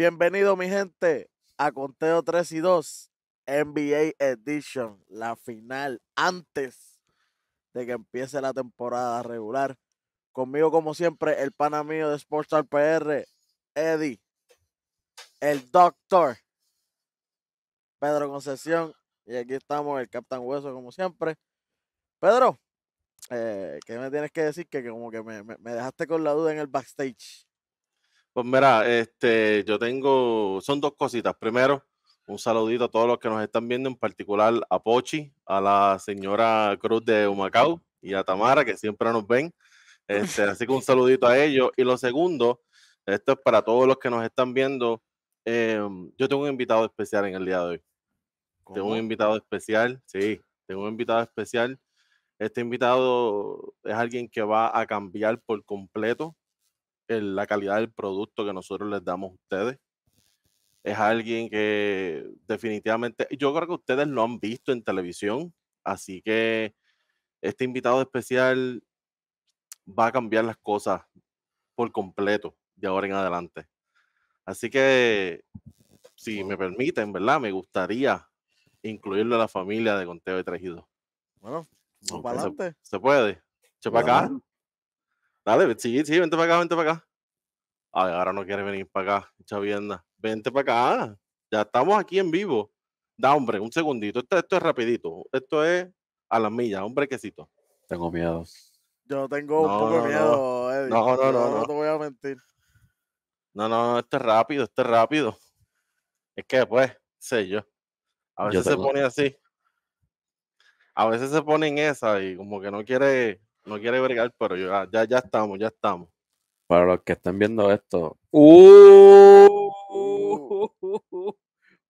Bienvenido, mi gente, a Conteo 3 y 2, NBA Edition, la final antes de que empiece la temporada regular. Conmigo, como siempre, el pana mío de Sportstar PR, Eddie, el Doctor, Pedro Concepción, y aquí estamos, el Captain Hueso, como siempre. Pedro, eh, ¿qué me tienes que decir? Que como que me dejaste con la duda en el backstage. Pues mira, este, yo tengo, son dos cositas. Primero, un saludito a todos los que nos están viendo, en particular a Pochi, a la señora Cruz de Humacao y a Tamara, que siempre nos ven. Este, así que un saludito a ellos. Y lo segundo, esto es para todos los que nos están viendo. Em, yo tengo un invitado especial en el día de hoy. Tengo un invitado especial, sí, tengo un invitado especial. Este invitado es alguien que va a cambiar por completo la calidad del producto que nosotros les damos a ustedes. Es alguien que definitivamente, yo creo que ustedes lo han visto en televisión, así que este invitado especial va a cambiar las cosas por completo de ahora en adelante. Así que, si me permiten, ¿verdad? Me gustaría incluirlo a la familia de Conteo de Trajido Bueno, para adelante. Se, puede. acá. Dale, sí, sí, vente para acá, vente para acá. Ay, ahora no quiere venir para acá, chavienda. Vente para acá. Ya estamos aquí en vivo. Da, hombre, un segundito. Esto, es rapidito. Esto es a las millas, un brequecito. Tengo miedo. Yo tengo un poco de miedo, Eddie. No, no, no, no. te voy a mentir. No, no, no, esto es rápido, esto es rápido. Es que pues, sé yo. A veces se pone así. A veces se pone en esa y como que no quiere no quiere bregar, pero ah, ya, ya, estamos, ya estamos. Para los que están viendo esto. Uh.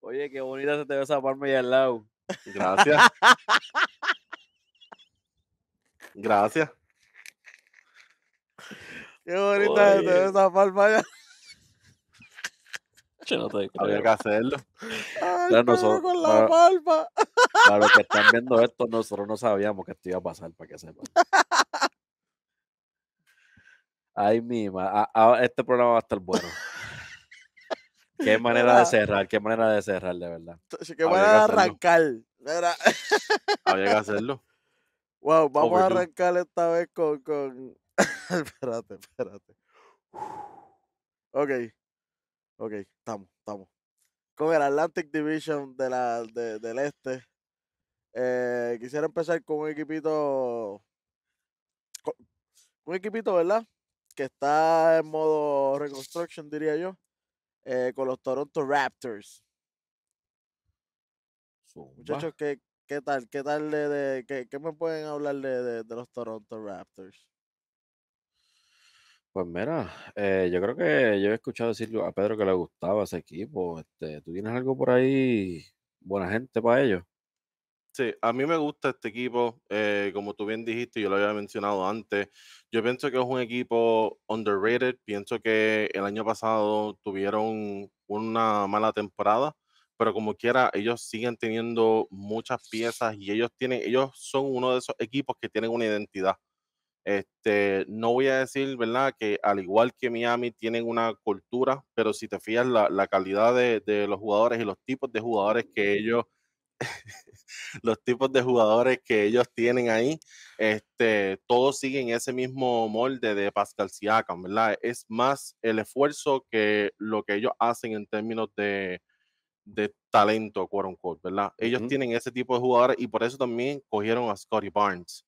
Oye, qué bonita se te ve esa palma allá al lado. Gracias. Gracias. Qué bonita se te ve esa palma allá. No Había que hacerlo. Ay, pero nosotros, con la para, para, los que están viendo esto, nosotros no sabíamos que esto iba a pasar, para que sepan. Ay, misma. este programa va a estar bueno. qué manera de cerrar, qué manera de cerrar, de verdad. Qué manera de arrancar. Había que hacerlo. Wow, oh, vamos a pues arrancar esta vez con. espérate, espérate. Ok. Ok, estamos, estamos. Con el Atlantic Division de la, del este. Eh, quisiera empezar con un equipito. Con, un equipito, ¿verdad? que está en modo reconstruction, diría yo, eh, con los Toronto Raptors. Muchachos, ¿qué, ¿qué, tal? ¿Qué tal de, de qué, me pueden hablar de, los Toronto Raptors? Pues mira, eh, yo creo que yo he escuchado decirle a Pedro que le gustaba ese equipo. Este, ¿Tú tienes algo por ahí, buena gente para ellos? Sí, a mí me gusta este equipo, eh, como tú bien dijiste, yo lo había mencionado antes, yo pienso que es un equipo underrated, pienso que el año pasado tuvieron una mala temporada, pero como quiera, ellos siguen teniendo muchas piezas y ellos tienen, ellos son uno de esos equipos que tienen una identidad. Este, no voy a decir, ¿verdad? Que al igual que Miami tienen una cultura, pero si te fijas la, la calidad de, de, los jugadores y los tipos de jugadores que ellos los tipos de jugadores que ellos tienen ahí, este, todos siguen ese mismo molde de Pascal Siakam, ¿verdad? Es más el esfuerzo que lo que ellos hacen en términos de, talento, quote ¿verdad? Ellos tienen ese tipo de jugadores y por eso también cogieron a Scotty Barnes.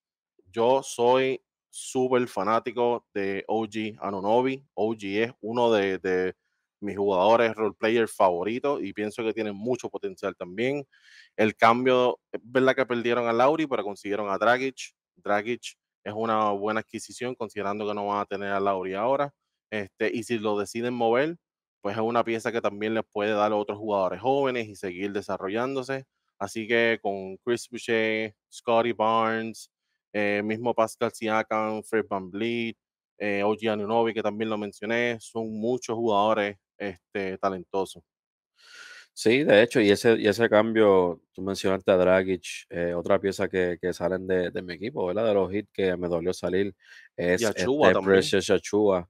Yo soy súper fanático de OG Anonobi. OG es uno de mis jugadores roleplayer favoritos y pienso que tienen mucho potencial también. El cambio, es verdad que perdieron a Lauri, pero consiguieron a Dragic. Dragic es una buena adquisición considerando que no van a tener a Lauri ahora. Este, y si lo deciden mover, pues es una pieza que también les puede dar a otros jugadores jóvenes y seguir desarrollándose. Así que con Chris Boucher, Scotty Barnes, eh, mismo Pascal Siakam, Fred Van Vliet, eh, Oji que también lo mencioné, son muchos jugadores este, talentoso. Sí, de hecho, y ese, ese cambio, tú mencionaste a Dragic, eh, otra pieza que, salen de, mi equipo, ¿verdad? De los hits que me dolió salir, es el este Precious Yachua.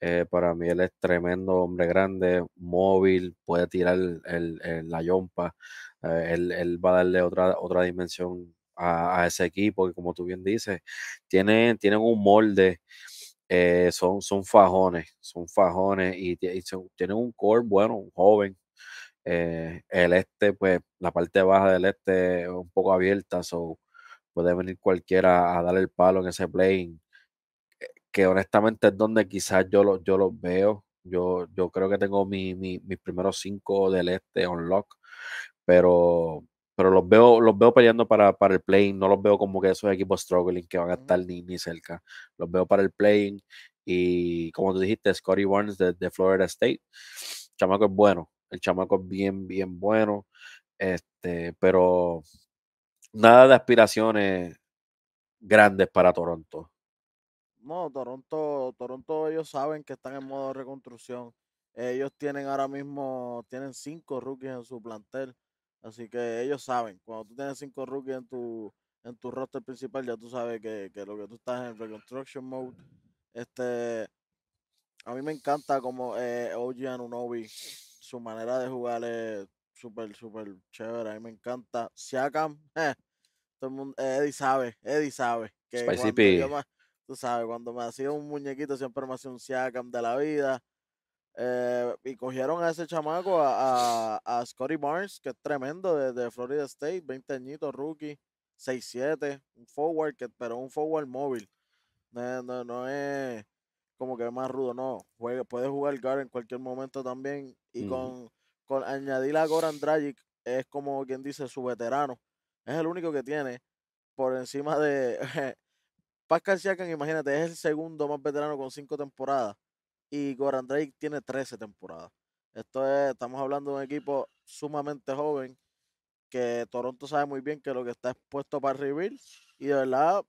Eh, para mí él es tremendo, hombre grande, móvil, puede tirar la yompa. Eh, él, va a darle otra, otra dimensión a, ese equipo, que como tú bien dices, tiene, tienen un molde eh, son, son fajones, son fajones y, tienen un core bueno, un joven. Eh, el este, pues la parte baja del este es un poco abierta, so puede venir cualquiera a darle el palo en ese plane eh, que honestamente es donde quizás yo los yo lo veo. Yo, yo creo que tengo mis primeros cinco del este on lock, pero pero los veo, los veo peleando para, para el playing, no los veo como que esos equipos struggling que van a estar ni, ni cerca, los veo para el playing, y como tú dijiste, Scotty Barnes de, Florida State, el chamaco es bueno, el chamaco es bien, bien bueno, este, pero nada de aspiraciones grandes para Toronto. No, Toronto, Toronto ellos saben que están en modo de reconstrucción. Ellos tienen ahora mismo, tienen cinco rookies en su plantel Así que ellos saben, cuando tú tienes cinco rookies en tu, en tu roster principal, ya tú sabes que, lo que tú estás en reconstruction mode. Este, a mí me encanta como eh, OG Anunobi, su manera de jugar es súper, súper chévere. A mí me encanta. Siakam, eh, todo el mundo, Eddie sabe, Eddie sabe. Que tú sabes, cuando me hacía un muñequito siempre me hacía un Siakam de la vida. Eh, y cogieron a ese chamaco, a, a, Scotty Barnes, que es tremendo, de, Florida State, 20 añitos, rookie, 6'7, un forward, pero un forward móvil. No, es como que más rudo, no. Juega, puede jugar guard en cualquier momento también. Y con, con añadir a Goran Dragic, es como quien dice su veterano. Es el único que tiene por encima de. Pascal Siakam, imagínate, es el segundo más veterano con cinco temporadas y Goran Drake tiene 13 temporadas. Esto es, estamos hablando de un equipo sumamente joven que Toronto sabe muy bien que lo que está expuesto para Reveal y de verdad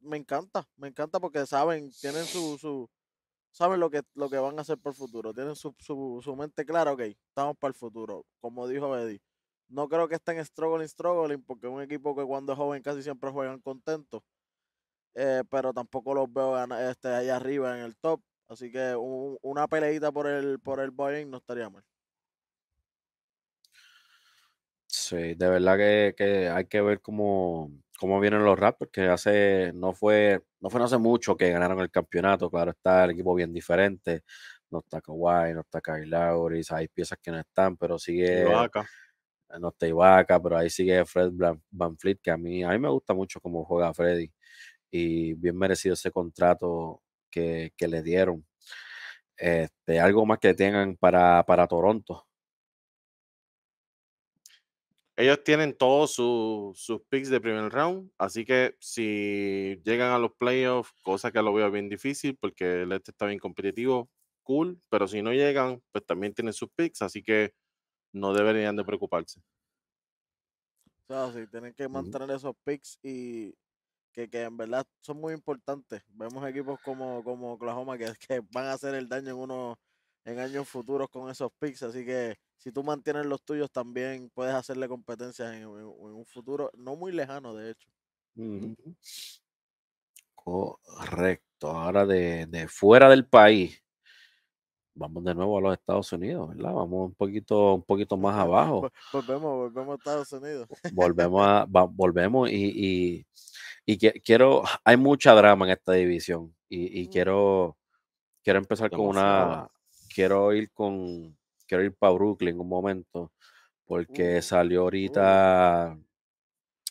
me encanta, me encanta porque saben, tienen su, su saben lo que, lo que van a hacer por el futuro, tienen su, su, mente clara, ok, estamos para el futuro, como dijo Bedi. No creo que estén struggling, struggling, porque es un equipo que cuando es joven casi siempre juegan contentos. Eh, pero tampoco los veo este, allá arriba en el top. Así que una peleita por el, por el Boeing no estaría mal. Sí, de verdad que, hay que ver cómo, vienen los Raps, porque hace, no fue, no fue hace mucho que ganaron el campeonato. Claro, está el equipo bien diferente. No está Kawhi, no está Kyle Lowry, hay piezas que no están, pero sigue. Ibaka. No está Ibaka, pero ahí sigue Fred Van que a mí, a mí me gusta mucho cómo juega Freddy. Y bien merecido ese contrato que, le dieron. Este, algo más que tengan para, Toronto. Ellos tienen todos sus picks de primer round, así que si llegan a los playoffs, cosa que lo veo bien difícil porque el este está bien competitivo, cool, pero si no llegan, pues también tienen sus picks, así que no deberían de preocuparse. tienen que mantener esos picks y que, en verdad son muy importantes. Vemos equipos como, Oklahoma que, que van a hacer el daño en unos en años futuros con esos picks, así que si tú mantienes los tuyos también puedes hacerle competencias en, un futuro no muy lejano, de hecho. Correcto. Ahora de, fuera del país, vamos de nuevo a los Estados Unidos, ¿verdad? Vamos un poquito, un poquito más abajo. Volvemos, volvemos a Estados Unidos. Volvemos volvemos y y quiero, hay mucha drama en esta división y, mm. quiero, quiero empezar con una, quiero ir con, quiero ir para Brooklyn un momento, porque uh, salió uh. ahorita,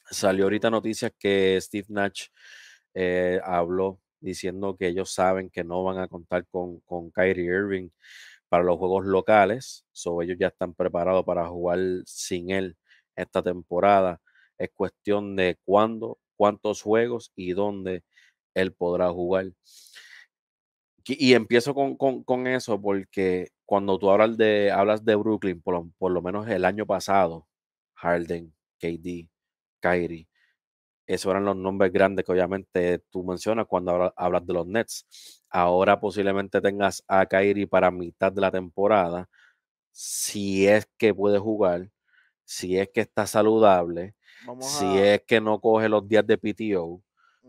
salió ahorita noticias que Steve Nash eh, habló diciendo que ellos saben que no van a contar con, con Kyrie Irving para los juegos locales, so ellos ya están preparados para jugar sin él esta temporada. Es cuestión de cuándo cuántos juegos y dónde él podrá jugar. Y empiezo con, eso porque cuando tú hablas de, hablas de Brooklyn, por lo, por lo menos el año pasado, Harden, KD, Kyrie, esos eran los nombres grandes que obviamente tú mencionas cuando hablas de los Nets. Ahora posiblemente tengas a Kyrie para mitad de la temporada, si es que puede jugar, si es que está saludable, si es que no coge los días de PTO,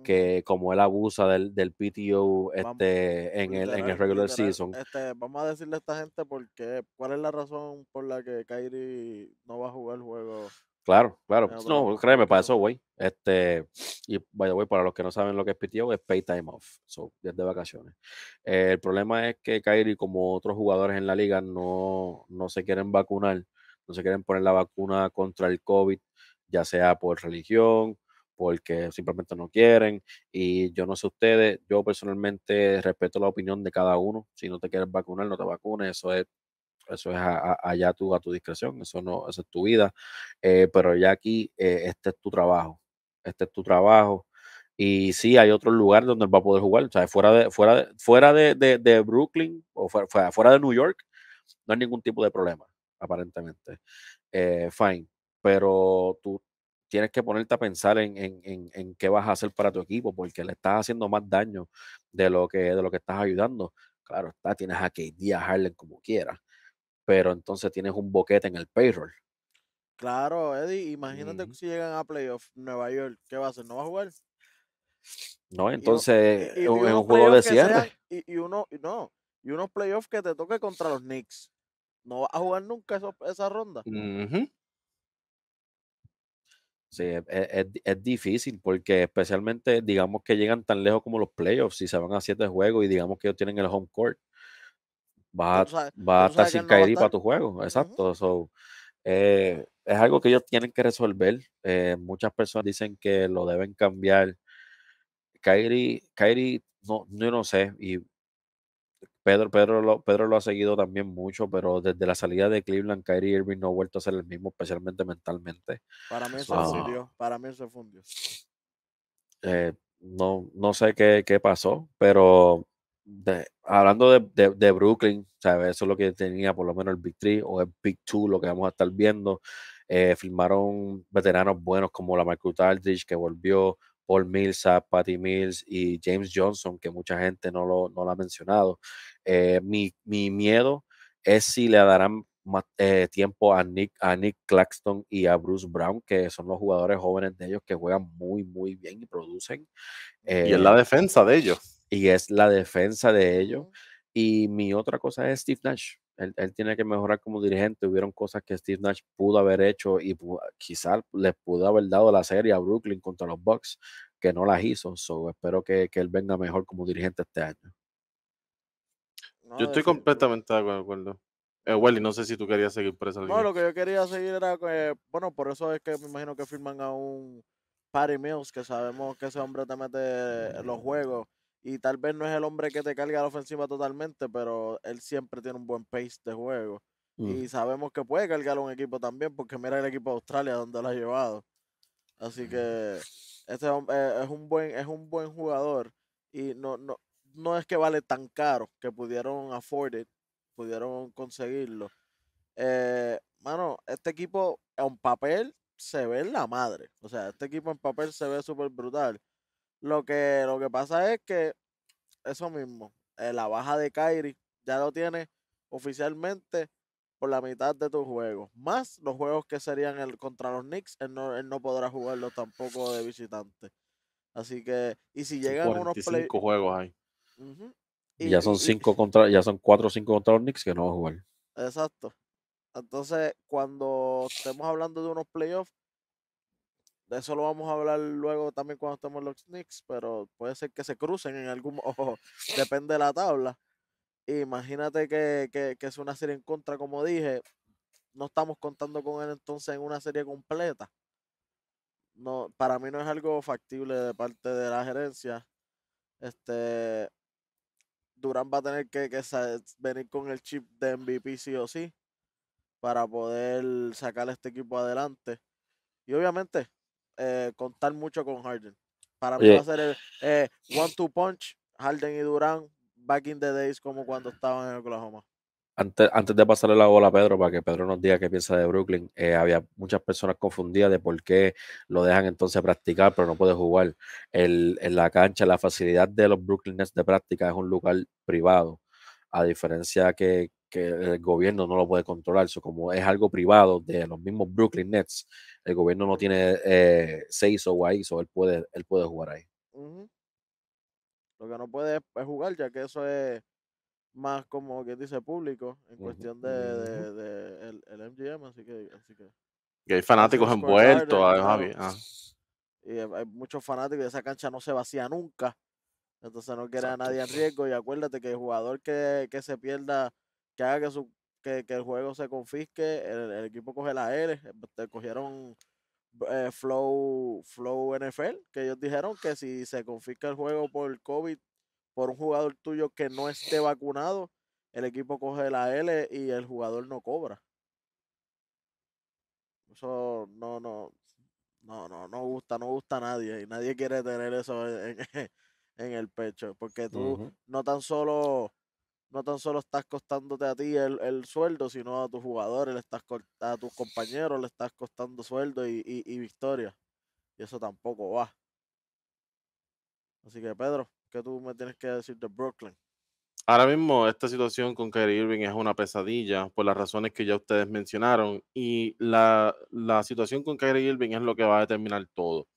que como él abusa del, del PTO este, en, el, regular season. Este, vamos a decirle a esta gente porque, cuál es la razón por la que Kyrie no va a jugar el juego. Claro, claro. No, créeme, para eso, güey. Este, y by the para los que no saben lo que es PTO, es pay time off. So, días de vacaciones. Eh, el problema es que Kyrie, como otros jugadores en la liga, no, no se quieren vacunar, no se quieren poner la vacuna contra el COVID ya sea por religión, porque simplemente no quieren. Y yo no sé ustedes, yo personalmente respeto la opinión de cada uno. Si no te quieres vacunar, no te vacunes. Eso es eso es allá a tu discreción, eso no, es tu vida, eh, pero ya aquí eh, este es tu trabajo, este es tu trabajo. Y sí, hay otro lugar donde va a poder jugar, o sea, fuera de, fuera de, fuera de, Brooklyn o fuera, de New York, no hay ningún tipo de problema, aparentemente. Eh, fine pero tú tienes que ponerte a pensar en, qué vas a hacer para tu equipo, porque le estás haciendo más daño de lo que, de lo que estás ayudando. Claro, está, tienes a KD, a Harlan como quieras, pero entonces tienes un boquete en el payroll. Claro, Eddie, imagínate si llegan a playoff Nueva York, ¿qué va a hacer? ¿No va a jugar? No, entonces es un, juego de cierre. y, y, uno, no, y unos playoffs que te toque contra los Knicks. No vas a jugar nunca esa ronda. E, e, es, difícil porque especialmente digamos que llegan tan lejos como los playoffs y se van a siete juegos y digamos que ellos tienen el home court. va va a estar sin Kairi para tu juego, exacto. Eh, es algo que ellos tienen que resolver. Eh, muchas personas dicen que lo deben cambiar. Kairi, Kyrie no, no sé, Pedro, Pedro, lo, ha seguido también mucho, pero desde la salida de Cleveland, Kyrie Irving no ha vuelto a ser el mismo, especialmente mentalmente. Para mí eso fundió. Para mí fundió. Eh, no, no sé qué, pasó, pero hablando de, Brooklyn, ¿sabes? Eso es lo que tenía por lo menos el Big 3 o el Big 2, lo que vamos a estar viendo. Eh, firmaron veteranos buenos como la Michael Aldridge, que volvió, Paul Millsap, Patty Mills y James Johnson, que mucha gente no lo, no ha mencionado. Eh, mi, miedo es si le darán eh, tiempo a Nick, a Claxton y a Bruce Brown, que son los jugadores jóvenes de ellos que juegan muy, muy bien y producen. y es eh, la defensa de ellos. Y es la defensa de ellos. Y mi otra cosa es Steve Nash. Él, tiene que mejorar como dirigente. Hubieron cosas que Steve Nash pudo haber hecho y quizás les pudo haber dado la serie a Brooklyn contra los Bucks, que no las hizo. So, espero que, él venga mejor como dirigente este año. yo estoy completamente de acuerdo. Eh, Welly, no sé si tú querías seguir por esa No, lo que yo quería seguir era, bueno, por eso es que me imagino que firman a un Patty Mills, que sabemos que ese hombre te mete en los juegos y tal vez no es el hombre que te carga la ofensiva totalmente, pero él siempre tiene un buen pace de juego. Mm. Y sabemos que puede cargar un equipo también, porque mira el equipo de Australia donde lo ha llevado. Así que este es un buen, es un buen jugador. Y no, no, es que vale tan caro que pudieron afford pudieron conseguirlo. Eh, mano, este equipo en papel se ve en la madre. O sea, este equipo en papel se ve súper brutal. Lo que, lo que pasa es que eso mismo, eh, la baja de Kairi ya lo tiene oficialmente por la mitad de tus juegos. Más los juegos que serían el contra los Knicks, él no, podrá jugarlo tampoco de visitante. Así que, y si llegan unos play... juegos hay. y, ya son cinco contra, ya son cuatro o cinco contra los Knicks que no va a jugar. Exacto. Entonces, cuando estemos hablando de unos playoffs, de eso lo vamos a hablar luego también cuando estemos los Knicks, pero puede ser que se crucen en algún ojo, depende de la tabla. Imagínate que, es una serie en contra, como dije, no estamos contando con él entonces en una serie completa. No, para mí no es algo factible de parte de la gerencia. Este Durán va a tener que, venir con el chip de MVP sí o sí para poder sacar este equipo adelante. Y obviamente eh, contar mucho con Harden. Para mí hacer va a ser el eh, eh, one-two punch, Harden y Durán, back in the days como cuando estaban en Oklahoma. Antes, de pasarle la bola a Pedro, para que Pedro nos diga qué piensa de Brooklyn, había muchas personas confundidas de por qué lo dejan entonces practicar, pero no puede jugar. en la cancha, la facilidad de los Brooklyners de práctica es un lugar privado, a diferencia que que el gobierno no lo puede controlar. eso como es algo privado de los mismos Brooklyn Nets, el gobierno no tiene eh, seis o ahí, o él puede, él puede jugar ahí. Lo que no puede es jugar, ya que eso es más como que dice público en cuestión de, el, MGM, así que, así que. hay fanáticos envueltos, ah, ah. Y hay muchos fanáticos y esa cancha no se vacía nunca. Entonces no quiere a nadie en riesgo. Y acuérdate que el jugador que, que se pierda que haga que, su, que, el juego se confisque, el, equipo coge la L, eh, pues, te cogieron eh, Flow, Flow NFL, que ellos dijeron que si se confisca el juego por el COVID, por un jugador tuyo que no esté vacunado, el equipo coge la L y el jugador no cobra. Eso no, no, no, no, no gusta, no gusta a nadie. Y nadie quiere tener eso en, el pecho. Porque tú no tan solo no tan solo estás costándote a ti el, sueldo, sino a tus jugadores, le estás a tus compañeros le estás costando sueldo y, victoria. Y eso tampoco va. Así que Pedro, ¿qué tú me tienes que decir de Brooklyn? Ahora mismo esta situación con Kyrie Irving es una pesadilla por las razones que ya ustedes mencionaron y la, situación con Kyrie Irving es lo que va a determinar todo.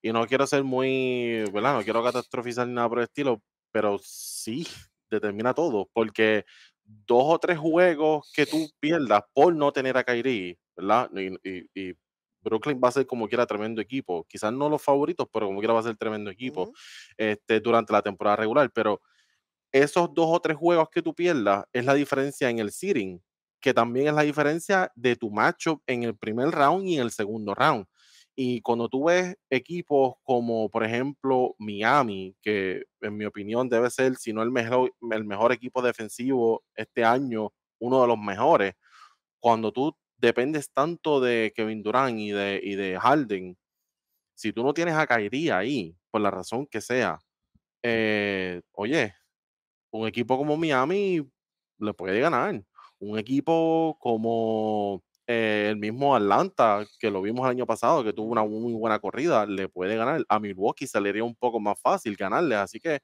Y no quiero ser muy, ¿verdad? No quiero catastrofizar nada por el estilo, pero sí, determina todo, porque dos o tres juegos que tú pierdas por no tener a Kyrie, ¿verdad? Y, Brooklyn va a ser como quiera tremendo equipo, quizás no los favoritos, pero como quiera va a ser tremendo equipo este, durante la temporada regular, pero esos dos o tres juegos que tú pierdas es la diferencia en el seeding, que también es la diferencia de tu matchup en el primer round y en el segundo round. Y cuando tú ves equipos como, por ejemplo, Miami, que en mi opinión debe ser, si no el mejor, el mejor equipo defensivo este año, uno de los mejores, cuando tú dependes tanto de Kevin Durant y de, de Harden, si tú no tienes a Kyrie ahí, por la razón que sea, eh, oye, un equipo como Miami le puede ganar. Un equipo como eh, el mismo Atlanta, que lo vimos el año pasado, que tuvo una muy buena corrida, le puede ganar. A Milwaukee se un poco más fácil ganarle. Así que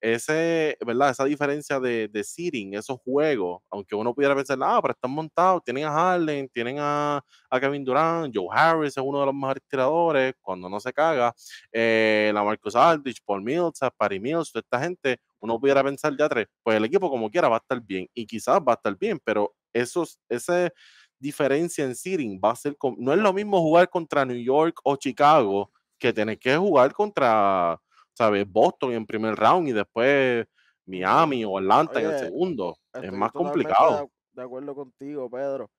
ese, ¿verdad? esa diferencia de, de seating, esos juegos, aunque uno pudiera pensar, ah, pero están montados, tienen a Harden, tienen a, a Kevin Durant, Joe Harris es uno de los mejores tiradores, cuando no se caga, eh, la Marcus Aldrich, Paul Mills, Parry Mills, toda esta gente, uno pudiera pensar ya tres, pues el equipo como quiera va a estar bien, y quizás va a estar bien, pero esos, ese diferencia en seeding. Va a ser como no es lo mismo jugar contra New York o Chicago que tener que jugar contra, ¿sabes? Boston en primer round y después Miami o Atlanta en el segundo. Es más complicado. De acuerdo contigo, Pedro.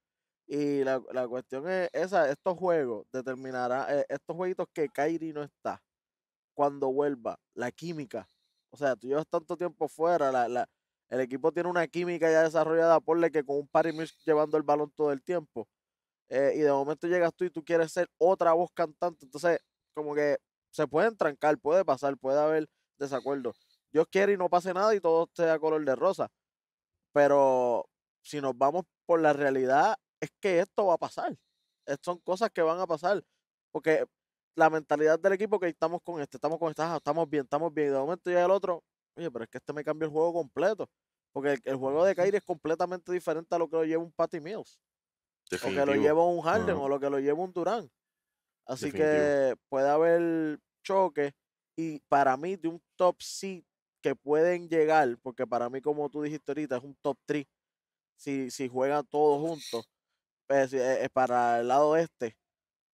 Y la, cuestión es esa, estos juegos determinarán, eh, estos jueguitos que Kairi no está, cuando vuelva, la química. O sea, tú llevas tanto tiempo fuera, la, la, el equipo tiene una química ya desarrollada, por le que con un y llevando el balón todo el tiempo. Eh, y de momento llegas tú y tú quieres ser otra voz cantante. Entonces, como que se pueden trancar, puede pasar, puede haber desacuerdo. Dios quiere y no pase nada y todo esté a color de rosa. Pero si nos vamos por la realidad, es que esto va a pasar. son cosas que van a pasar. Porque la mentalidad del equipo que estamos con este, estamos con esta, estamos bien, estamos bien. Y de momento llega el otro, Oye, pero es que este me cambia el juego completo. Porque el, juego de Kyrie es completamente diferente a lo que lo lleva un Patty Mills. O que lo lleva un Harden o lo que lo lleva un Durán. Así que puede haber choque. Y para mí, de un top sí que pueden llegar, porque para mí, como tú dijiste ahorita, es un top 3. Si, si juegan todos juntos, Es pues, eh, eh, para el lado este.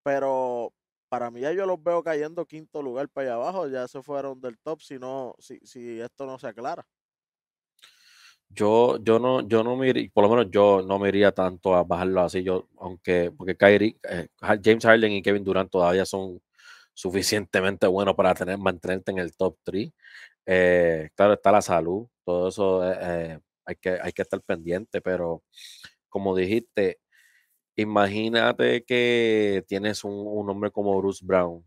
Pero para mí ya yo los veo cayendo quinto lugar para allá abajo, ya se fueron del top si no, si, si esto no se aclara. Yo, yo no, yo no me por lo menos yo no me tanto a bajarlo así, yo, aunque, porque Kyrie, eh, James Harden y Kevin Durant todavía son suficientemente buenos para tener, mantenerte en el top 3. Eh, claro, está la salud, todo eso eh, hay, que, hay que estar pendiente, pero como dijiste, Imagínate que tienes un, hombre como Bruce Brown,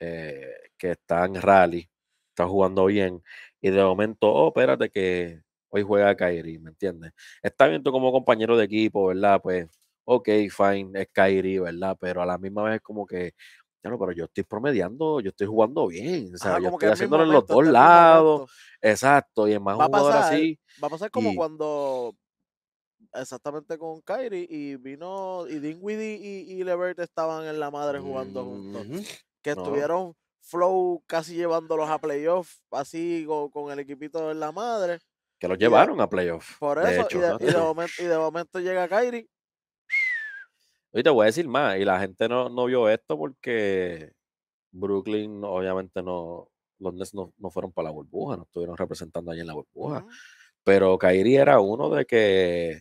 eh, que está en rally, está jugando bien, y de momento, oh, espérate que hoy juega Kyrie, ¿me entiendes? Está viendo como compañero de equipo, ¿verdad? Pues, ok, fine, es Kyrie, ¿verdad? Pero a la misma vez como que, no pero yo estoy promediando, yo estoy jugando bien, o sea, yo estoy haciéndolo en los este dos lados, exacto, y es más un jugador así. Va a pasar como cuando exactamente con Kyrie y vino y Dingwiddie y, y Levert estaban en la madre jugando juntos. Mm, que estuvieron flow casi llevándolos a playoff así con, el equipito en la madre. Que los llevaron a playoffs. Por eso, y, de, momento, llega Kyrie. y te voy a decir más, y la gente no, vio esto porque Brooklyn obviamente no, los Nets no, fueron para la burbuja, no estuvieron representando allí en la burbuja. Pero Kyrie era uno de que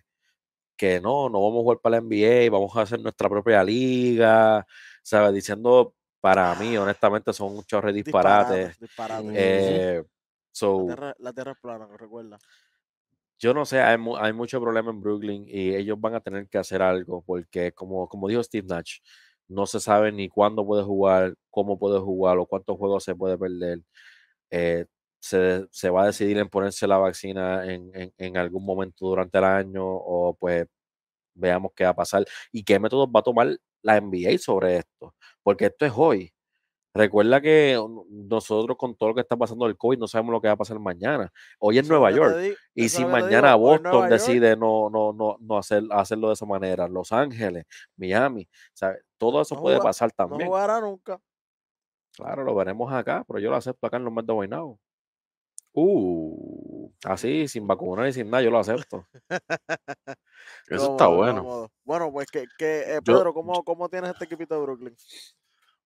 que no, no vamos a jugar para la NBA, vamos a hacer nuestra propia liga, ¿sabes? Diciendo, para mí, ah. honestamente, son un chorre disparates. Disparate, eh, la, tierra, plana, recuerda. Yo no sé, hay, hay, mucho problema en Brooklyn y ellos van a tener que hacer algo porque, como, como dijo Steve Nash, no se sabe ni cuándo puede jugar, cómo puede jugar o cuántos juegos se puede perder. Eh, se, va a decidir en ponerse la vacina en, algún momento durante el año o pues veamos qué va a pasar y qué métodos va a tomar la NBA sobre esto, porque esto es hoy. Recuerda que nosotros con todo lo que está pasando del COVID no sabemos lo que va a pasar mañana. Hoy en Nueva York. y si mañana Boston decide no, no, no, no hacer, hacerlo de esa manera, Los Ángeles, Miami, todo eso puede pasar también. nunca. Claro, lo veremos acá, pero yo lo acepto acá en los más de Guaynabo. Uh, así, sin vacunar y sin nada, yo lo acepto. Eso está bueno. bueno, pues que, que eh, Pedro, ¿cómo, tienes este equipito de Brooklyn?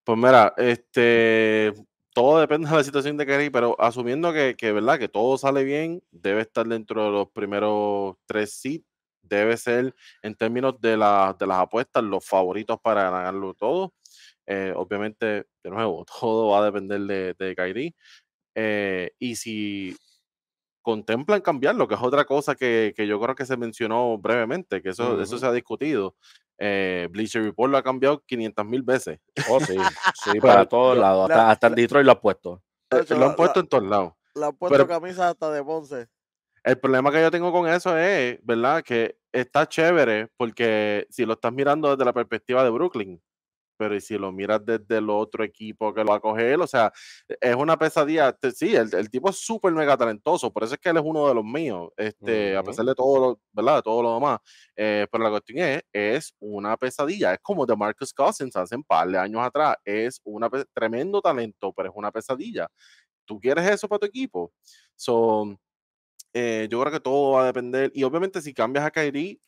Pues mira, este todo depende de la situación de Kyrie, pero asumiendo que, verdad que todo sale bien, debe estar dentro de los primeros tres seats, debe ser en términos de, las apuestas los favoritos para ganarlo todo. Eh, obviamente, de nuevo, todo va a depender de, de Kyrie. Eh, y si contemplan cambiarlo, que es otra cosa que, yo creo que se mencionó brevemente, que eso, eso se ha discutido. Eh, Bleacher Report lo ha cambiado 500 mil veces. Oh, sí, sí para todos lados. Hasta, hasta, Detroit lo ha puesto. lo han puesto en todos lados. Lo han puesto camisa hasta de Ponce. El problema que yo tengo con eso es, ¿verdad? Que está chévere porque si lo estás mirando desde la perspectiva de Brooklyn, pero si lo miras desde el otro equipo que lo va a coger, o sea, e, es una pesadilla. Sí, el, tipo es súper mega talentoso, por eso es que él es uno de los míos, este, a pesar de todo lo, ¿verdad? De todo lo demás. Eh, pero la cuestión es, es una pesadilla. Es como de Marcus Cousins hace un par de años atrás. Es un tremendo talento, pero es una pesadilla. ¿Tú quieres eso para tu equipo? So, eh, yo creo que todo va a depender. Y obviamente si cambias a Kyrie,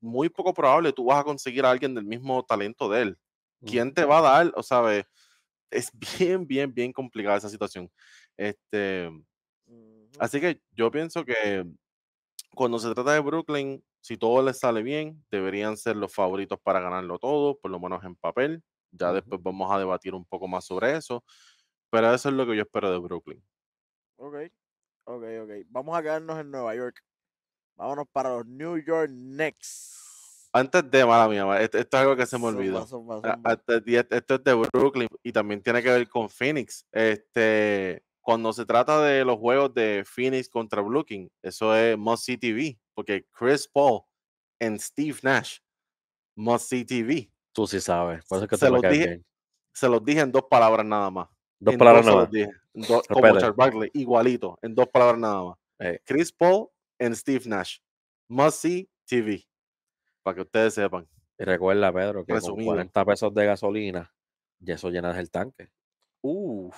muy poco probable tú vas a conseguir a alguien del mismo talento de él. ¿quién te va a dar? O sea, es bien, bien, bien complicada esa situación. Este, así que yo pienso que cuando se trata de Brooklyn, si todo les sale bien, deberían ser los favoritos para ganarlo todo, por lo menos en papel. Ya después vamos a debatir un poco más sobre eso, pero eso es lo que yo espero de Brooklyn. Ok, ok, ok. Vamos a quedarnos en Nueva York. Vámonos para los New York Knicks. Antes de, mala mía, esto, es algo que se me olvidó. Esto es de Brooklyn y también tiene que ver con Phoenix. Este, cuando se trata de los juegos de Phoenix contra Brooklyn, eso es Must See TV, porque Chris Paul en Steve Nash, Must See TV. Tú sí sabes, por eso que se, los dije, se los dije en dos palabras nada más. Dos palabras nada más. como Charles Barkley, igualito, en dos palabras nada más. Eh. Chris Paul en Steve Nash, Must See TV. Para que ustedes sepan. Y recuerda, Pedro, que con 40 pesos de gasolina, ya eso llenas el tanque. Uf.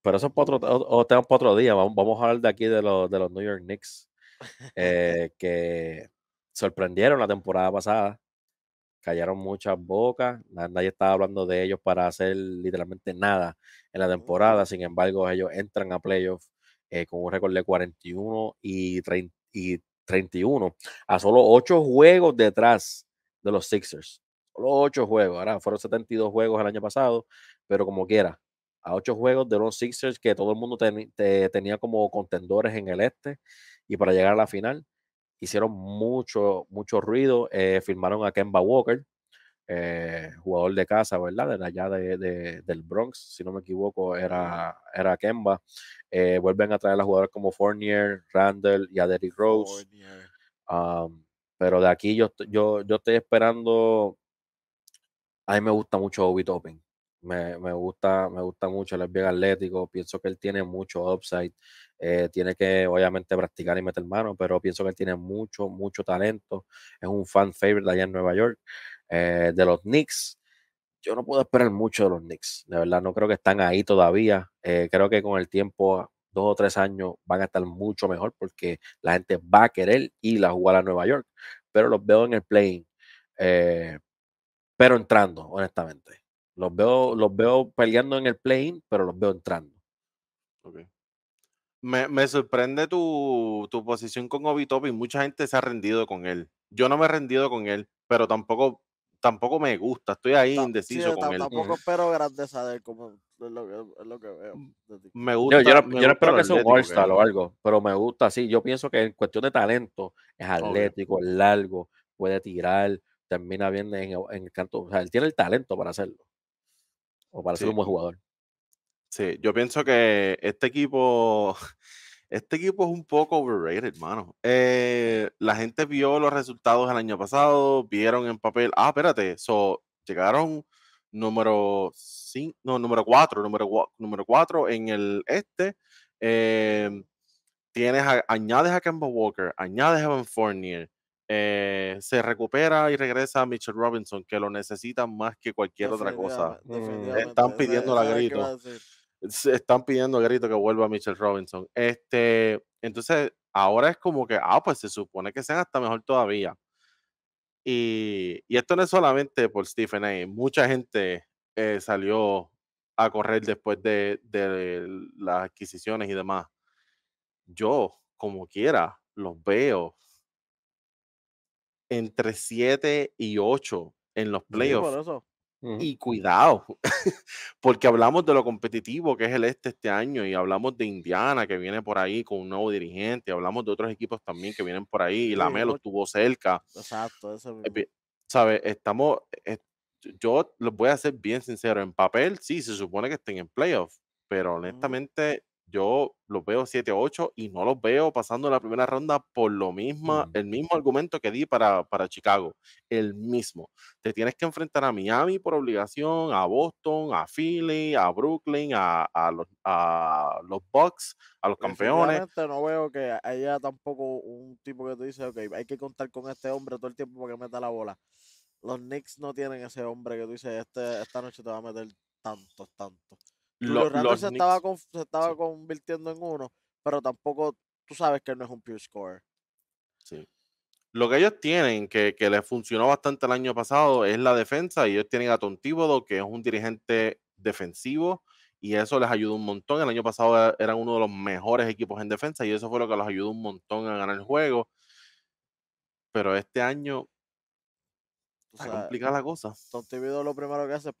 Pero eso es para otro, o, otro día. Vamos, a hablar de aquí de, los, New York Knicks. Eh, que sorprendieron la temporada pasada. Callaron muchas bocas. Nadie estaba hablando de ellos para hacer literalmente nada en la temporada. Sin embargo, ellos entran a playoffs eh, con un récord de 41 y, 30, 31, a solo 8 juegos detrás de los Sixers. Solo 8 juegos, ahora fueron 72 juegos el año pasado, pero como quiera, a 8 juegos de los Sixers que todo el mundo tenía como contendores en el este y para llegar a la final. Hicieron mucho, mucho ruido. Eh, firmaron a Kemba Walker, eh, jugador de casa, ¿verdad? Era allá de, del Bronx, si no me equivoco, era, era Kemba. Eh, vuelven a traer a jugadores como Fournier, Randall y a Rose. pero de aquí yo, yo, yo estoy esperando. A mí me gusta mucho Obi Topping. Me, me, gusta, me gusta mucho, el es atlético, pienso que él tiene mucho upside, eh, tiene que obviamente practicar y meter mano, pero pienso que él tiene mucho, mucho talento, es un fan favorite allá en Nueva York. Eh, de los Knicks. Yo no puedo esperar mucho de los Knicks, de verdad, no creo que están ahí todavía. Eh, creo que con el tiempo, ah, dos o tres años, van a estar mucho mejor porque la gente va a querer ir a jugar a Nueva York, pero los veo en el play eh, pero entrando, honestamente. Los veo, los veo peleando en el play pero los veo entrando. Me, sorprende tu, posición con Obi y Mucha gente se ha rendido con él. Yo no me he rendido con él, pero tampoco tampoco me gusta, estoy ahí indeciso con él. Tampoco espero grandeza de él, como es lo que, veo. Mm, me gusta, yo, no, espero que sea un all o algo, pero me gusta, sí. Yo pienso que en cuestión de talento es atlético, es largo, puede tirar, termina bien en, el canto. O sea, él tiene el talento para hacerlo. O para ser un buen jugador. Sí, yo pienso que este equipo Este equipo es un poco overrated, hermano. Eh, la gente vio los resultados el año pasado, vieron en papel, ah, espérate, so, llegaron número 5, no, número 4, número número cuatro en el este. Em, tienes añades a Kemba Walker, añades a Evan Fournier, eh, se recupera y regresa a Mitchell Robinson, que lo necesitan más que cualquier otra cosa. Están pidiendo la grito se están pidiendo a grito que vuelva a michelle Robinson. Este, entonces, ahora es como que, ah, pues se supone que sean hasta mejor todavía. Y, esto no es solamente por Stephen A. Mucha gente eh, salió a correr después de, las adquisiciones y demás. Yo, como quiera, los veo entre 7 y 8 en los playoffs. Y cuidado, porque hablamos de lo competitivo que es el este este año y hablamos de Indiana que viene por ahí con un nuevo dirigente, hablamos de otros equipos también que vienen por ahí y la melo estuvo cerca. Exacto, eso es... ¿Sabes? Estamos, eh, yo los voy a ser bien sincero, en papel sí, se supone que estén en playoffs, pero honestamente yo los veo 7-8 y no los veo pasando la primera ronda por lo mismo, mm. el mismo argumento que di para, Chicago, el mismo. Te tienes que enfrentar a Miami por obligación, a Boston, a Philly, a Brooklyn, a, los, a Bucks, a los campeones. No veo que haya tampoco un tipo que te dice, ok, hay que contar con este hombre todo el tiempo para que meta la bola. Los Knicks no tienen ese hombre que tú dices, este, esta noche te va a meter tantos, tantos. Los, Raptors se, estaba estaba convirtiendo en uno, pero tampoco tú sabes que no es un pure scorer. Sí. Lo que ellos tienen, que, que les funcionó bastante el año pasado, es la defensa. Y ellos tienen a Tontíbodo, que es un dirigente defensivo, y eso les ayudó un montón. El año pasado eran uno de los mejores equipos en defensa, y eso fue lo que los ayudó un montón a ganar el juego. Pero este año o sea, la cosa. Entonces, lo primero que hace es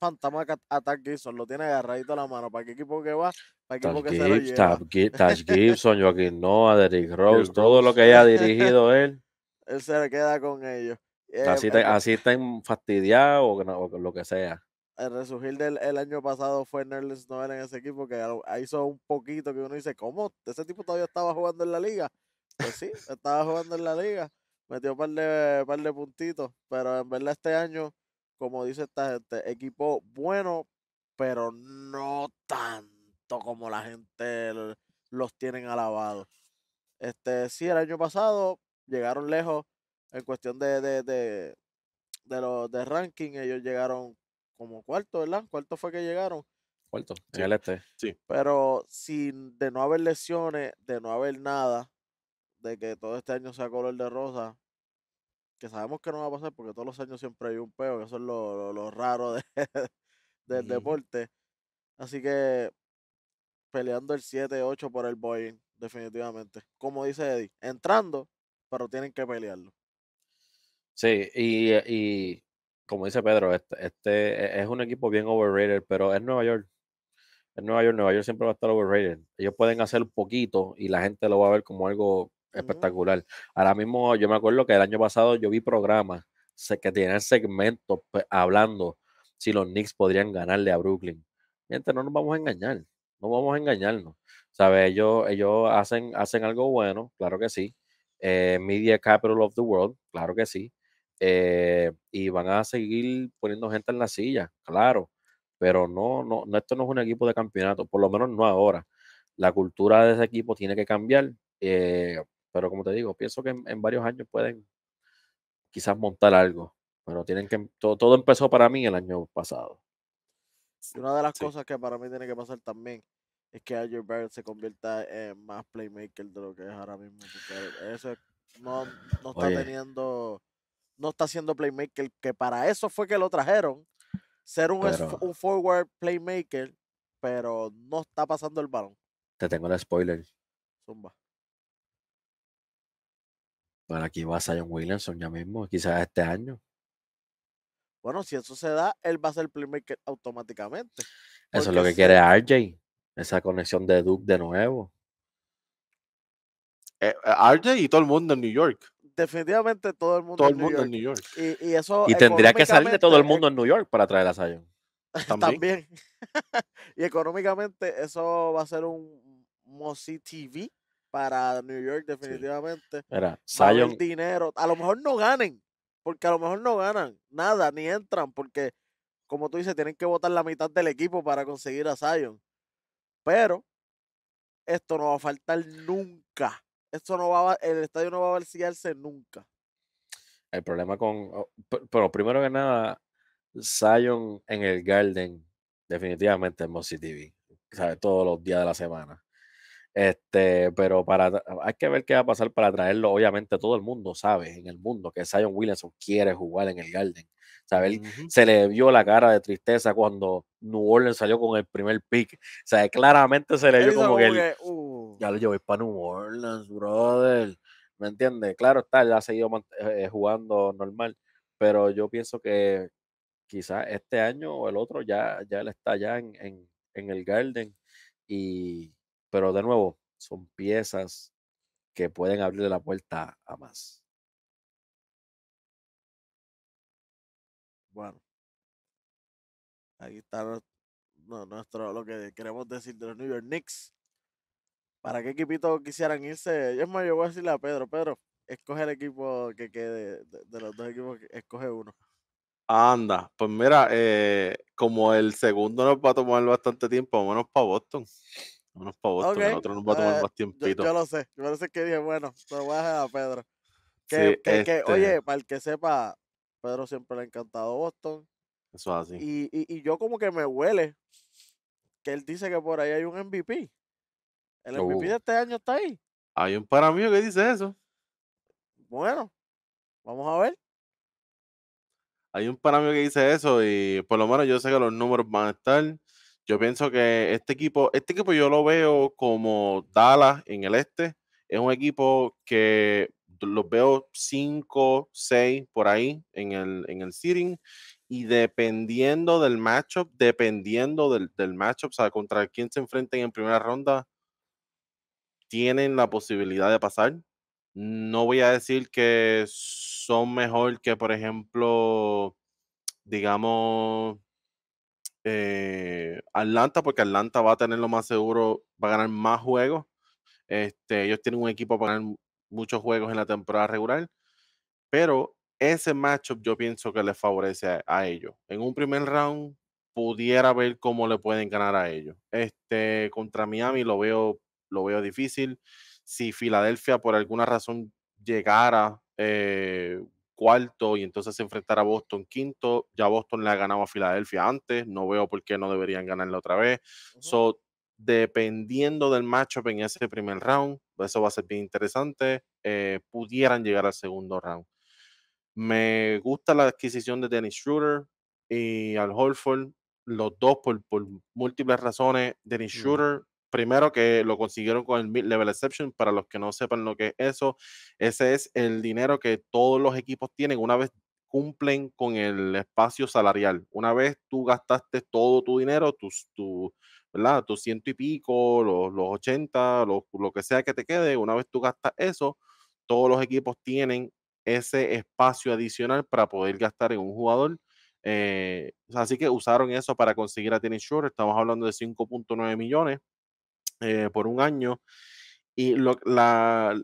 a Tash Gibson. Lo tiene agarradito a la mano. ¿Para qué equipo que va? ¿Para qué equipo que se lo Gibson, Joaquín Noah, Derrick Rose, todo lo que haya dirigido él. él se le queda con ellos. Eh, así, está así está fastidiados o, lo que sea. El resurgir del año pasado fue Nerlens Noel en ese equipo que hizo un poquito que uno dice, ¿cómo? Ese tipo todavía estaba jugando en la liga. Pues sí, estaba jugando en la liga metió un par de, puntitos, pero en verdad este año, como dice esta gente, equipo bueno, pero no tanto como la gente los tienen alabados. Este, sí, el año pasado llegaron lejos en cuestión de, de, de, de los de ranking, ellos llegaron como cuarto, ¿verdad? Cuarto fue que llegaron. Cuarto, en el este. Sí. Pero sin de no haber lesiones, de no haber nada, de que todo este año sea color de rosa, que sabemos que no va a pasar porque todos los años siempre hay un peo, que eso es lo, raro del deporte. Así que peleando el 7-8 por el Boeing, definitivamente. Como dice Eddie, entrando, pero tienen que pelearlo. Sí, y, eh, como dice Pedro, este, este e, es un equipo bien overrated, pero es Nueva York. En Nueva York, Nueva York siempre va a estar overrated. Ellos pueden hacer poquito y la gente lo va a ver como algo espectacular. Ahora mismo yo me acuerdo que el año pasado yo vi programas que tenían segmentos pues, hablando si los Knicks podrían ganarle a Brooklyn. Gente, no nos vamos a engañar, no vamos a engañarnos. ¿Sabes? Ellos, ellos hacen, hacen algo bueno, claro que sí. Eh, media Capital of the World, claro que sí. Eh, y van a seguir poniendo gente en la silla, claro. Pero no, no, no, esto no es un equipo de campeonato, por lo menos no ahora. La cultura de ese equipo tiene que cambiar. Eh, pero como te digo, pienso que en, varios años pueden quizás montar algo. Pero tienen que. Todo, empezó para mí el año pasado. una de las cosas que para mí tiene que pasar también es que Andrew Barrett se convierta en más playmaker de lo que es ahora mismo. eso no, está teniendo. No está siendo playmaker, que para eso fue que lo trajeron. Ser un, un forward playmaker, pero no está pasando el balón. Te tengo el spoiler. Zumba. Bueno, aquí va Sion Williamson ya mismo, quizás este año. Bueno, si eso se da, él va a ser el playmaker automáticamente. Eso es lo que quiere RJ. Esa conexión de Duke de nuevo. Eh, RJ y todo el mundo en New York. Definitivamente todo el mundo, el en, mundo New en York. Y, eso y tendría que salir de todo el mundo en New York para traer a Sion. También. y económicamente eso va a ser un Mossy TV para New York definitivamente. Mira, dinero. A lo mejor no ganen, porque a lo mejor no ganan nada, ni entran, porque como tú dices, tienen que votar la mitad del equipo para conseguir a Zion. Pero esto no va a faltar nunca. Esto no va el estadio no va a vaciarse nunca. El problema con, pero primero que nada, Zion en el Garden definitivamente en Mossy TV. Todos los días de la semana. Este, pero para, hay que ver qué va a pasar para traerlo. Obviamente todo el mundo sabe en el mundo que Zion Williamson quiere jugar en el Garden. Se le vio la cara de tristeza cuando New Orleans salió con el primer pick. O sea, claramente se le vio como que... Uh. Ya lo llevé para New Orleans, brother. ¿Me entiendes? Claro está, él ha seguido eh, eh, jugando normal, pero yo pienso que quizás este año o el otro ya, ya él está ya en, en el Garden y pero de nuevo, son piezas que pueden abrirle la puerta a más. Bueno, aquí está nuestro, lo que queremos decir de los New York Knicks. ¿Para qué equipito quisieran irse? yo yo voy a decirle a Pedro, Pedro, escoge el equipo que quede, de, los dos equipos, escoge uno. Anda, pues mira, eh, como el segundo nos va a tomar bastante tiempo, menos para Boston. Unos para Boston, otro nos va a tomar eh, más tiempito. Yo, lo sé, yo lo sé que dije, bueno, pero voy a dejar a Pedro. Que, este oye, para el que sepa, Pedro siempre le ha encantado Boston. Eso es así. Y, yo como que me huele que él dice que por ahí hay un MVP. El MVP oh. de este año está ahí. Hay un para mí que dice eso. Bueno, vamos a ver. Hay un para mí que dice eso y por lo menos yo sé que los números van a estar. Yo pienso que este equipo, este equipo yo lo veo como Dallas en el este. Es un equipo que los veo 5, 6 por ahí en el, en el Y dependiendo del matchup, dependiendo del, del matchup, o sea, contra quién se enfrenten en primera ronda, tienen la posibilidad de pasar. No voy a decir que son mejor que, por ejemplo, digamos, eh, Atlanta, porque Atlanta va a tener lo más seguro, va a ganar más juegos. Este, ellos tienen un equipo para ganar muchos juegos en la temporada regular, pero ese matchup yo pienso que les favorece a, ellos. En un primer round pudiera ver cómo le pueden ganar a ellos. Este, contra Miami lo veo, lo veo difícil. Si Filadelfia por alguna razón llegara eh, cuarto y entonces enfrentar a Boston quinto. Ya Boston le ha ganado a Filadelfia antes, no veo por qué no deberían ganarla otra vez. So, dependiendo del matchup en ese primer round, eso va a ser bien interesante, eh, pudieran llegar al segundo round. Me gusta la adquisición de Dennis Schroeder y al Holford, los dos por, por múltiples razones. Dennis mm. Schroeder primero que lo consiguieron con el mid-level exception. Para los que no sepan lo que es eso, ese es el dinero que todos los equipos tienen una vez cumplen con el espacio salarial. Una vez tú gastaste todo tu dinero, tus, tu, ciento y pico, los, los 80, lo que sea que te quede, una vez tú gastas eso, todos los equipos tienen ese espacio adicional para poder gastar en un jugador. Eh, así que usaron eso para conseguir a Tennis Shore. Estamos hablando de 5.9 millones. Eh, por un año. Y la,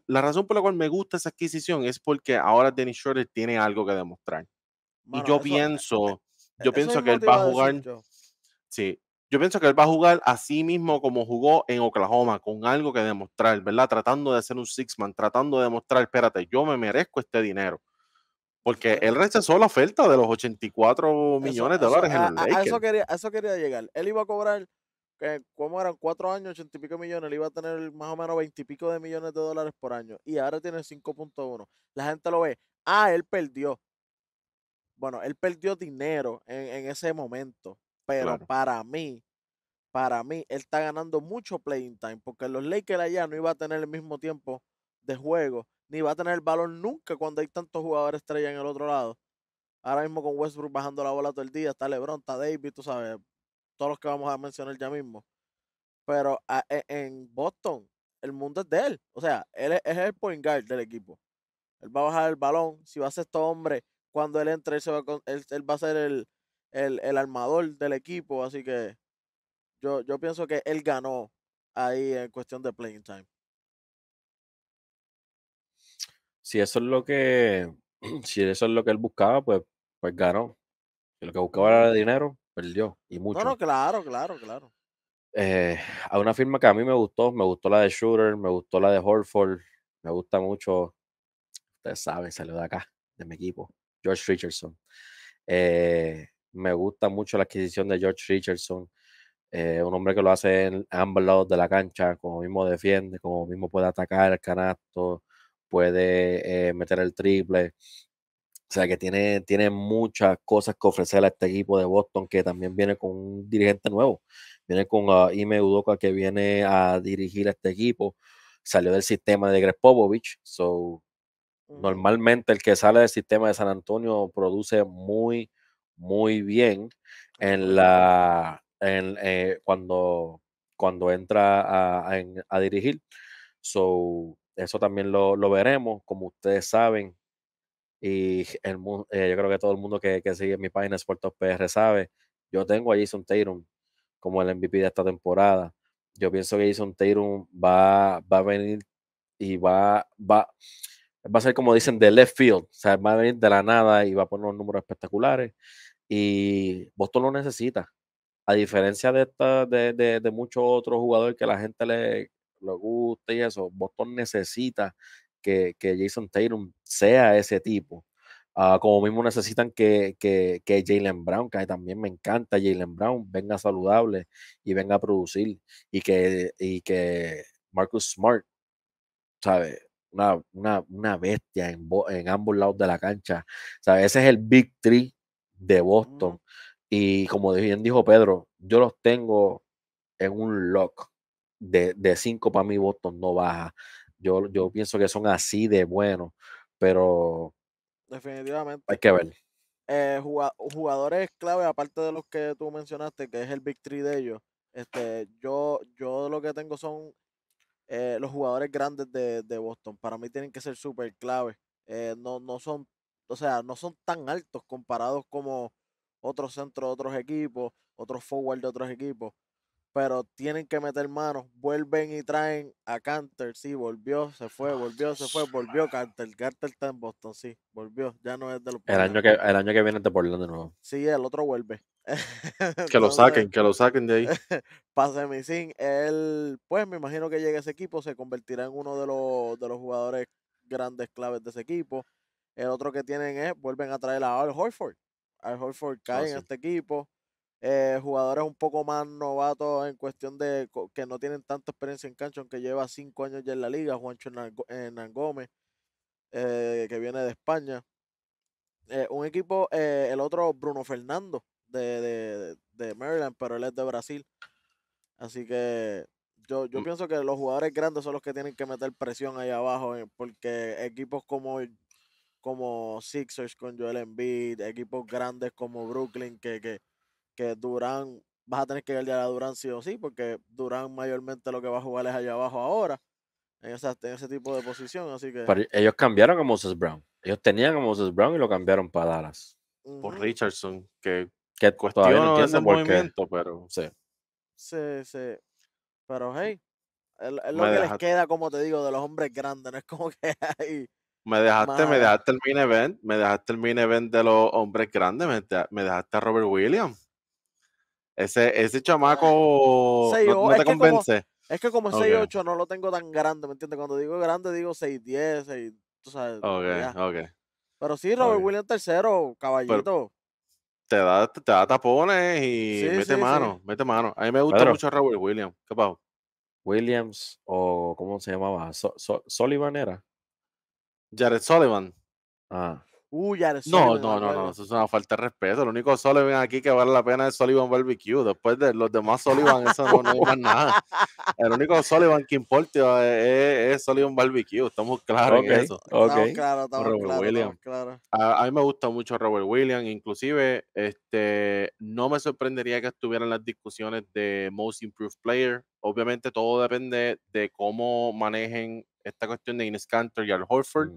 la, razón por la cual me gusta esa adquisición es porque ahora Dennis Schroeder tiene algo que demostrar. y yo eh, pienso, eh, yo pienso que él va a jugar. Yo. Sí, yo pienso que él va a jugar así mismo como jugó en Oklahoma, con algo que demostrar, ¿verdad? Tratando de ser un six-man, tratando de demostrar, espérate, yo me merezco este dinero. Porque él rechazó la oferta de los 84 millones de dólares en el Lakers eso quería, a eso quería llegar. Él iba a cobrar eh, ¿cómo eran? Cuatro años, ochenta y pico millones, Él iba a tener más o menos veintipico de millones de dólares por año. Y ahora tiene 5.1. La gente lo ve. Ah, él perdió. Bueno, él perdió dinero en, ese momento. Pero para mí, para mí, él está ganando mucho playing time. Porque los Lakers allá no iba a tener el mismo tiempo de juego. Ni va a tener el valor nunca cuando hay tantos jugadores estrella en el otro lado. Ahora mismo con Westbrook bajando la bola todo el día, está LeBron, está David, tú sabes, todos los que vamos a mencionar ya mismo. Pero ah, e, en Boston, el mundo es de él. O sea, él es, el point guard del equipo. Él va a bajar el balón. Si va a ser todo este hombre, cuando él entre, él, va, a ser el, el, armador del equipo. Así que yo, yo pienso que él ganó ahí en cuestión de playing time. Si eso es lo que, si eso es lo que él buscaba, pues, pues ganó. Si lo que buscaba era dinero, perdió y mucho. No, claro, claro, claro. Eh, a una firma que a mí me gustó, me gustó la de Shooter, me gustó la de Horford, me gusta mucho, ustedes saben, salió de acá, de mi equipo, George Richardson. Eh, me gusta mucho la adquisición de George Richardson, eh, un hombre que lo hace en ambos lados de la cancha, como mismo defiende, como mismo puede atacar el canasto, puede meter el triple, o sea que tiene, tiene muchas cosas que ofrecer a este equipo de Boston, que también viene con un dirigente nuevo. Viene con ah, Ime Udoka, que viene a dirigir a este equipo. Salió del sistema de Greg Popovich. So, normalmente el que sale del sistema de San Antonio produce muy, muy bien en la, eh, cuando, cuando entra a, a, a dirigir. So, eso también lo, lo veremos. Como ustedes saben, y el, eh, yo creo que todo el mundo que, que sigue mi página Sportos PR sabe, yo tengo a Jason Tatum como el MVP de esta temporada. Yo pienso que Jason Tatum va, va a venir y va, va, va a ser como dicen de left field, o sea, va a venir de la nada y va a poner unos números espectaculares. Y Boston lo necesita, a diferencia de, esta, de, de, de muchos otros jugadores que la gente le, le gusta y eso, Boston necesita que, que Jason Tatum sea ese tipo. Ah, como mismo necesitan que, que, Jalen Brown, que también me encanta Jalen Brown, venga saludable y venga a producir. Y que, y que Marcus Smart, sabe Una, una, una, bestia en, en, ambos lados de la cancha. Ese es el Big Three de Boston. Y como bien dijo Pedro, yo los tengo en un lock de, de cinco para mí Boston no baja. Yo, yo pienso que son así de buenos, pero. Definitivamente. Hay que ver. Eh, jugadores clave, aparte de los que tú mencionaste, que es el Big Three de ellos, este, yo, yo lo que tengo son eh, los jugadores grandes de, Boston. Para mí tienen que ser súper clave. Eh, no, no son, o sea, no son tan altos comparados como otros centros de otros equipos, otros forward de otros equipos pero tienen que meter manos. Vuelven y traen a Canter, sí, volvió, se fue, ah, volvió, se fue, volvió Canter. Canter está en Boston, sí, volvió, ya no es de los... El año que, el año que viene te ponen de nuevo. Sí, el otro vuelve. que lo saquen, que lo saquen de ahí. Pase mi sin, él, pues me imagino que llegue ese equipo, se convertirá en uno de los, de los jugadores grandes claves de ese equipo. El otro que tienen es, vuelven a traer a Al Horford. Al Horford cae ah, en este equipo. Eh, jugadores un poco más novatos en cuestión de que no tienen tanta experiencia en cancha, aunque lleva cinco años ya en la liga, Juancho eh, Hernán Gómez, eh, que viene de España. un equipo, el otro Bruno Fernando de, Maryland, pero él es de Brasil. Así que yo, yo mm. pienso que los jugadores grandes son los que tienen que meter presión ahí abajo, porque equipos como como Sixers con Joel Embiid, equipos grandes como Brooklyn que, que que Durán, vas a tener que guardiar a Durán sí o sí, porque Durán mayormente lo que va a jugar es allá abajo ahora, en, en ese tipo de posición. Así que... ellos cambiaron a Moses Brown. Ellos tenían a Moses Brown y lo cambiaron para Dallas. Por Richardson, que, que todavía no entiendo por movimiento, Pero sí. Sí, sí. Pero hey, es, lo que les queda, como te digo, de los hombres grandes, no es como que ahí Me dejaste, me dejaste el main event, me dejaste el main event de los hombres grandes, me dejaste a Robert Williams. Ese, ese chamaco ah, no, te convence. es que como es 8 6'8 no lo tengo tan grande, ¿me entiendes? Cuando digo grande digo 6'10, 6, tú sabes. Ok, ok. Pero sí, Robert William Williams tercero, caballito. te da, te da tapones y mete mano, mete mano. A mí me gusta mucho Robert Williams. ¿Qué pasó? Williams o ¿cómo se llamaba? Sullivan era. Jared Sullivan. Ah no, no, no, no, eso es una falta de respeto. El único Sullivan aquí que vale la pena es Sullivan Barbecue. Después de los demás Sullivan, eso no, no es más nada. El único Sullivan que importa es, es Sullivan Barbecue. Estamos claros en eso. Okay. Estamos claros, Robert claro, Claro. A, mí me gusta mucho Robert Williams. Inclusive, este, no me sorprendería que estuvieran las discusiones de Most Improved Player. Obviamente todo depende de cómo manejen esta cuestión de Ines Cantor y Al Horford.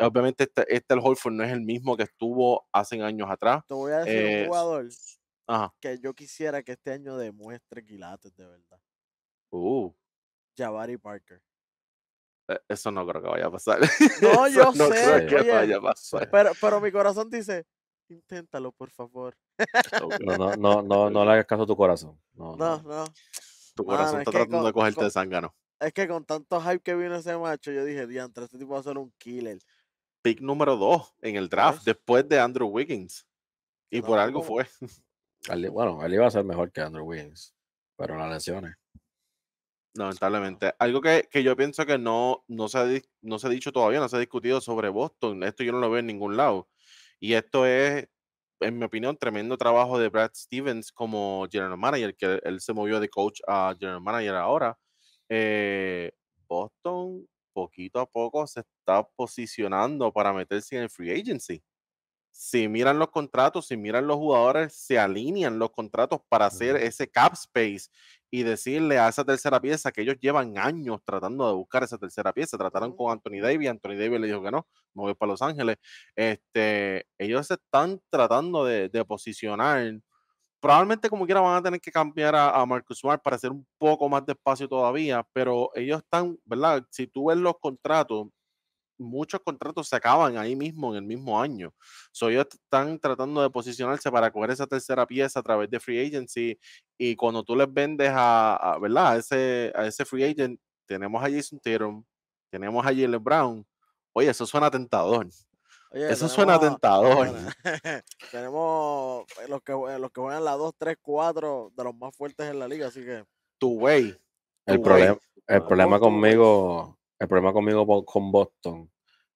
Obviamente, este, el este Holford no es el mismo que estuvo hace años atrás. Te voy a decir un eh, jugador que yo quisiera que este año demuestre quilates de verdad. Uh. Jabari Parker. E, eso no creo que vaya a pasar. No, yo sé. Pero, mi corazón dice, inténtalo, por favor. No, no, no, no, le hagas caso a tu corazón. No, no. Tu corazón está tratando de cogerte de sangano. Es que con tanto hype que vino ese macho, yo dije, diantra este tipo va a ser un killer pick número 2 en el draft después de Andrew Wiggins. Y por algo fue. bueno, Ali iba a ser mejor que Andrew Wiggins, pero las lesiones. Lamentablemente. Algo que, yo pienso que no, no, se ha, no se ha dicho todavía, no se ha discutido sobre Boston. Esto yo no lo veo en ningún lado. Y esto es, en mi opinión, tremendo trabajo de Brad Stevens como general manager, que él se movió de coach a general manager ahora. Eh, Boston poquito a poco se está posicionando para meterse en el free agency. Si miran los contratos, si miran los jugadores, se alinean los contratos para hacer ese cap space y decirle a esa tercera pieza que ellos llevan años tratando de buscar esa tercera pieza. Trataron con Anthony Davis, Anthony Davis le dijo que no, me voy para Los Ángeles. Este, ellos están tratando de posicionar Probablemente como quiera van a tener que cambiar a, Marcus Smart para hacer un poco más de espacio todavía, pero ellos están, ¿verdad? Si tú ves los contratos, muchos contratos se acaban ahí mismo en el mismo año. So, ellos están tratando de posicionarse para coger esa tercera pieza a través de free agency y cuando tú les vendes a, ¿verdad? A ese, a ese free agent, tenemos a Jason Tatum, tenemos a Jalen Brown. Oye, eso suena tentador. Eso suena tentador. tenemos los que, los que juegan la 2, 3, 4 de los más fuertes en la liga, así que. Tu wey. El, el problema conmigo, el problema conmigo con Boston,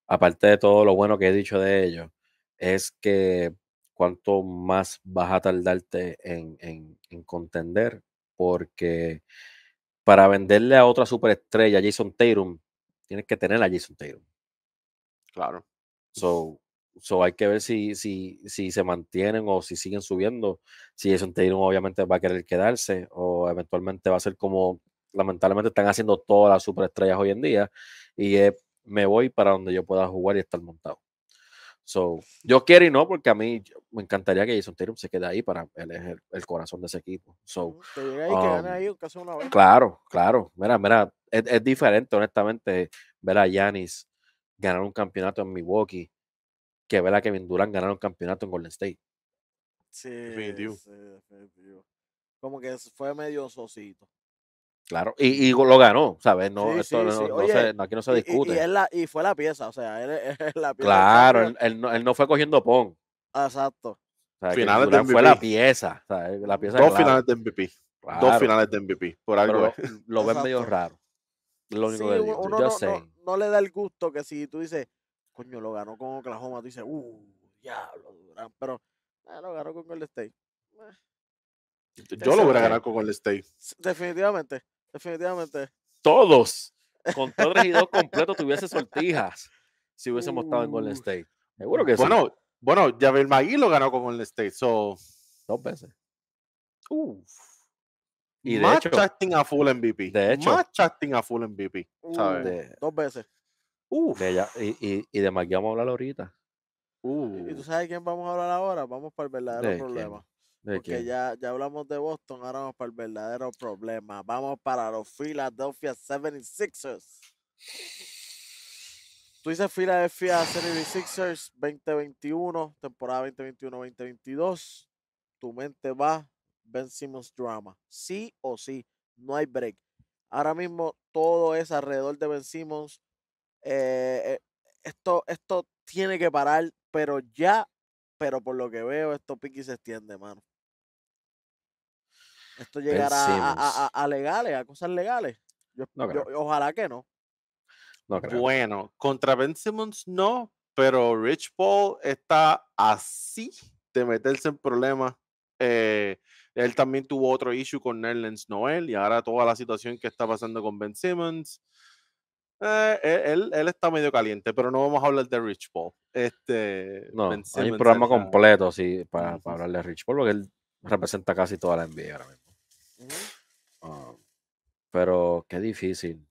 aparte de todo lo bueno que he dicho de ellos, es que cuánto más vas a tardarte en, en contender, porque para venderle a otra superestrella, Jason Tatum, tienes que tener a Jason Tatum. Claro. So, so hay que ver si, si, si se mantienen o si siguen subiendo. Si Jason Taylor obviamente va a querer quedarse o eventualmente va a ser como lamentablemente están haciendo todas las superestrellas hoy en día y me voy para donde yo pueda jugar y estar montado. So, yo quiero y no, porque a mí me encantaría que Jason Tatum se quede ahí para él es el, corazón de ese equipo. So, mm, um, Claro, claro. Mira, mira, es, es diferente, honestamente, ver a Yanis ganar un campeonato en Milwaukee que ver a que Durant ganaron un campeonato en Golden State. Sí, definitivo. Como que fue medio sosito. Claro, y, y lo ganó, ¿sabes? No, aquí no se discute. Y, fue la pieza, o sea, él, es la pieza. Claro, él, no, él, no, fue cogiendo pon. Exacto. finales de MVP. Fue la pieza. Dos finales de MVP. Dos finales de MVP. Por algo. lo, lo ven medio raro. Lo único que no, le da el gusto que si tú dices, coño, lo ganó con Oklahoma, tú dices, uh, diablo, Pero ah, lo ganó con Golden State. Ah. Yo lo hubiera ganado con Golden State. Definitivamente, definitivamente. Todos, con todo y dos completos, tuviese sortijas si hubiésemos estado en Golden uh. State. Seguro que bueno, sí. Bueno, Javier Magui lo ganó con Golden State, so... Dos veces. uff y de hecho, a full MVP. De hecho. Más chatting a full MVP. Uh, dos veces. Y De más y, de vamos a hablar ahorita. ¿Y tú sabes de quién vamos a hablar ahora? Vamos para el verdadero problema. Porque ya, ya hablamos de Boston, ahora vamos para el verdadero problema. Vamos para los Philadelphia 76ers. Tú dices Philadelphia 76ers 2021, temporada 2021-2022. Tu mente va Ben Simmons drama. Sí o sí, no hay break. Ahora mismo todo es alrededor de Ben Simmons. Eh, eh, esto, esto tiene que parar, pero ya, pero por lo que veo, esto piqui se extiende, mano. Esto llegará a, legales, a cosas legales. Yo, ojalá que no. bueno, contra Ben Simmons no, pero Rich Paul está así de meterse en problemas. Eh, él también tuvo otro issue con Nerlens Noel y ahora toda la situación que está pasando con Ben Simmons. Eh, e, él, está medio caliente, pero no vamos a hablar de Rich Paul. Este, no, hay un programa completo sí, para, hablar de Rich Paul, porque él representa casi toda la NBA ahora mismo. Ah, pero qué difícil.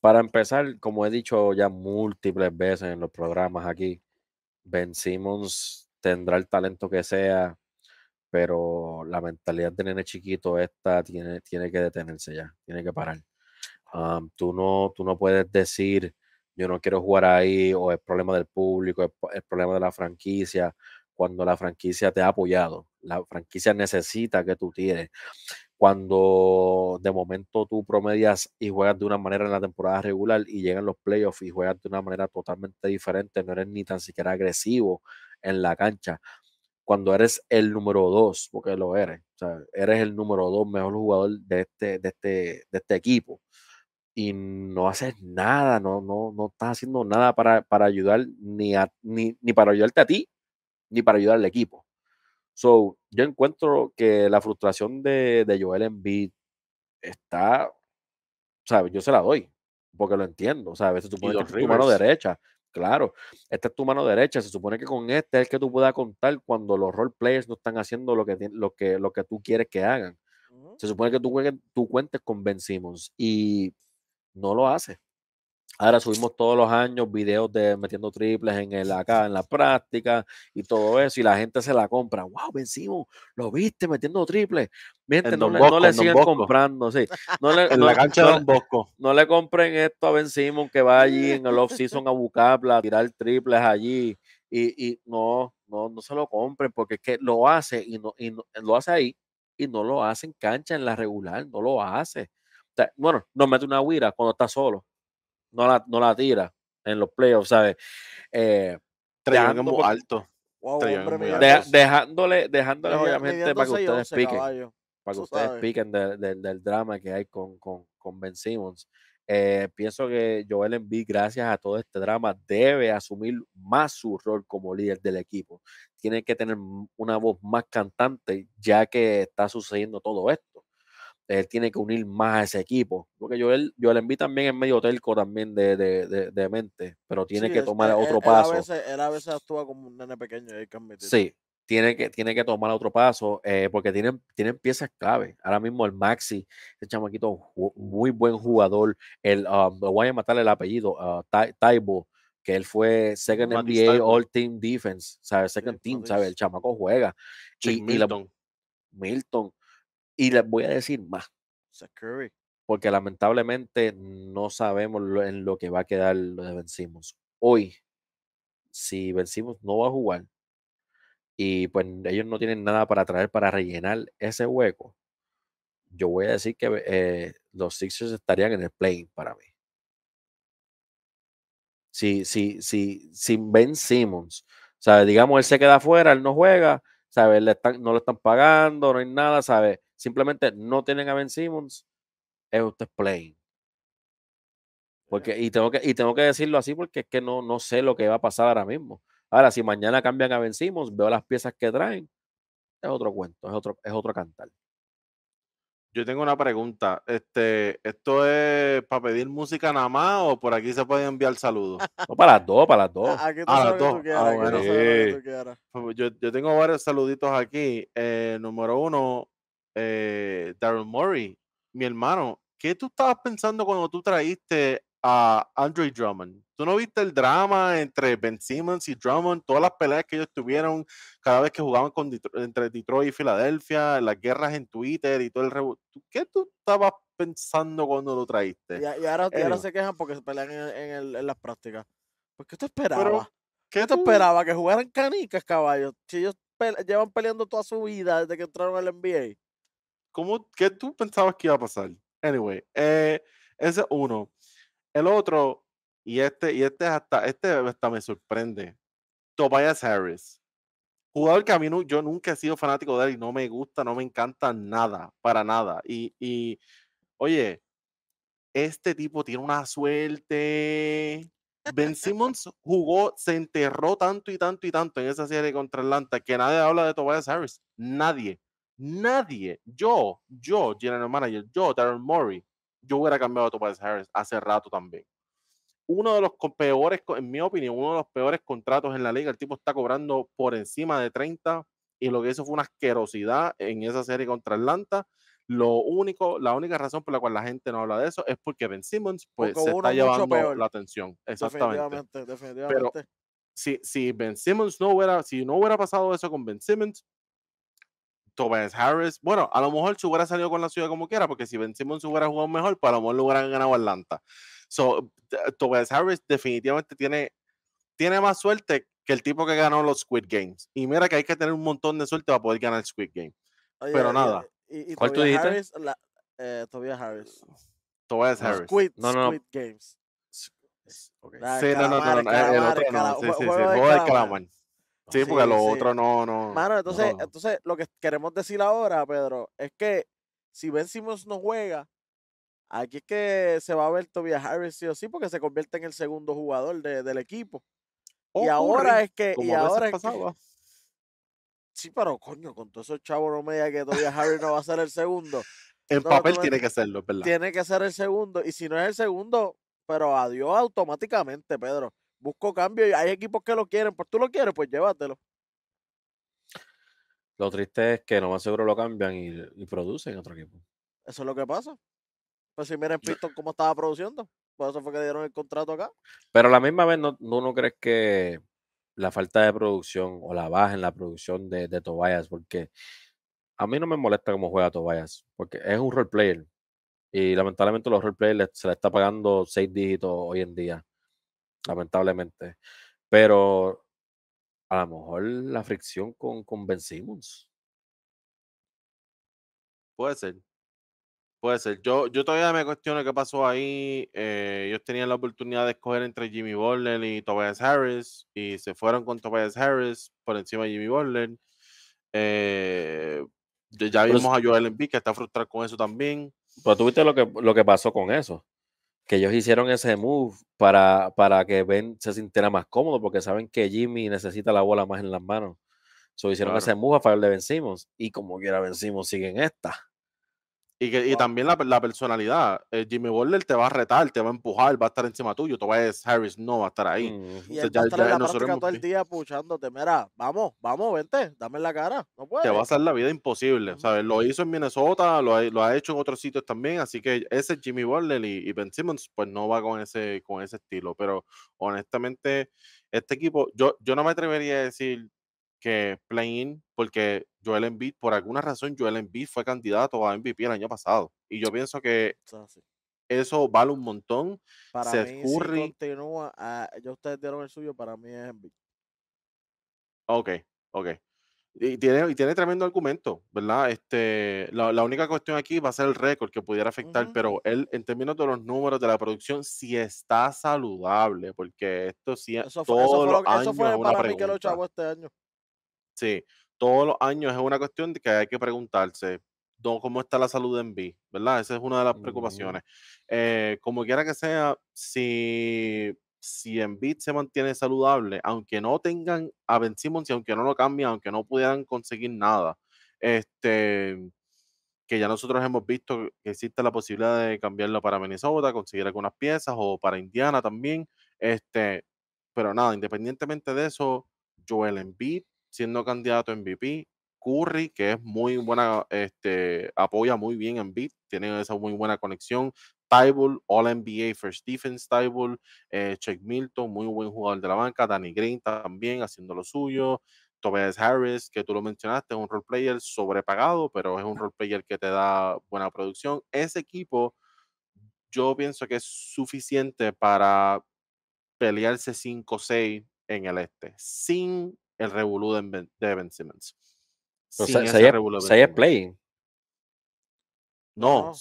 Para empezar, como he dicho ya múltiples veces en los programas aquí, Ben Simmons tendrá el talento que sea, pero la mentalidad de nene chiquito esta tiene, tiene que detenerse ya, tiene que parar. tú, no, tú no puedes decir, yo no quiero jugar ahí, o es problema del público, es el problema de la franquicia, cuando la franquicia te ha apoyado. La franquicia necesita que tú tienes. Cuando de momento tú promedias y juegas de una manera en la temporada regular y llegan los playoffs y juegas de una manera totalmente diferente, no eres ni tan siquiera agresivo en la cancha cuando eres el número dos, porque lo eres, o sea, eres el número dos mejor jugador de este, de este, de este equipo y no haces nada, no, no, no estás haciendo nada para, para ayudar ni, a, ni, ni, para ayudarte a ti, ni para ayudar al equipo. So, yo encuentro que la frustración de, de Joel Embiid está, ¿sabes? Yo se la doy, porque lo entiendo, o sea, a veces Tú pones tu mano derecha, Claro, esta es tu mano derecha. Se supone que con este es que tú puedas contar cuando los role players no están haciendo lo que, lo que, lo que tú quieres que hagan. Se supone que tú, tú cuentes con Ben y no lo hace. Ahora subimos todos los años videos de metiendo triples en el acá, en la práctica y todo eso, y la gente se la compra. ¡Wow, Ben vencimos! ¿Lo viste metiendo triples? no, le siguen comprando, sí. No le, en la cancha de Bosco. No le compren esto a Ben Simon que va allí en el off-season a buscarla, a tirar triples allí. Y, no, no, no se lo compren porque es que lo hace y, y lo hace ahí y no lo hace en cancha en la regular, no lo hace. bueno, no mete una huira cuando está solo no la, no la tira en los playoffs, ¿sabes? Eh, alto. dejándole, dejándole obviamente para que ustedes piquen. Para que ustedes piquen del drama que hay con, con, Ben Simmons. Eh, pienso que Joel Embiid, gracias a todo este drama, debe asumir más su rol como líder del equipo. Tiene que tener una voz más cantante, ya que está sucediendo todo esto él tiene que unir más a ese equipo. Porque yo le Embiid también en medio telco también de, mente, pero tiene que tomar e, otro e, paso. Él a, veces, actúa como un nene pequeño, Sí, tiene que, tiene que tomar otro paso, eh, porque tienen, tienen piezas clave. Ahora mismo el Maxi, el chamaquito, muy buen jugador. El, um, voy a matarle el apellido, uh, Taibo, que él fue Second NBA All Team Defense, Second Team, sabe El chamaco juega. Y, Milton. Y les voy a decir más. Porque lamentablemente no sabemos en lo que va a quedar lo de Ben Hoy, si Ben no va a jugar y pues ellos no tienen nada para traer para rellenar ese hueco, yo voy a decir que eh, los Sixers estarían en el play para mí. Si, si, si, sin Ben Simmons, ¿sabe? digamos, él se queda afuera, él no juega, ¿sabe? Le están, no lo están pagando, no hay nada, ¿sabes? simplemente no tienen a Ben Simmons, es usted playing. Porque, y, tengo que, y tengo que decirlo así porque es que no, no sé lo que va a pasar ahora mismo. Ahora, si mañana cambian a Ben Simmons, veo las piezas que traen, es otro cuento, es otro, es otro cantar. Yo tengo una pregunta. Este, ¿Esto es para pedir música nada más o por aquí se puede enviar saludos? No, para las dos, para las dos. las dos. yo, tengo varios saluditos aquí. Eh, número uno, eh, Darren Murray mi hermano, ¿qué tú estabas pensando cuando tú traíste a Andre Drummond? ¿Tú no viste el drama entre Ben Simmons y Drummond? Todas las peleas que ellos tuvieron cada vez que jugaban entre Detroit y Filadelfia, las guerras en Twitter y todo el rebote. ¿Qué tú estabas pensando cuando lo traíste? Y, ahora, se quejan porque se pelean en, las prácticas. ¿Por pues, qué te esperaba? ¿Qué te esperabas? ¿Que jugaran canicas, caballos? Si ellos llevan peleando toda su vida desde que entraron al NBA. ¿Cómo, ¿Qué tú pensabas que iba a pasar? Anyway, eh, ese uno. El otro, y este, y este hasta, este me sorprende. Tobias Harris. Jugador que a mí yo nunca he sido fanático de él y no me gusta, no me encanta nada, para nada. Y, y oye, este tipo tiene una suerte. Ben Simmons jugó, se enterró tanto y tanto y tanto en esa serie contra Atlanta que nadie habla de Tobias Harris. Nadie. Nadie, yo, yo, General Manager, yo, Darren Murray, yo hubiera cambiado a Tobias Harris hace rato también. Uno de los peores, en mi opinión, uno de los peores contratos en la liga. El tipo está cobrando por encima de 30 y lo que hizo fue una asquerosidad en esa serie contra Atlanta. Lo único, la única razón por la cual la gente no habla de eso es porque Ben Simmons pues, se está llevando la atención. Exactamente. Definitivamente, definitivamente. Pero si, Ben Simmons no hubiera, si no hubiera pasado eso con Ben Simmons, Tobias Harris, bueno, a lo mejor si hubiera salido con la ciudad como quiera, porque si Ben Simmons hubiera jugado mejor, pues a lo mejor lo hubieran ganado Atlanta. So, eh, Tobias Harris definitivamente tiene, tiene más suerte que el tipo que ganó los Squid Games. Y mira que hay que tener un montón de suerte para poder ganar el Squid Game. Pero nada. ¿Cuál tú dijiste? Eh, Tobias Harris. Tobias Harris. Squid, no, Squid Games. Sí, no, no, no, no, el otro sí, sí, sí, juego de Sí, porque a lo otro no, no. Mano, entonces, entonces lo que queremos decir ahora, Pedro, es que si Ben Simmons no juega, aquí es que se va a ver Tobias Harris sí o sí, porque se convierte en el segundo jugador del equipo. y oh, ahora es que, y ahora es Sí, pero coño, con todos esos chavos no me diga que Tobias Harris no va a ser el segundo. en papel tiene que serlo, ¿verdad? Tiene que ser el segundo. Y si no es el segundo, pero adiós automáticamente, Pedro busco cambio y hay equipos que lo quieren, pues tú lo quieres, pues llévatelo. Lo triste es que no más seguro lo cambian y, producen otro equipo. Eso es lo que pasa. Pues si miren Piston cómo estaba produciendo, por eso fue que dieron el contrato acá. Pero a la misma vez, ¿no, no, crees que la falta de producción o la baja en la producción de, de Tobias? Porque a mí no me molesta cómo juega Tobias, porque es un role player. Y lamentablemente los role players se le está pagando seis dígitos hoy en día lamentablemente. Pero a lo mejor la fricción con, Ben Puede ser. Puede ser. Yo, yo todavía me cuestiono qué pasó ahí. Eh, ellos tenían la oportunidad de escoger entre Jimmy Butler y Tobias Harris y se fueron con Tobias Harris por encima de Jimmy Butler. Eh, ya vimos a Joel Embiid que está frustrado con eso también. Pero tú viste lo que, lo que pasó con eso que ellos hicieron ese move para, que Ben se sintiera más cómodo, porque saben que Jimmy necesita la bola más en las manos. So hicieron ese move a favor de Ben y como quiera Ben siguen sigue esta. Y, y también la, la personalidad. Eh, Jimmy Butler te va a retar, te va a empujar, va a estar encima tuyo. a decir Harris no va a estar ahí. Mm. ya, va en la práctica todo el día puchándote. Mira, vamos, vamos, vente, dame la cara. No puedes. Te va a hacer la vida imposible. ¿sabes? Lo hizo en Minnesota, lo, lo, ha hecho en otros sitios también. Así que ese Jimmy Butler y, y, Ben Simmons, pues no va con ese, con ese estilo. Pero honestamente, este equipo, yo, yo no me atrevería a decir que play-in, porque Joel Embiid, por alguna razón, Joel Embiid fue candidato a MVP el año pasado. Y yo pienso que ah, eso vale un montón. Para mí, si continúa, ah, ustedes dieron el suyo, para mí es Embiid. Ok, ok. Y tiene, y tiene tremendo argumento, ¿verdad? Este, la, única cuestión aquí va a ser el récord que pudiera afectar, pero él, en términos de los números de la producción, si está saludable, porque esto sí, eso fue, para mí que lo este año. Sí, todos los años es una cuestión que hay que preguntarse cómo está la salud en B, ¿verdad? Esa es una de las mm. preocupaciones. Eh, como quiera que sea, si, si en B se mantiene saludable, aunque no tengan a Ben Simmons y aunque no lo cambien, aunque no pudieran conseguir nada, este que ya nosotros hemos visto que existe la posibilidad de cambiarlo para Minnesota, conseguir algunas piezas o para Indiana también. Este, pero nada, independientemente de eso, Joel Embiid siendo candidato a MVP. Curry, que es muy buena, este, apoya muy bien en beat, tiene esa muy buena conexión. Tybull, All NBA First Defense Tybull, eh, Milton, muy buen jugador de la banca. Danny Green también haciendo lo suyo. Tobias Harris, que tú lo mencionaste, es un role player sobrepagado, pero es un role player que te da buena producción. Ese equipo, yo pienso que es suficiente para pelearse 5-6 en el este, sin el revolú de Ben, Simmons. se es, playing. No,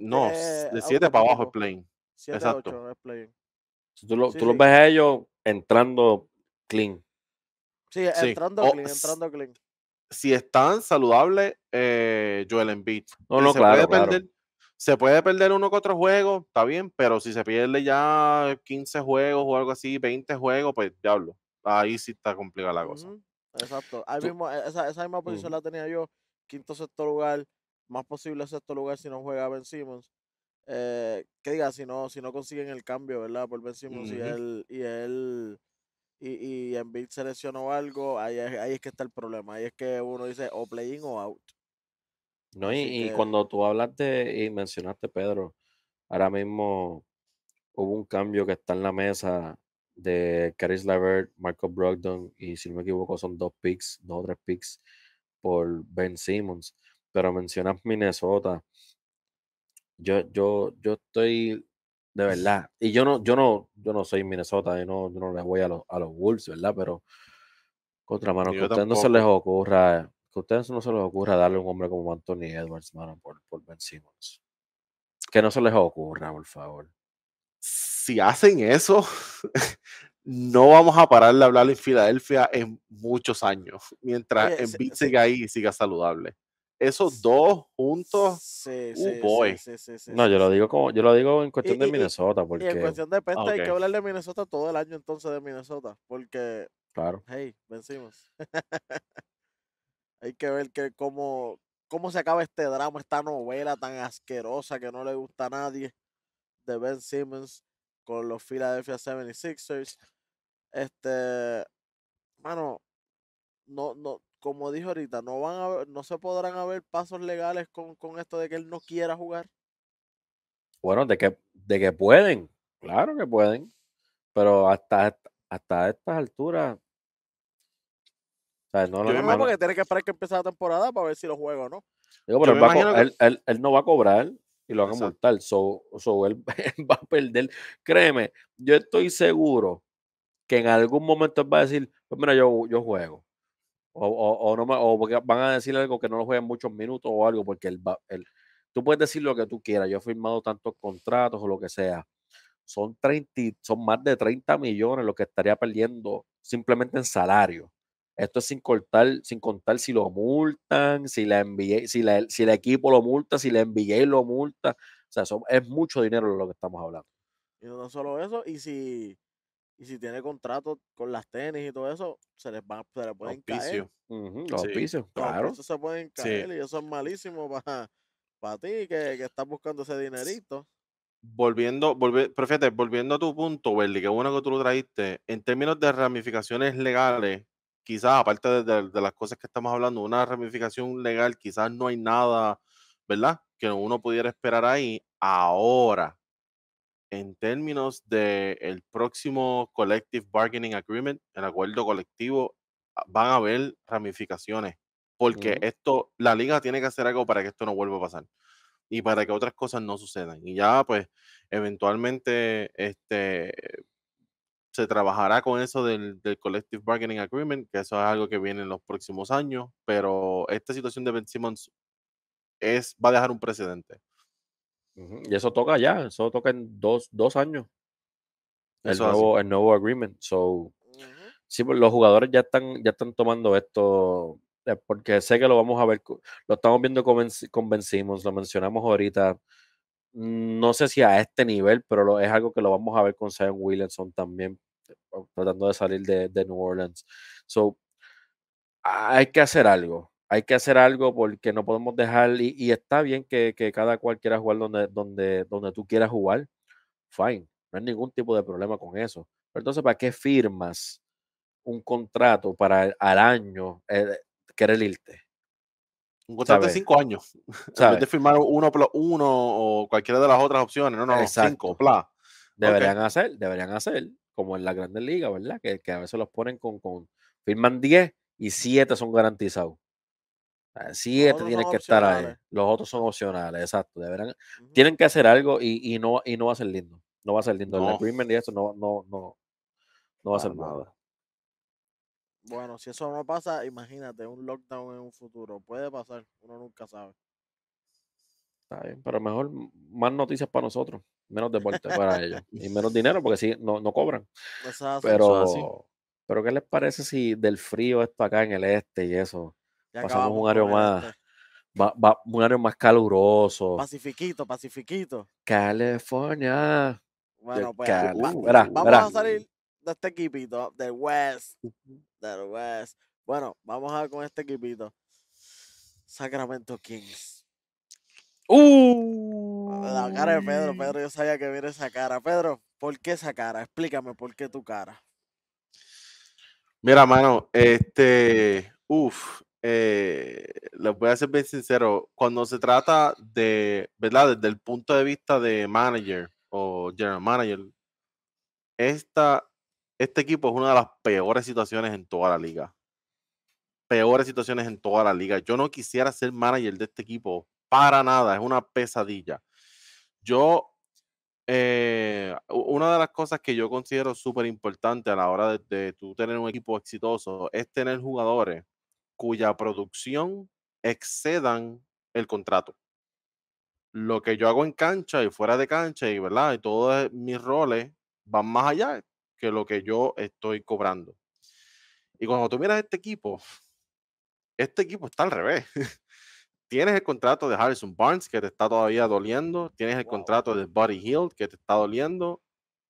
no, de, 7 eh, para abajo es playing. Exacto. Tú, lo, los ves a ellos entrando clean. Sí, entrando clean, entrando clean. Si están saludables, eh, Joel Embiid. Eh, se puede perder, Se puede perder uno o otro juego, está bien, pero si se pierde ya 15 juegos o algo así, 20 juegos, pues diablo ahí sí está complicada la cosa. Exacto. mismo, e, esa, misma posición la tenía yo. Quinto, sexto lugar. Más posible sexto lugar si no juega Ben Simmons. Eh, que diga, si no, si no consiguen el cambio, ¿verdad? Por Ben Simmons y él, y él y, y Embiid seleccionó algo, ahí, es que está el problema. Ahí es que uno dice o play-in o out. No, y, cuando tú hablaste y mencionaste, Pedro, ahora mismo hubo un cambio que está en la mesa de Caris Lavert, Marco Brogdon y si no me equivoco son dos picks, dos o tres picks por Ben Simmons. Pero mencionas Minnesota. Yo, yo, yo estoy de verdad. Y yo no, yo no, yo no soy Minnesota, y no, les no voy a, los, Wolves, ¿verdad? Pero contra mano, que a ustedes no se les ocurra, que ustedes no se les ocurra darle un hombre como Anthony Edwards, mano, por, por Ben Simmons. Que no se les ocurra, por favor si hacen eso, no vamos a parar de hablar en Filadelfia en muchos años, mientras en Embiid siga ahí y siga saludable. Esos dos juntos, uh, boy. no, yo lo digo como, yo lo digo en cuestión de Minnesota, porque en cuestión de Pente, hay que hablar de Minnesota todo el año entonces de Minnesota, porque claro, hey, vencimos. hay que ver que cómo, cómo se acaba este drama, esta novela tan asquerosa que no le gusta a nadie de Ben Simmons con los Philadelphia 76ers. Este, mano, no, no, como dije ahorita, no van a no se podrán haber pasos legales con, con, esto de que él no quiera jugar. Bueno, de que, de que pueden, claro que pueden, pero hasta, hasta estas alturas. O sea, no, Yo no, tiene que esperar que empiece la temporada para ver si lo juega no. él, él no va a cobrar y lo van a multar. So, él, va a perder. Créeme, yo estoy seguro que en algún momento él va a decir, pues mira, yo, yo juego. O, o, no van a decir algo que no lo jueguen muchos minutos o algo, porque él tú puedes decir lo que tú quieras. Yo he firmado tantos contratos o lo que sea. Son, 30, son más de 30 millones lo que estaría perdiendo simplemente en salario. Esto es sin cortar, sin contar si lo multan, si la si, la, si el equipo lo multa, si la NBA lo multa. O sea, es mucho dinero lo que estamos hablando. Y no solo eso, y si, y si tiene contrato con las tenis y todo eso, se les va, se les pueden caer. los claro. Los se pueden caer y eso es malísimo para, ti que, que estás buscando ese dinerito volviendo, volve, pero volviendo a tu punto, Berli, que bueno que tú lo trajiste, en términos de ramificaciones legales, quizás, aparte de, las cosas que estamos hablando, una ramificación legal, quizás no hay nada, ¿verdad? Que uno pudiera esperar ahí. Ahora, en términos del el próximo Collective Bargaining Agreement, el acuerdo colectivo, ah, van a haber ramificaciones, porque esto, la liga tiene que hacer algo para que esto no vuelva a pasar y para que otras cosas no sucedan. Y ya, pues, eventualmente, este, se trabajará con eso del, Collective Bargaining Agreement, que eso es algo que viene en los próximos años, pero esta situación de Ben Simmons es, va a dejar un precedente. Y eso toca ya, eso toca en dos, años. El nuevo, el nuevo, agreement. So, pues, los jugadores ya están, ya están tomando esto eh, porque sé que lo vamos a ver, lo estamos viendo con lo mencionamos ahorita no sé si a este nivel, pero es algo que lo vamos a ver con Zion Williamson también, tratando de salir de, New Orleans. So, hay que hacer algo. Hay que hacer algo porque no podemos dejar, y, está bien que, cada cual quiera jugar donde, donde, donde tú quieras jugar. Fine, no hay ningún tipo de problema con eso. Pero entonces, ¿para qué firmas un contrato para al año eh, irte? Un contrato de cinco años. En vez de firmar uno, uno o cualquiera de las otras opciones. No, no, Exacto. cinco, bla. Deberían hacer, deberían hacer, como en la grandes ligas, ¿verdad? Que, que, a veces los ponen con, con firman 10 y siete son garantizados. Ah, siete tienen que estar ahí. Los otros son opcionales, exacto. Deberán, Tienen que hacer algo y, y, no, y no va a ser lindo. No va a ser lindo. No. El agreement y esto no, no, no, no va a ser nada. Bueno, si eso no pasa, imagínate un lockdown en un futuro. Puede pasar, uno nunca sabe. Está bien, pero mejor más noticias para nosotros, menos deporte para ellos y menos dinero porque si, no, no cobran. pero, pero, ¿qué les parece si del frío esto acá en el este y eso? pasamos un área más. Este. un área más caluroso. Pacifiquito, pacifiquito. California. Bueno, pues vamos a salir de este equipito, del West del West. Bueno, vamos a ver con este equipito. Sacramento Kings. ¡Uh! La cara de Pedro, Pedro, yo sabía que viene esa cara. Pedro, ¿por qué esa cara? Explícame por qué tu cara. Mira, mano, este, ¡Uf! Eh, les voy a ser bien sincero, cuando se trata de, ¿verdad? Desde el punto de vista de manager o general manager, esta este equipo es una de las peores situaciones en toda la liga. Peores situaciones en toda la liga. Yo no quisiera ser manager de este equipo para nada, es una pesadilla. Yo, eh, una de las cosas que yo considero súper importante a la hora de, tener un equipo exitoso es tener jugadores cuya producción excedan el contrato. Lo que yo hago en cancha y fuera de cancha y, ¿verdad? y todos mis roles van más allá que lo que yo estoy cobrando. Y cuando tú miras este equipo, este equipo está al revés. tienes el contrato de Harrison Barnes que te está todavía doliendo, tienes el contrato de Buddy Hill que te está doliendo,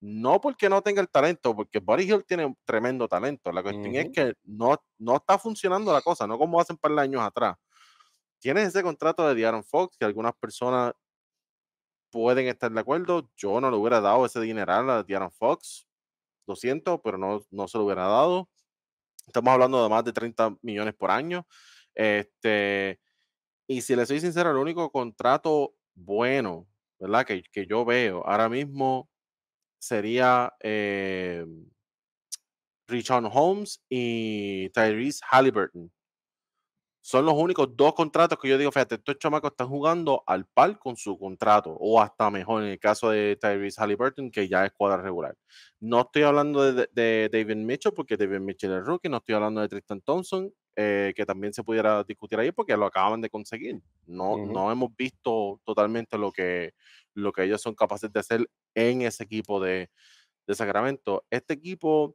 no porque no tenga el talento, porque Buddy Hill tiene un tremendo talento, la cuestión es que no, no está funcionando la cosa, no como hacen para años atrás. Tienes ese contrato de Diaron Fox que algunas personas pueden estar de acuerdo, yo no le hubiera dado ese dinero a Diaron Fox, 200, pero no, se lo hubiera dado. Estamos hablando de más de 30 millones por año. Este, y si le soy sincero, el único contrato bueno, ¿verdad? Que, que yo veo ahora mismo sería eh, Richard Holmes y Tyrese Halliburton son los únicos dos contratos que yo digo, fíjate, estos chamacos están jugando al par con su contrato, o hasta mejor en el caso de Tyrese Halliburton, que ya es cuadra regular. No estoy hablando de, David Mitchell, porque David Mitchell es rookie, no estoy hablando de Tristan Thompson, eh, que también se pudiera discutir ahí, porque lo acaban de conseguir. No, no hemos visto totalmente lo que, lo que ellos son capaces de hacer en ese equipo de, de Sacramento. Este equipo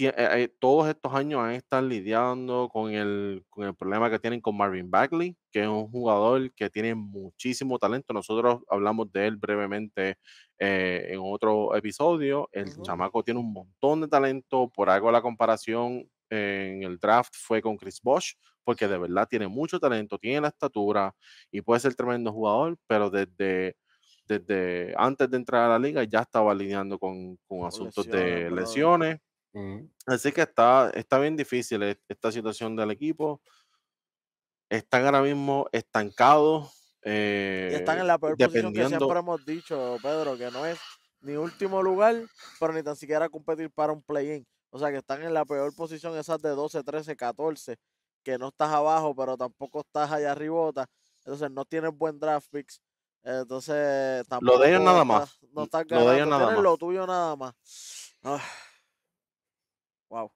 eh, eh, todos estos años han estado lidiando con el, problema que tienen con Marvin Bagley, que es un jugador que tiene muchísimo talento. Nosotros hablamos de él brevemente eh, en otro episodio. El chamaco tiene un montón de talento. Por algo la comparación en el draft fue con Chris Bosch, porque de verdad tiene mucho talento, tiene la estatura y puede ser tremendo jugador, pero desde antes de entrar a la liga ya estaba lidiando con, asuntos de lesiones. Así que está, está bien difícil e, esta situación del equipo. Están ahora mismo estancados. están eh, en la peor posición que siempre hemos dicho, Pedro, que no es ni último lugar, pero ni tan siquiera competir para un play-in. O sea que están en la peor posición esas de 12, 13, 14, que no estás abajo, pero tampoco estás allá arribota. Entonces no tienes buen draft picks. Entonces tampoco. Lo de ellos nada más. No Lo nada más. Lo tuyo nada más. Ah. Wow.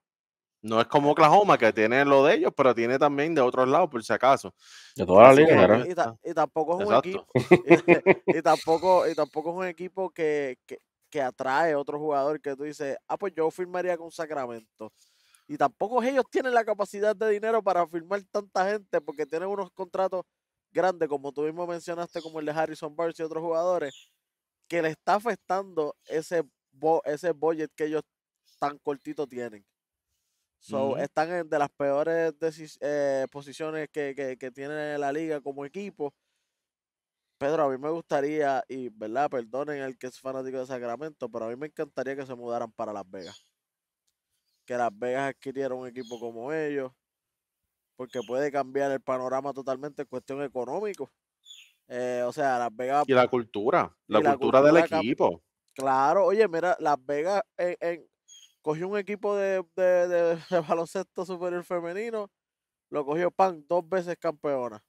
No es como Oklahoma, que tiene lo de ellos, pero tiene también de otros lados, por si acaso. De toda la liga, Y, tampoco es un equipo. Y, tampoco, y tampoco es un equipo que, atrae a otro jugador que tú dices, ah, pues yo firmaría con Sacramento. Y tampoco ellos tienen la capacidad de dinero para firmar tanta gente, porque tienen unos contratos grandes, como tú mismo mencionaste, como el de Harrison Barnes y otros jugadores, que le está afectando ese, ese budget que ellos tan cortito tienen. So, Están en de las peores eh, posiciones que, tiene la liga como equipo. Pedro, a mí me gustaría, y verdad, perdonen al que es fanático de Sacramento, pero a mí me encantaría que se mudaran para Las Vegas. Que Las Vegas adquiriera un equipo como ellos, porque puede cambiar el panorama totalmente en cuestión económico. Eh, o sea, Las Vegas. Y la cultura, la, cultura, del equipo. Claro, oye, mira, Las Vegas en, cogió un equipo de, baloncesto superior femenino, lo cogió Pan dos veces campeona.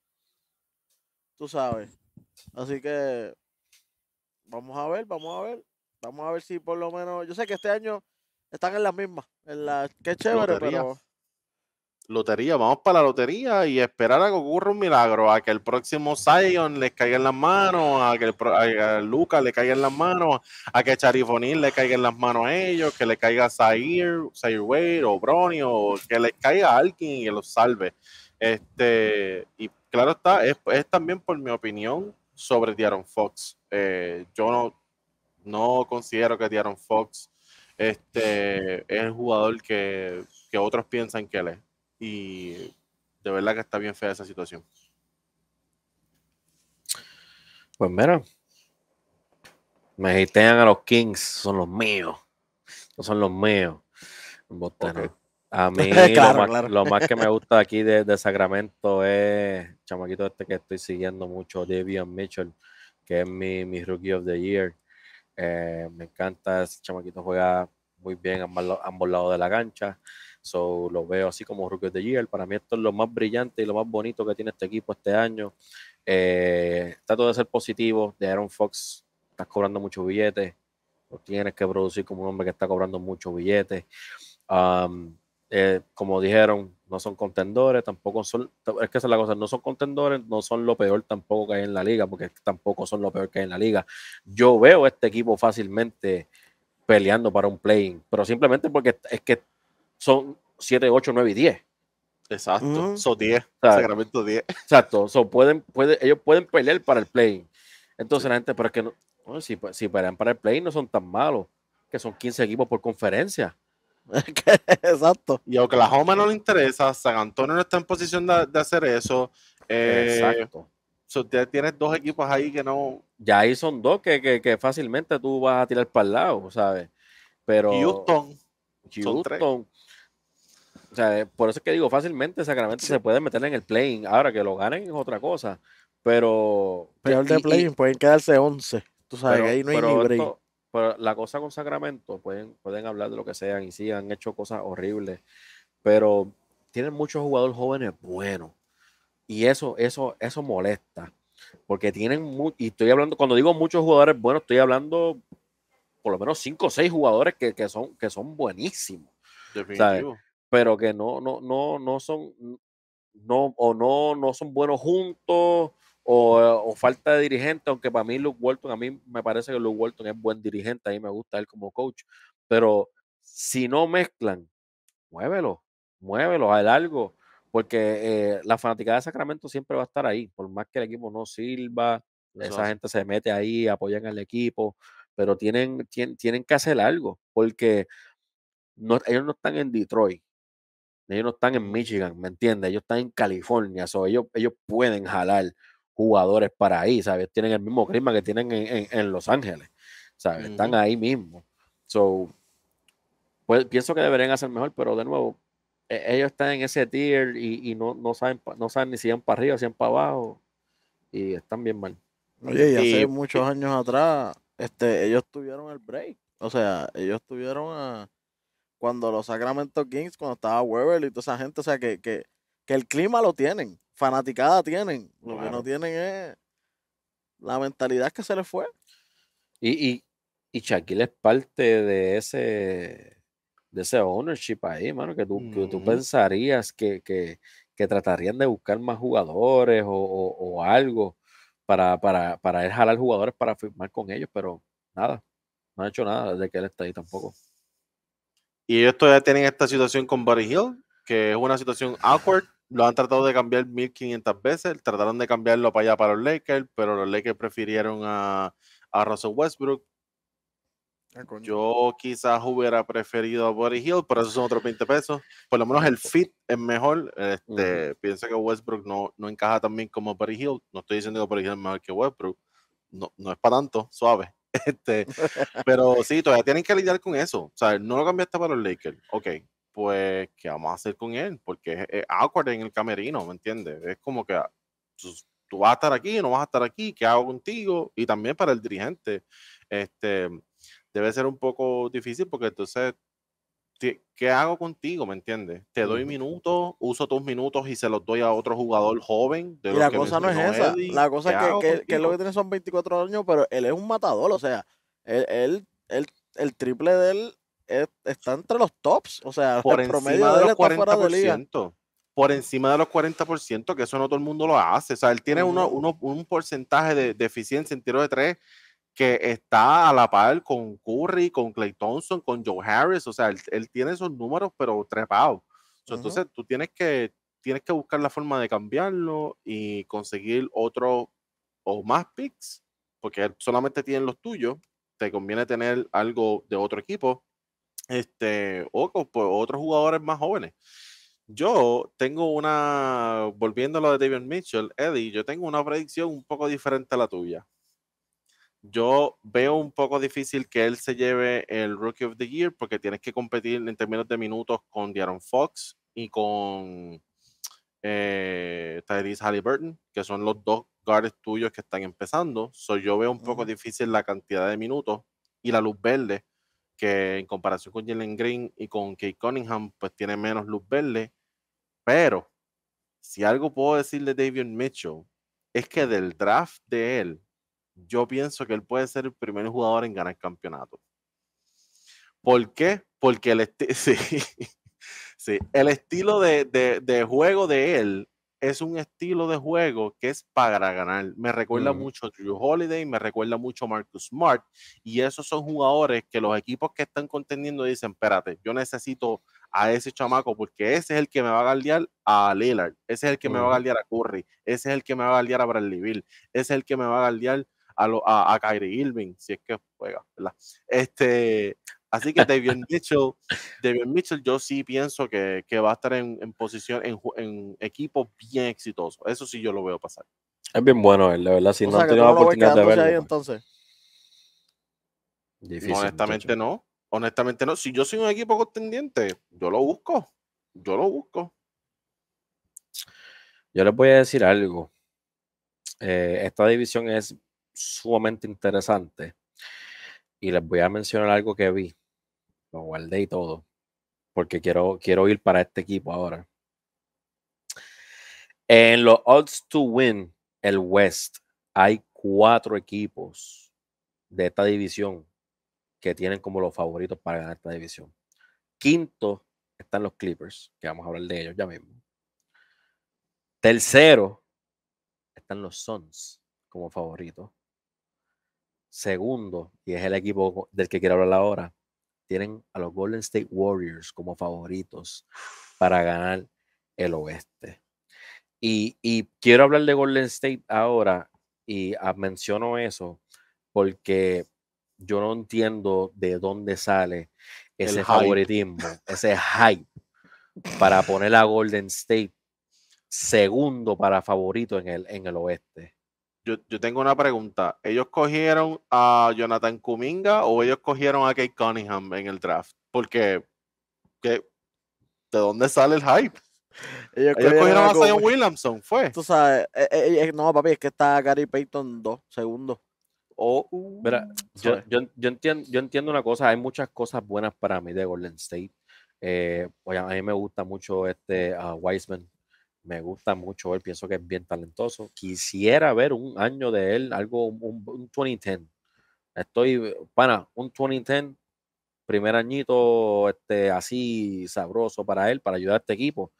Tú sabes. Así que vamos a ver, vamos a ver. Vamos a ver si por lo menos. Yo sé que este año están en las mismas. En la, qué chévere, pero lotería, vamos para la lotería y esperar a que ocurra un milagro, a que el próximo Zion les caiga en las manos, a que, el, a, Lucas le caiga en las manos, a que Charifonil le caiga en las manos a ellos, que le caiga Zaire, Zaire Wade o Brony, o que les caiga alguien y los salve. Este, y claro está, es, también por mi opinión sobre Diaron Fox. Eh, yo no, no considero que Diaron Fox este, es el jugador que, que otros piensan que él es. Y de verdad que está bien fea esa situación. Pues mira, me gitean a los Kings, son los míos. son los míos. A mí lo, más, que me gusta aquí de, Sacramento es, chamaquito este que estoy siguiendo mucho, Debian Mitchell, que es mi, mi Rookie of the Year. Eh, me encanta, ese chamaquito juega muy bien a ambos lados de la cancha. So, lo veo así como Rookie of the Para mí esto es lo más brillante y lo más bonito que tiene este equipo este año. Eh, trato de ser positivo. De Aaron Fox, estás cobrando muchos billetes. Lo tienes que producir como un hombre que está cobrando muchos billetes. Um, eh, como dijeron, no son contendores, tampoco son, es que esa es la cosa, no son contendores, no son lo peor tampoco que hay en la liga, porque tampoco son lo peor que hay en la liga. Yo veo este equipo fácilmente peleando para un playing, pero simplemente porque es que son 7, 8, 9 y 10. Exacto, son 10. Sacramento 10. Exacto, pueden, ellos pueden pelear para el play. Entonces la gente, pero es que no, pues, si, pelean para el play no son tan malos, que son 15 equipos por conferencia. Exacto. Y aunque la homa no le interesa, San Antonio no está en posición de, hacer eso. Eh, Exacto. So tienes dos equipos ahí que no. Ya ahí son dos que, fácilmente tú vas a tirar para el lado, ¿sabes? Pero. Houston. Houston, o sea, eh, por eso es que digo, fácilmente Sacramento se puede meter en el playing. Ahora que lo ganen es otra cosa. Pero. Pues de playing, pueden quedarse 11. Tú sabes, ahí no hay pero la cosa con Sacramento, pueden, pueden hablar de lo que sean y sí, han hecho cosas horribles. Pero tienen muchos jugadores jóvenes buenos. Y eso, eso, eso molesta. Porque tienen. y estoy hablando, cuando digo muchos jugadores buenos, estoy hablando por lo menos 5 o 6 jugadores que, son, que son buenísimos. Definitivo pero que no, no, no, no son, no, o no, no son buenos juntos, eh, o, falta de dirigente, aunque para mí Luke Walton, a mí me parece que Luke Walton es buen dirigente, a mí me gusta él como coach, pero si no mezclan, muévelo, muévelo, haz algo, porque eh, la fanaticada de Sacramento siempre va a estar ahí, por más que el equipo no sirva, esa gente se mete ahí, apoyan al equipo, pero tienen, tienen, tienen que hacer algo, porque ellos no están en Detroit, ellos no están en Michigan, ¿me entiendes? Ellos están en California, so ellos, ellos pueden jalar jugadores para ahí, ¿sabes? Tienen el mismo clima que tienen en, Los Ángeles, ¿sabes? Están ahí mismo. So, pues pienso que deberían hacer mejor, pero de nuevo, e, ellos están en ese tier y, no, no, saben, no saben ni si van para arriba, si van para abajo, y están bien mal. Oye, y hace muchos años atrás, este, ellos tuvieron el break, o sea, ellos tuvieron a cuando los Sacramento Kings, cuando estaba Weber y toda esa gente, o sea, que, el clima lo tienen, fanaticada tienen, lo que no tienen es la mentalidad que se les fue. Y, y, Shaquille es parte de ese de ese ownership ahí, mano, que tú, tú pensarías que, tratarían de buscar más jugadores o, algo para, para, para él jalar jugadores para firmar con ellos, pero nada, no ha hecho nada desde que él está ahí tampoco. Y ellos todavía tienen esta situación con Buddy Hill, que es una situación awkward. Lo han tratado de cambiar 1500 veces. Trataron de cambiarlo para allá para los Lakers, pero los Lakers prefirieron a, a Russell Westbrook. Ah, Yo quizás hubiera preferido a Buddy Hill, pero esos son otros 20 pesos. Por lo menos el fit es mejor. Este, Pienso que Westbrook no, no encaja tan bien como Buddy Hill. No estoy diciendo que Buddy Hill es mejor que Westbrook. No, no es para tanto, suave. Este, pero sí, todavía tienen que lidiar con eso. O sea, no lo cambiaste para los Lakers. Ok, pues, ¿qué vamos a hacer con él? Porque es, awkward en el camerino, ¿me entiendes? Es como que ah, tú, tú, vas a estar aquí, no vas a estar aquí, ¿qué hago contigo? Y también para el dirigente, este, debe ser un poco difícil porque entonces ¿qué hago contigo? ¿Me entiendes? Te doy minutos, uso tus minutos y se los doy a otro jugador joven. y la cosa no es esa. la cosa es que, lo que tiene son 24 años, pero él es un matador. O sea, él, él, el triple de él está entre los tops. O sea, por encima de, los 40% Por encima de los 40%, que eso no todo el mundo lo hace. O sea, él tiene uno, un porcentaje de, de eficiencia en tiro de tres que está a la par con Curry, con Clay Thompson, con Joe Harris. O sea, él, tiene esos números, pero trepados. Entonces, tú tienes que, tienes que buscar la forma de cambiarlo y conseguir otro o más picks, porque solamente tienen los tuyos. Te conviene tener algo de otro equipo este, o pues, otros jugadores más jóvenes. Yo tengo una, volviendo a lo de David Mitchell, Eddie, yo tengo una predicción un poco diferente a la tuya yo veo un poco difícil que él se lleve el Rookie of the Year porque tienes que competir en términos de minutos con Diaron Fox y con eh, Halliburton, que son los dos guards tuyos que están empezando. So, yo veo un poco difícil la cantidad de minutos y la luz verde, que en comparación con Jalen Green y con Kate Cunningham, pues tiene menos luz verde. Pero si algo puedo decir de David Mitchell es que del draft de él yo pienso que él puede ser el primer jugador en ganar campeonato. ¿Por qué? Porque el, sí. sí. el estilo de, juego de él es un estilo de juego que es para ganar. Me recuerda mucho a Drew Holiday, me recuerda mucho a Marcus Smart, y esos son jugadores que los equipos que están contendiendo dicen, espérate, yo necesito a ese chamaco, porque ese es el que me va a galdear a Lillard, ese es el que me va a galdear a Curry, ese es el que me va a galdear a Bradley Bill, ese es el que me va a galdear a, a, Kyrie si es que juega, ¿verdad? Este, Así que David Mitchell, David Mitchell, yo sí pienso que, va a estar en, posición, en, equipo bien exitoso. Eso sí yo lo veo pasar. Es bien bueno él, la verdad. Si no tenemos la oportunidad de verlo. Ahí, entonces. Difícil, honestamente no. Honestamente no. Si yo soy un equipo contendiente, yo lo busco. Yo lo busco. Yo les voy a decir algo. Eh, esta división es sumamente interesante. Y les voy a mencionar algo que vi, lo guardé y todo, porque quiero, quiero ir para este equipo ahora. En los odds to win el West hay cuatro equipos de esta división que tienen como los favoritos para ganar esta división. Quinto están los Clippers, que vamos a hablar de ellos ya mismo. Tercero están los Suns como favoritos. Segundo, y es el equipo del que quiero hablar ahora, tienen a los Golden State Warriors como favoritos para ganar el oeste. Y, quiero hablar de Golden State ahora y ah, menciono eso porque yo no entiendo de dónde sale ese favoritismo, ese hype para poner a Golden State segundo para favorito en el, en el oeste yo, yo, tengo una pregunta. ¿Ellos cogieron a Jonathan Kuminga o ellos cogieron a Kate Cunningham en el draft? Porque, ¿qué? ¿de dónde sale el hype? Ellos, cogieron a Zion Williamson, fue. Eh, eh, eh, no, papi, es que está Gary Payton dos segundos. Oh, uh, yo, entiendo, yo entiendo una cosa, hay muchas cosas buenas para mí de Golden State. a mí me gusta mucho este Wiseman, me gusta mucho él, pienso que es bien talentoso. Quisiera ver un año de él, algo, un, 2010. Estoy, para un 2010, primer añito este, así sabroso para él, para ayudar a este equipo.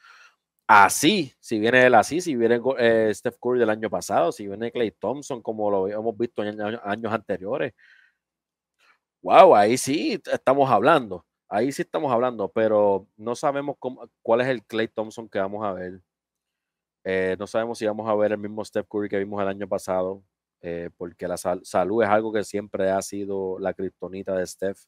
Así, si viene él así, si viene eh, Steph Curry del año pasado, si viene Clay Thompson, como lo hemos visto en años, anteriores. Wow, ahí sí estamos hablando ahí sí estamos hablando, pero no sabemos cómo, cuál es el Clay Thompson que vamos a ver. Eh, no sabemos si vamos a ver el mismo Steph Curry que vimos el año pasado, eh, porque la salud es algo que siempre ha sido la criptonita de Steph.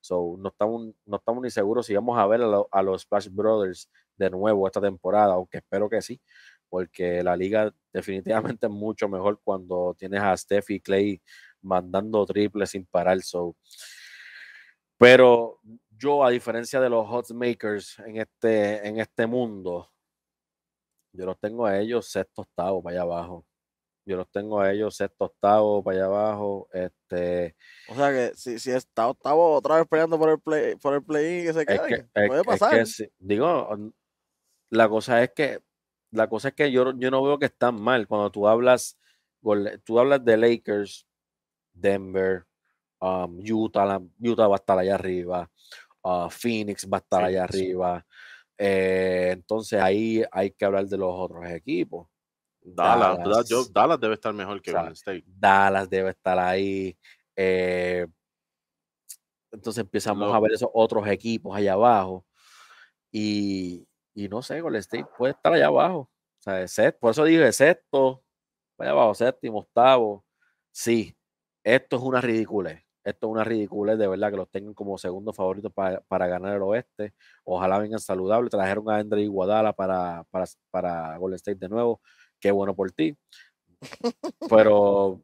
So, no, estamos, no estamos ni seguros si vamos a ver a, los Splash Brothers de nuevo esta temporada, aunque espero que sí, porque la liga definitivamente es mucho mejor cuando tienes a Steph y Clay mandando triples sin parar. Pero yo, a diferencia de los hot makers en este, en este mundo, yo los tengo a ellos sexto, octavo, para allá abajo. Yo los tengo a ellos sexto, octavo, para allá abajo. Este, o sea que si, si está octavo otra vez peleando por el play, por el play que se puede pasar. digo, la cosa es que la cosa es que yo, yo no veo que están mal cuando tú hablas tú hablas de Lakers, Denver, um, Utah, Utah va a estar allá arriba, uh, Phoenix va a estar allá arriba, eh, entonces ahí hay que hablar de los otros equipos. Dallas, debe estar mejor que State. Dallas debe estar ahí. Eh, entonces empezamos a ver esos otros equipos allá abajo. Y, no sé, Golden State puede estar allá abajo. por eso dije sexto, allá abajo, séptimo, octavo. Sí, esto es una ridiculez. Esto es una ridiculez, de verdad, que los tengan como segundo favorito para, ganar el oeste. Ojalá vengan saludables. Trajeron a Andre Iguadala para, para, para Golden State de nuevo. Qué bueno por ti. Pero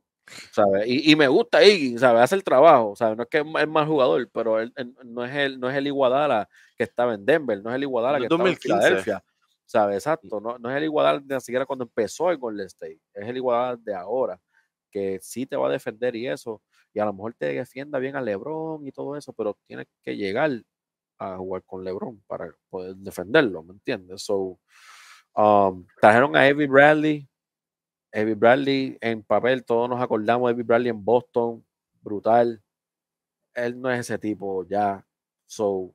¿sabes? Y, me gusta Iggy, ¿sabes? Hace el trabajo, ¿sabes? No es que es más jugador, pero no, es el, no es el Iguadala que estaba en Denver, no es el Iguadala que está estaba en Filadelfia, ¿sabes? Exacto, mm. no, no es el Iguadala ni siquiera cuando empezó el Golden State, es el Iguadala de ahora, que sí te va a defender y eso, y a lo mejor te defienda bien a LeBron y todo eso, pero tienes que llegar a jugar con LeBron para poder defenderlo, ¿me entiendes? So, um, trajeron a Evie Bradley. Evie Bradley en papel, todos nos acordamos de Evie Bradley en Boston, brutal. Él no es ese tipo ya. So,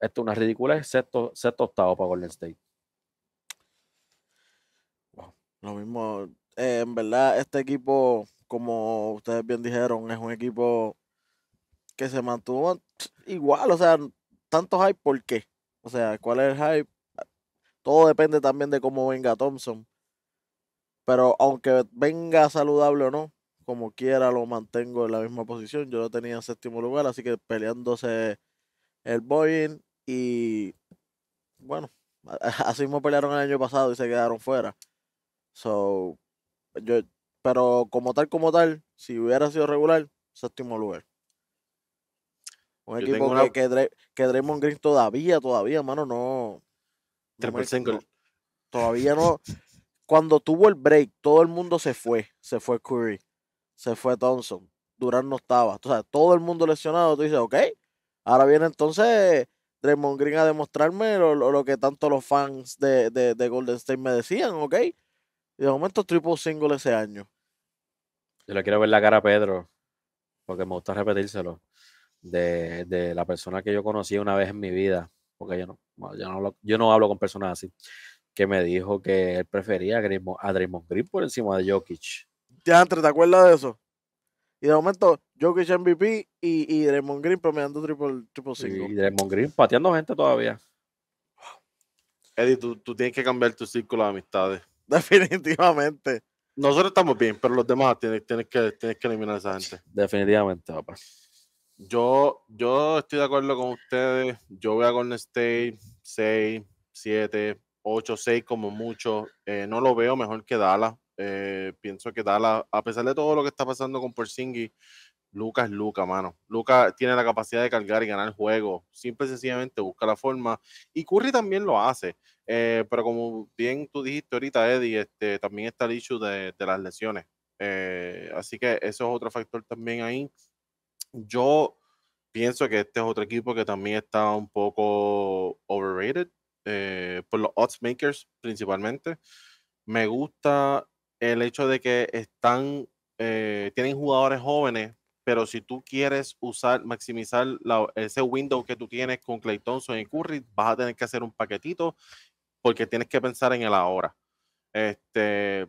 esto es una ridícula, excepto sexto octavo para Golden State. Lo mismo, eh, en verdad, este equipo como ustedes bien dijeron, es un equipo que se mantuvo igual, o sea, tanto hype, ¿por qué? O sea, ¿cuál es el hype? Todo depende también de cómo venga Thompson. Pero aunque venga saludable o no, como quiera lo mantengo en la misma posición. Yo lo tenía en séptimo lugar, así que peleándose el Boeing y bueno, así mismo pelearon el año pasado y se quedaron fuera. So, yo, pero como tal, como tal, si hubiera sido regular, séptimo lugar. Un equipo que, Draymond Green todavía, todavía, mano, no. todavía no. Cuando tuvo el break, todo el mundo se fue. Se fue Curry. Se fue Thompson. Durán no estaba. todo el mundo lesionado. Tú dices, ok. Ahora viene entonces Draymond Green a demostrarme lo, que tanto los fans de, de Golden State me decían, ok. Y de momento triple single ese año. Yo le quiero ver la cara a Pedro, porque me gusta repetírselo, de, la persona que yo conocí una vez en mi vida, porque yo no, yo no, hablo, con personas así, que me dijo que él prefería a Draymond, Green por encima de Jokic. Ya, ¿te acuerdas de eso? Y de momento, Jokic MVP y, y Draymond Green promediando triple, triple single. Y Draymond Green pateando gente todavía. Eddie, tú, tú, tienes que cambiar tu círculo de amistades. Definitivamente. Nosotros estamos bien, pero los demás tienes, que, que eliminar a esa gente. Definitivamente, papá. Yo, yo estoy de acuerdo con ustedes. Yo voy a Golden State 6, 7, 8, 6 como mucho. Eh, no lo veo mejor que Dallas. Eh, pienso que Dallas, a pesar de todo lo que está pasando con Porzingis, Lucas es Luca, mano. Luca tiene la capacidad de cargar y ganar el juego. Simple y sencillamente busca la forma. Y Curry también lo hace. Eh, pero como bien tú dijiste ahorita, Eddie, este, también está el issue de, las lesiones. Eh, así que eso es otro factor también ahí. Yo pienso que este es otro equipo que también está un poco overrated eh, por los odds makers principalmente. Me gusta el hecho de que están, tienen jugadores jóvenes, pero si tú quieres usar, maximizar ese window que tú tienes con Clay Thompson y Curry, vas a tener que hacer un paquetito porque tienes que pensar en el ahora. Este,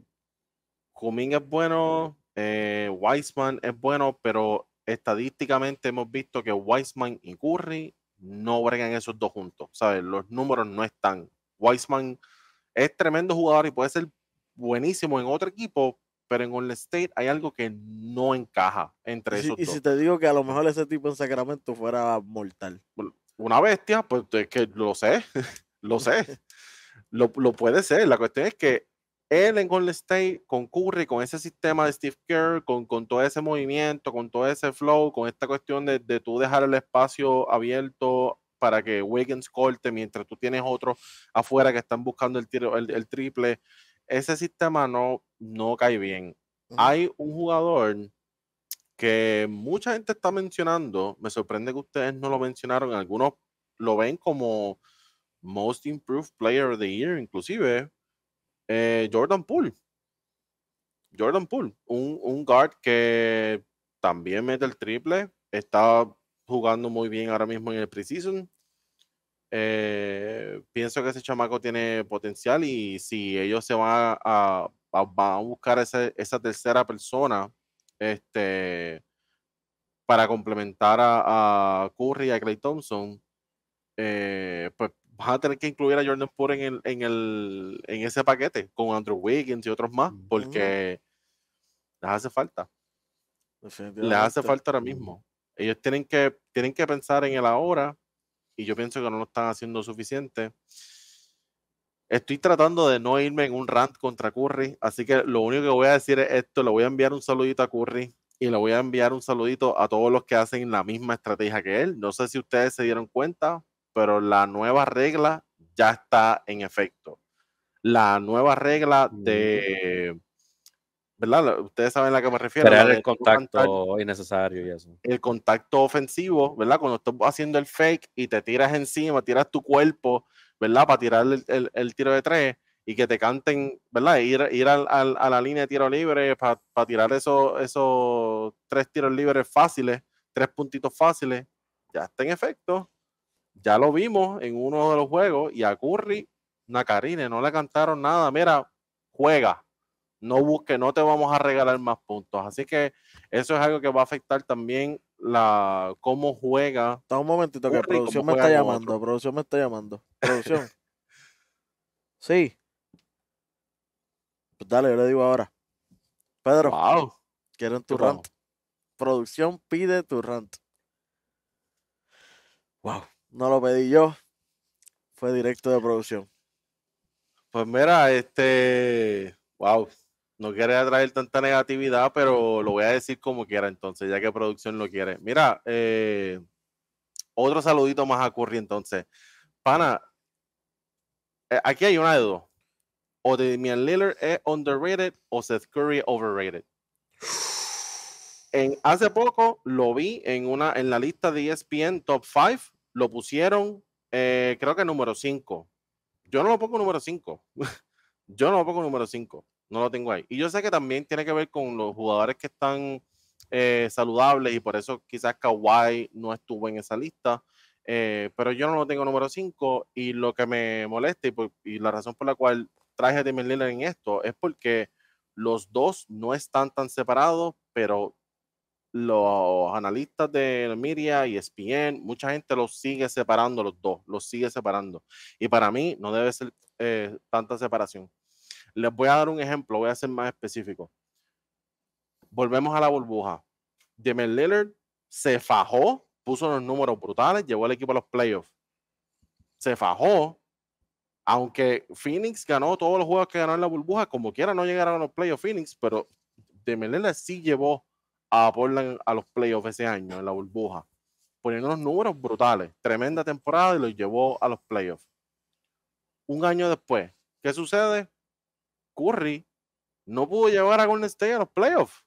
Cumming es bueno, eh, Wiseman es bueno, pero estadísticamente hemos visto que Wiseman y Curry no bregan esos dos juntos, ¿sabes? Los números no están. Wiseman es tremendo jugador y puede ser buenísimo en otro equipo, pero en Golden State hay algo que no encaja entre esos y dos. Y si te digo que a lo mejor ese tipo en Sacramento fuera mortal. Una bestia, pues es que lo sé, lo sé. Lo, puede ser. La cuestión es que él en Golden State concurre con ese sistema de Steve Kerr, con, con todo ese movimiento, con todo ese flow, con esta cuestión de, tú dejar el espacio abierto para que Wiggins corte mientras tú tienes otros afuera que están buscando el, tiro, el, triple. Ese sistema no, no cae bien. Hay un jugador que mucha gente está mencionando, me sorprende que ustedes no lo mencionaron, algunos lo ven como Most Improved Player of the Year, inclusive, eh, Jordan Poole. Jordan Poole, un, guard que también mete el triple, está jugando muy bien ahora mismo en el preseason. Eh, pienso que ese chamaco tiene potencial y si ellos se van a, a, buscar esa, tercera persona este, para complementar a, Curry y a Clay Thompson, eh, pues a tener que incluir a Jordan Poole en, en, el, en ese paquete con Andrew Wiggins y otros más, porque les hace falta. Les hace falta ahora mismo. Ellos tienen que, tienen que pensar en el ahora y yo pienso que no lo están haciendo suficiente. Estoy tratando de no irme en un rant contra Curry, así que lo único que voy a decir es esto, le voy a enviar un saludito a Curry y le voy a enviar un saludito a todos los que hacen la misma estrategia que él. No sé si ustedes se dieron cuenta, pero la nueva regla ya está en efecto. La nueva regla mm. de... ¿Verdad? Ustedes saben a la que me refiero. el contacto innecesario El contacto ofensivo, ¿verdad? Cuando estás haciendo el fake y te tiras encima, tiras tu cuerpo, ¿verdad? Para tirar el, tiro de tres y que te canten, ¿verdad? Ir, ir a la línea de tiro libre para tirar esos, esos tres tiros libres fáciles, tres puntitos fáciles, ya está en efecto ya lo vimos en uno de los juegos y a Curry, Nacarine, no le cantaron nada. Mira, juega, no busque, no te vamos a regalar más puntos. Así que eso es algo que va a afectar también la cómo juega. Está un momentito que producción me está llamando, producción me está llamando. Producción. sí. Pues dale, le digo ahora. Pedro. Wow. Quieren tu rant. Producción pide tu rant. Wow no lo pedí yo, fue directo de producción. Pues mira, este, wow, no quiere traer tanta negatividad, pero lo voy a decir como quiera entonces, ya que producción lo quiere. Mira, eh, otro saludito más a Curry entonces. Pana, eh, aquí hay una de dos. O Damian Lillard es underrated o Seth Curry overrated. En, hace poco lo vi en, una, en la lista de ESPN Top 5 lo pusieron, eh, creo que número 5. Yo no lo pongo número 5. yo no lo pongo número 5. No lo tengo ahí. Y yo sé que también tiene que ver con los jugadores que están eh, saludables y por eso quizás Kawhi no estuvo en esa lista. Eh, pero yo no lo tengo número 5 y lo que me molesta y, la razón por la cual traje a Damian en esto es porque los dos no están tan separados, pero los analistas de Miria y ESPN, mucha gente los sigue separando los dos, los sigue separando. Y para mí no debe ser eh, tanta separación. Les voy a dar un ejemplo, voy a ser más específico. Volvemos a la burbuja. de Lillard se fajó, puso unos números brutales, llevó al equipo a los playoffs. Se fajó, aunque Phoenix ganó todos los juegos que ganó en la burbuja, como quiera no llegaron a los playoffs Phoenix, pero Demel Lillard sí llevó a Portland a los playoffs ese año, en la burbuja, poniendo unos números brutales, tremenda temporada y los llevó a los playoffs. Un año después, ¿qué sucede? Curry no pudo llevar a Golden State a los playoffs.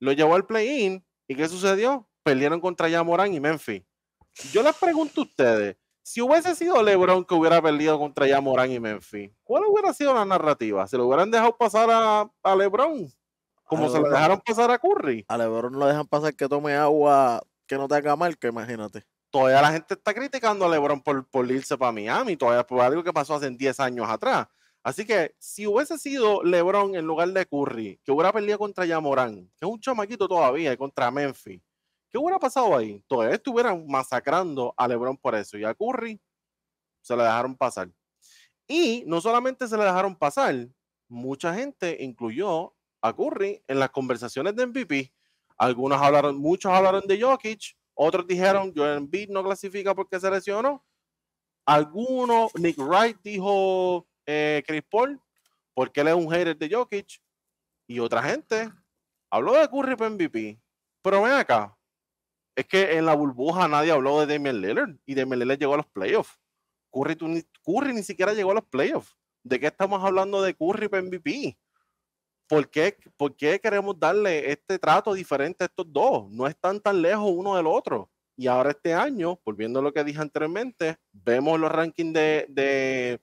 Lo llevó al play-in y ¿qué sucedió? Perdieron contra Morán y Memphis. Yo les pregunto a ustedes, si hubiese sido LeBron que hubiera perdido contra Morán y Memphis, ¿cuál hubiera sido la narrativa? ¿Se lo hubieran dejado pasar a LeBron? Como se le dejaron pasar a Curry. A Lebron lo dejan pasar que tome agua que no te haga mal, que imagínate. Todavía la gente está criticando a Lebron por, por irse para Miami, todavía por algo que pasó hace 10 años atrás. Así que si hubiese sido LeBron en lugar de Curry, que hubiera perdido contra Yamorán, que es un chamaquito todavía, y contra Memphis, ¿qué hubiera pasado ahí? Todavía estuvieran masacrando a LeBron por eso y a Curry se le dejaron pasar. Y no solamente se le dejaron pasar, mucha gente, incluyó a Curry en las conversaciones de MVP. Algunos hablaron, muchos hablaron de Jokic, otros dijeron en Embiid no clasifica porque se lesionó. Algunos, Nick Wright dijo eh, Chris Paul porque él es un hater de Jokic. Y otra gente habló de Curry para MVP. Pero ven acá, es que en la burbuja nadie habló de Damian Lillard y Damian Lillard llegó a los playoffs. Curry, Curry ni siquiera llegó a los playoffs. ¿De qué estamos hablando de Curry para MVP? ¿por qué, queremos darle este trato diferente a estos dos? No están tan lejos uno del otro. Y ahora este año, volviendo a lo que dije anteriormente, vemos los rankings de,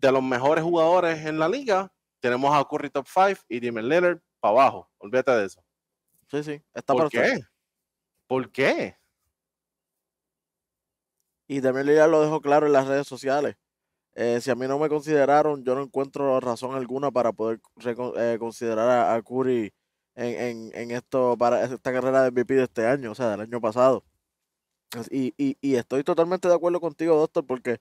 los mejores jugadores en la liga. Tenemos a Curry Top 5 y Damian Lillard para abajo. Olvídate de eso. Sí, sí. ¿Por qué? ¿Por qué? Y Damian Lillard lo dejó claro en las redes sociales. Eh, si a mí no me consideraron, yo no encuentro razón alguna para poder eh, considerar a, a Curry en, en, esto para esta carrera de MVP de este año, o sea, del año pasado. Y, y, y estoy totalmente de acuerdo contigo, doctor, porque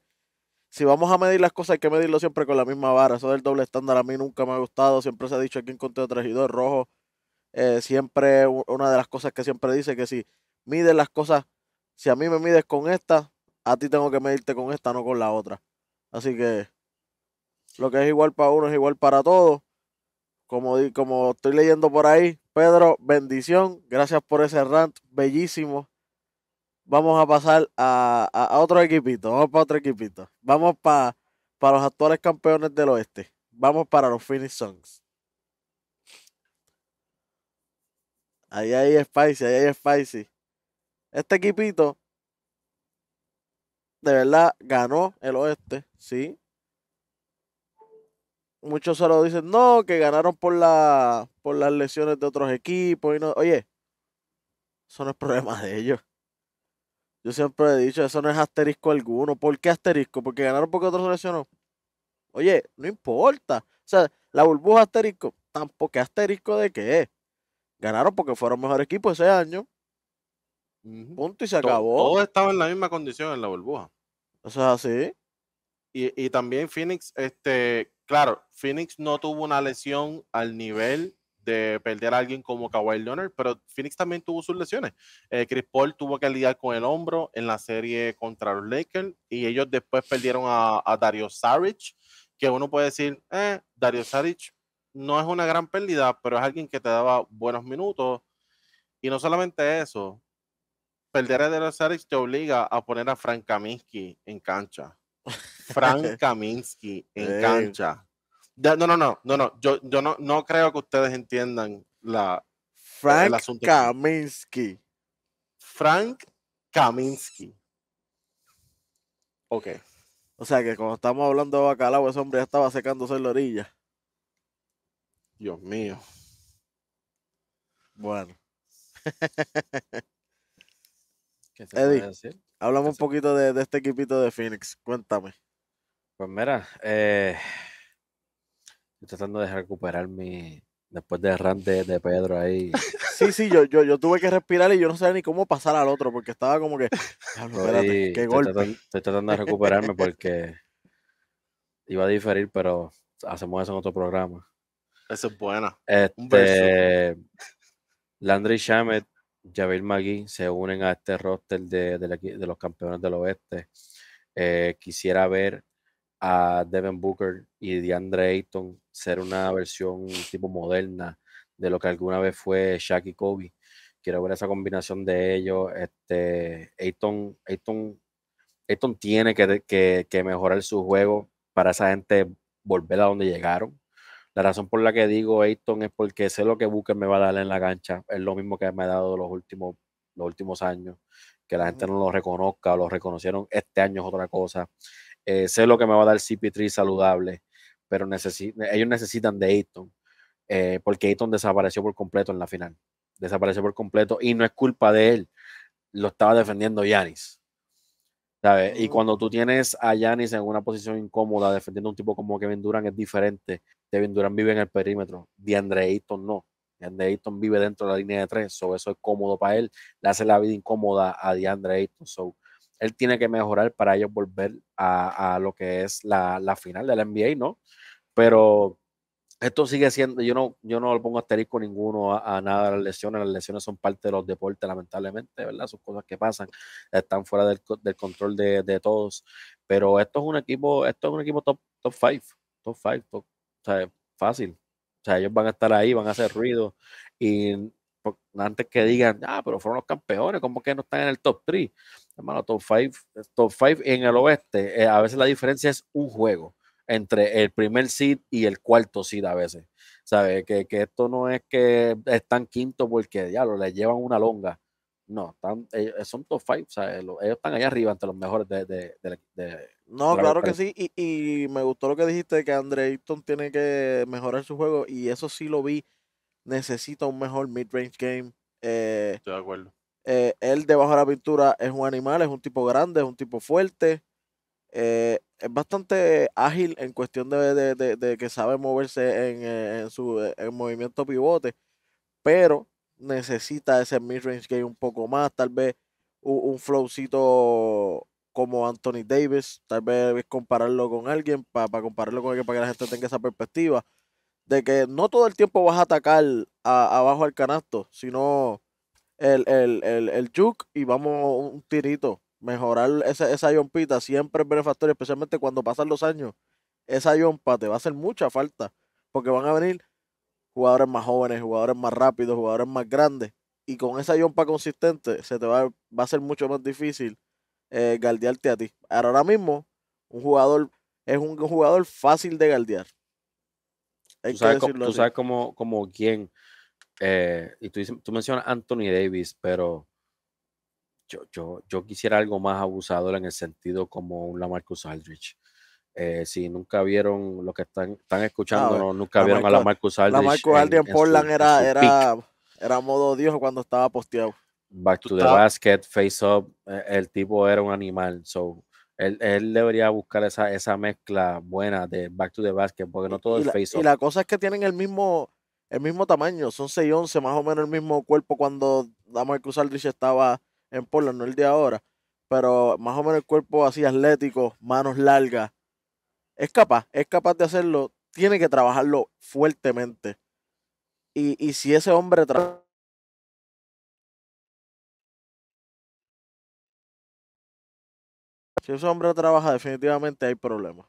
si vamos a medir las cosas, hay que medirlo siempre con la misma vara. Eso del doble estándar a mí nunca me ha gustado. Siempre se ha dicho aquí en Conteo Trajidor Rojo. Eh, siempre una de las cosas que siempre dice que si mides las cosas, si a mí me mides con esta, a ti tengo que medirte con esta, no con la otra. Así que lo que es igual para uno es igual para todos. Como, como estoy leyendo por ahí, Pedro, bendición. Gracias por ese rant bellísimo. Vamos a pasar a, otro equipito. Vamos para otro equipito. Vamos para los actuales campeones del oeste. Vamos para los Phoenix Songs. Ahí hay Spicy, ahí hay Spicy. Este equipito de verdad ganó el oeste, sí. Muchos solo dicen, no, que ganaron por, la, por las lesiones de otros equipos. Y no. Oye, eso no es problema de ellos. Yo siempre he dicho, eso no es asterisco alguno. ¿Por qué asterisco? Porque ganaron porque otros se lesionó. Oye, no importa. O sea, la burbuja asterisco, tampoco asterisco de qué Ganaron porque fueron mejor equipo ese año. Punto y se acabó. Todos estaban estaba en la misma condición en la burbuja. O sea, sí. Y, y también Phoenix, este, claro, Phoenix no tuvo una lesión al nivel de perder a alguien como Kawhi Leonard, pero Phoenix también tuvo sus lesiones. Eh, Chris Paul tuvo que lidiar con el hombro en la serie contra los Lakers y ellos después perdieron a, a Dario Saric, que uno puede decir, eh, Dario Saric no es una gran pérdida, pero es alguien que te daba buenos minutos. Y no solamente eso, perder de los Aires te obliga a poner a Frank Kaminsky en cancha. Frank Kaminsky en cancha. no, no, no, no, no. Yo, yo no, no creo que ustedes entiendan la, el asunto. Kaminsky. Frank Kaminsky. Ok. O sea que cuando estamos hablando de bacalao, ese hombre ya estaba secándose en la orilla. Dios mío. Bueno. Eddie, hablamos un poquito de, de, este equipito de Phoenix. Cuéntame. Pues mira, eh, estoy tratando de recuperar mi. Después del ran de, de, Pedro ahí. Sí, sí, yo, yo, yo tuve que respirar y yo no sabía ni cómo pasar al otro porque estaba como que. Espérate, qué golpe. Estoy tratando, de recuperarme porque iba a diferir, pero hacemos eso en otro programa. Eso es buena. Este, Landry Shamet Javier Magui se unen a este roster de, los campeones del oeste. Eh, quisiera ver a Devin Booker y DeAndre Ayton ser una versión tipo moderna de lo que alguna vez fue Shaq y Kobe. Quiero ver esa combinación de ellos. Este, Ayton, Ayton, tiene que, que mejorar su juego para esa gente volver a donde llegaron. La razón por la que digo Ayton es porque sé lo que Booker me va a dar en la cancha. Es lo mismo que me ha dado los últimos, los últimos años. Que la gente no lo reconozca, lo reconocieron este año es otra cosa. Eh, sé lo que me va a dar CP3 saludable, pero ellos necesitan de Ayton. Eh, porque Ayton desapareció por completo en la final. Desapareció por completo y no es culpa de él. Lo estaba defendiendo Yanis. Y cuando tú tienes a Yanis en una posición incómoda defendiendo un tipo como Kevin Durant es diferente Devin Duran vive en el perímetro, DeAndre Ayton no. DeAndre Ayton vive dentro de la línea de tres, so eso es cómodo para él, le hace la vida incómoda a DeAndre Ayton. So, él tiene que mejorar para ellos volver a, lo que es la, final de la NBA, ¿no? Pero esto sigue siendo, yo no, yo no lo pongo asterisco ninguno a, nada de las lesiones, las lesiones son parte de los deportes, lamentablemente, ¿verdad? Son cosas que pasan, están fuera del, control de, todos, pero esto es un equipo, esto es un equipo top, top five, top five, top, o fácil. O sea, ellos van a estar ahí, van a hacer ruido. Y antes que digan, ah, pero fueron los campeones, ¿cómo que no están en el top 3? Hermano, top 5, eh, top 5 en el oeste, eh, a veces la diferencia es un juego entre el primer seed y el cuarto seed a veces. sabe Que, que, esto no es que están quinto porque, diablo, le llevan una longa. No, eh, eh, son top five. O sea, eh, ellos están allá arriba entre los mejores de. no, claro que sí. Y, me gustó lo que dijiste que Andre Ayton tiene que mejorar su juego. Y eso sí lo vi. Necesita un mejor mid-range game. Estoy de acuerdo. él debajo de la pintura es un animal, es un tipo grande, es un tipo fuerte. es bastante ágil en cuestión de, que sabe moverse en, su en movimiento pivote, pero necesita ese midrange game un poco más, tal vez un, flowcito como Anthony Davis, tal vez compararlo con alguien, para compararlo con alguien para que la gente tenga esa perspectiva de que no todo el tiempo vas a atacar abajo al canasto, sino el, el, juke y vamos un tirito. Mejorar esa, esa yompita siempre es benefactorio, especialmente cuando pasan los años. Esa yompa te va a hacer mucha falta, porque van a venir jugadores más jóvenes, jugadores más rápidos, jugadores más grandes. Y con esa yompa consistente se te va, va a ser mucho más difícil eh, galdearte a ti. Ahora mismo, un jugador es un, jugador fácil de galdear. tú sabes, como, eh, y tú, mencionas Anthony Davis, pero yo, yo, quisiera algo más abusador en el sentido como un Lamarcus Aldridge. Eh, si nunca vieron lo que están, están escuchando, nunca vieron a la Marcus Aldridge. La en, Portland era, era, era, modo Dios cuando estaba posteado. Back to the basket, face up, e, el tipo era un animal. So, él, él, debería buscar esa, esa mezcla buena de back to the basket, porque no todo es face up. Y la cosa es que tienen el mismo, el mismo tamaño, son 6 11, más o menos el mismo cuerpo cuando la Marcus Aldridge estaba en Portland, no el de ahora, pero más o menos el cuerpo así atlético, manos largas es capaz, es capaz de hacerlo, tiene que trabajarlo fuertemente. Y, y si ese hombre trabaja Si ese hombre trabaja, definitivamente hay problemas.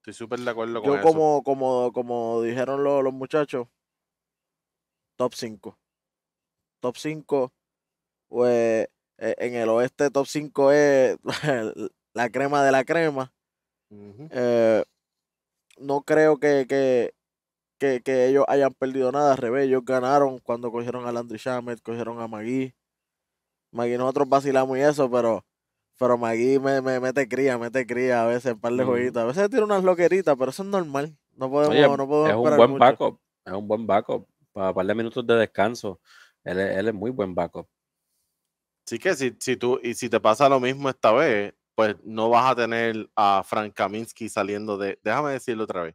Estoy súper de acuerdo con Yo, Como, como, como dijeron los, los muchachos, top 5. Top 5, pues, e, en el oeste top 5 es la crema de la crema. Eh, no creo que, que, ellos hayan perdido nada. Al revés, ellos ganaron cuando cogieron a Landry Shamet, cogieron a Magui. Magui, nosotros vacilamos y eso, pero, pero Magui me, me, te cría, me te cría a veces, un par de joyitas A veces tiene unas loqueritas, pero eso es normal. No podemos, no podemos es un buen baco backup, es un buen backup. Para un par de minutos de descanso, él, es muy buen backup. Sí que si, si tú, y si te pasa lo mismo esta vez, pues no vas a tener a Frank Kaminsky saliendo de, déjame decirlo otra vez,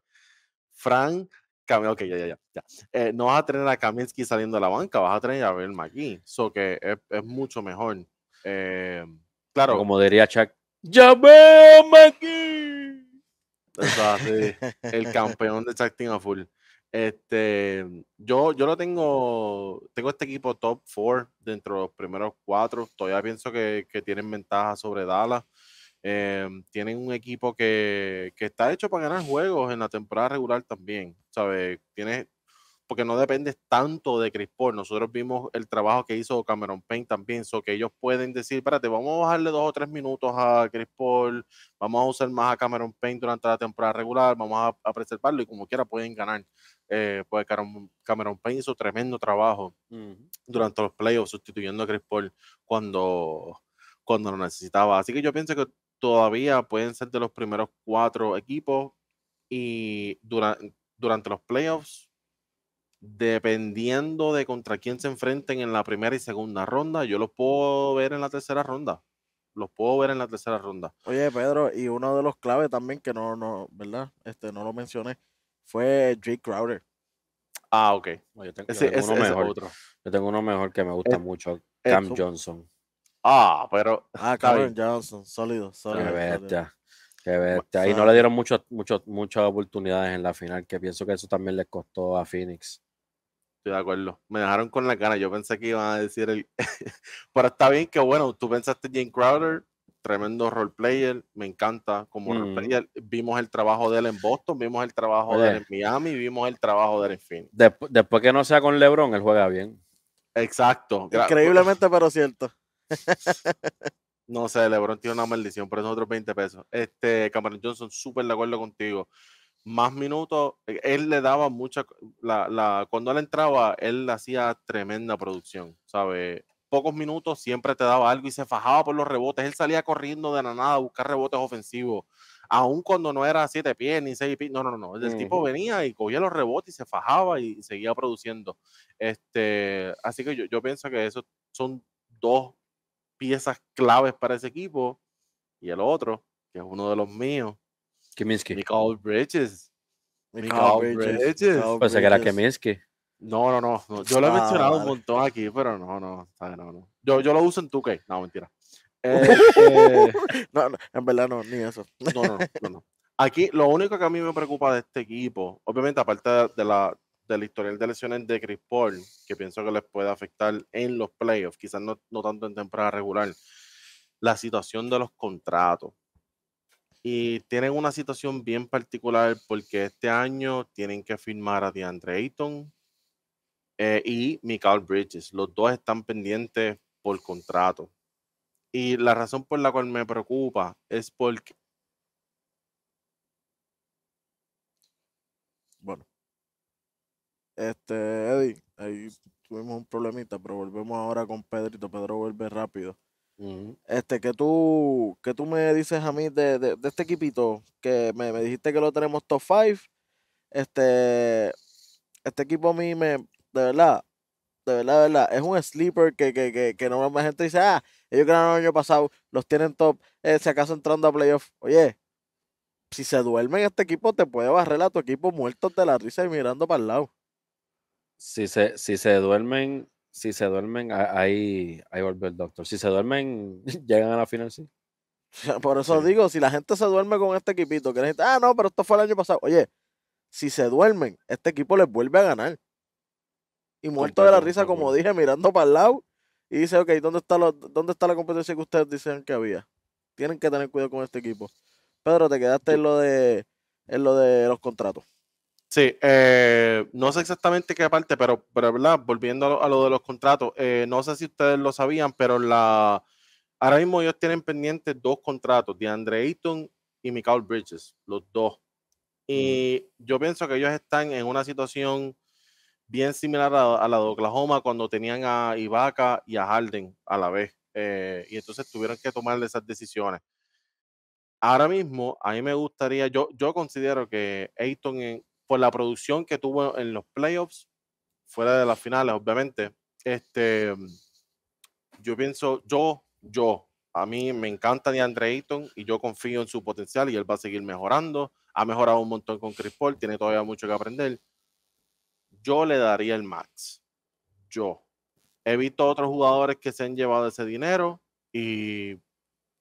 Frank ok, ya, ya, ya. Eh, no vas a tener a Kaminsky saliendo de la banca, vas a tener a Abel McGee, so que es, mucho mejor. Eh, claro. Como diría Chuck, ya McGee! el campeón de Chuck Team a full. Este, yo, yo lo tengo, tengo este equipo top four dentro de los primeros cuatro. Todavía pienso que tienen ventaja sobre Dallas. Em, tienen un equipo que, que, está hecho para ganar juegos en la temporada regular también, ¿sabes? Tienes, porque no dependes tanto de Chris Paul. Nosotros vimos el trabajo que hizo Cameron Payne también, que ellos pueden decir, espérate, vamos a bajarle dos o tres minutos a Chris Paul, vamos a usar más a Cameron Payne durante la temporada regular, vamos a, preservarlo y como quiera pueden ganar. Eh, pues Cameron, Payne hizo tremendo trabajo durante los playoffs sustituyendo a Chris Paul cuando cuando lo necesitaba. Así que yo pienso que todavía pueden ser de los primeros cuatro equipos y durante los playoffs, dependiendo de contra quién se enfrenten en la primera y segunda ronda, yo los puedo ver en la tercera ronda. Los puedo ver en la tercera ronda. Oye, Pedro, y uno de los claves también que no, no, ¿verdad? Este, no lo mencioné, fue Jake Crowder. Ah, ok. Yo tengo, uno mejor. Yo tengo uno mejor que me gusta mucho, Cam Johnson. Ah, pero. Ah, Cameron Johnson, sólido, sólido. Qué bestia. Qué bestia. Y no le dieron mucho, mucho, muchas oportunidades en la final, que pienso que eso también le costó a Phoenix. Estoy de acuerdo. Me dejaron con la cara. Yo pensé que iban a decir el. pero está bien que, bueno, tú pensaste Jim Crowder, tremendo role player, me encanta como mm. Vimos el trabajo de él en Boston, vimos el trabajo de él en Miami, vimos el trabajo de él en Phoenix. después que no sea con LeBron, él juega bien. Exacto. Increíblemente, pero cierto. No sé, LeBron tiene una maldición, pero son otros 20 pesos. Este, Cameron Johnson, súper de acuerdo contigo. Más minutos, e, él le daba mucha. La, la, cuando él entraba, él hacía tremenda producción, ¿sabes? Pocos minutos siempre te daba algo y se fajaba por los rebotes. Él salía corriendo de la nada a buscar rebotes ofensivos, aún cuando no era siete pies ni seis pies. No, no, no. El tipo venía y cogía los rebotes y se fajaba y seguía produciendo. Este, así que yo, yo pienso que esos son dos piezas claves para ese equipo. Y el otro, que es uno de los míos. Kaminsky. Michael Bridges. Michael Bridges. Pues que era No, no, no, Yo lo he mencionado un montón aquí, pero no, no, no, Yo, yo lo uso en tu No, mentira. Eh, eh, no, en verdad no, ni eso. no, no, no, Aquí lo único que a mí me preocupa de este equipo, obviamente aparte de, la, del historial de lesiones de Chris Paul, que pienso que les puede afectar en los playoffs, quizás no, no tanto en temporada regular, la situación de los contratos. Y tienen una situación bien particular porque este año tienen que firmar a DeAndre Ayton eh, y Michael Bridges. Los dos están pendientes por contrato. Y la razón por la cual me preocupa es porque Este, Eddie, ahí tuvimos un problemita, pero volvemos ahora con Pedrito. Pedro vuelve rápido. Este, que tú, que tú me dices a mí de, de, de este equipito? Que me, dijiste que lo tenemos top 5. Este, este equipo a mí me, de verdad, de verdad, de verdad, es un sleeper que, que, que, que no más gente dice, ah, ellos ganaron el año pasado, los tienen top, eh, si acaso entrando a playoff. Oye, si se duermen este equipo, te puede barrer a tu equipo muerto de la risa y mirando para el lado si se, si se duermen, si se duermen, ahí, ahí volvió el doctor. Si se duermen, llegan a la final, sí. Por eso digo, si la gente se duerme con este equipito, que la gente, ah, no, pero esto fue el año pasado. Oye, si se duermen, este equipo les vuelve a ganar. Y muerto de la risa, como dije, mirando para el lado, y dice, ok, ¿dónde está, lo, ¿dónde está la competencia que ustedes dicen que había? Tienen que tener cuidado con este equipo. Pedro, te quedaste lo de, en lo de los contratos. Sí, eh, no sé exactamente qué parte, pero, volviendo a lo, de los contratos, eh, no sé si ustedes lo sabían, pero la, ahora mismo ellos tienen pendientes dos contratos, de Andre Ayton y Michael Bridges, los dos. Mm. Y yo pienso que ellos están en una situación bien similar a, la de Oklahoma cuando tenían a Ibaka y a Harden a la vez. Eh, y entonces tuvieron que tomar esas decisiones. Ahora mismo, a mí me gustaría, yo, yo considero que Ayton en, por la producción que tuvo en los playoffs, fuera de las finales, obviamente. Este, yo pienso, yo, yo, a mí me encanta DeAndre Ayton y yo confío en su potencial y él va a seguir mejorando. Ha mejorado un montón con Chris Paul, tiene todavía mucho que aprender. Yo le daría el max. Yo. He visto otros jugadores que se han llevado ese dinero y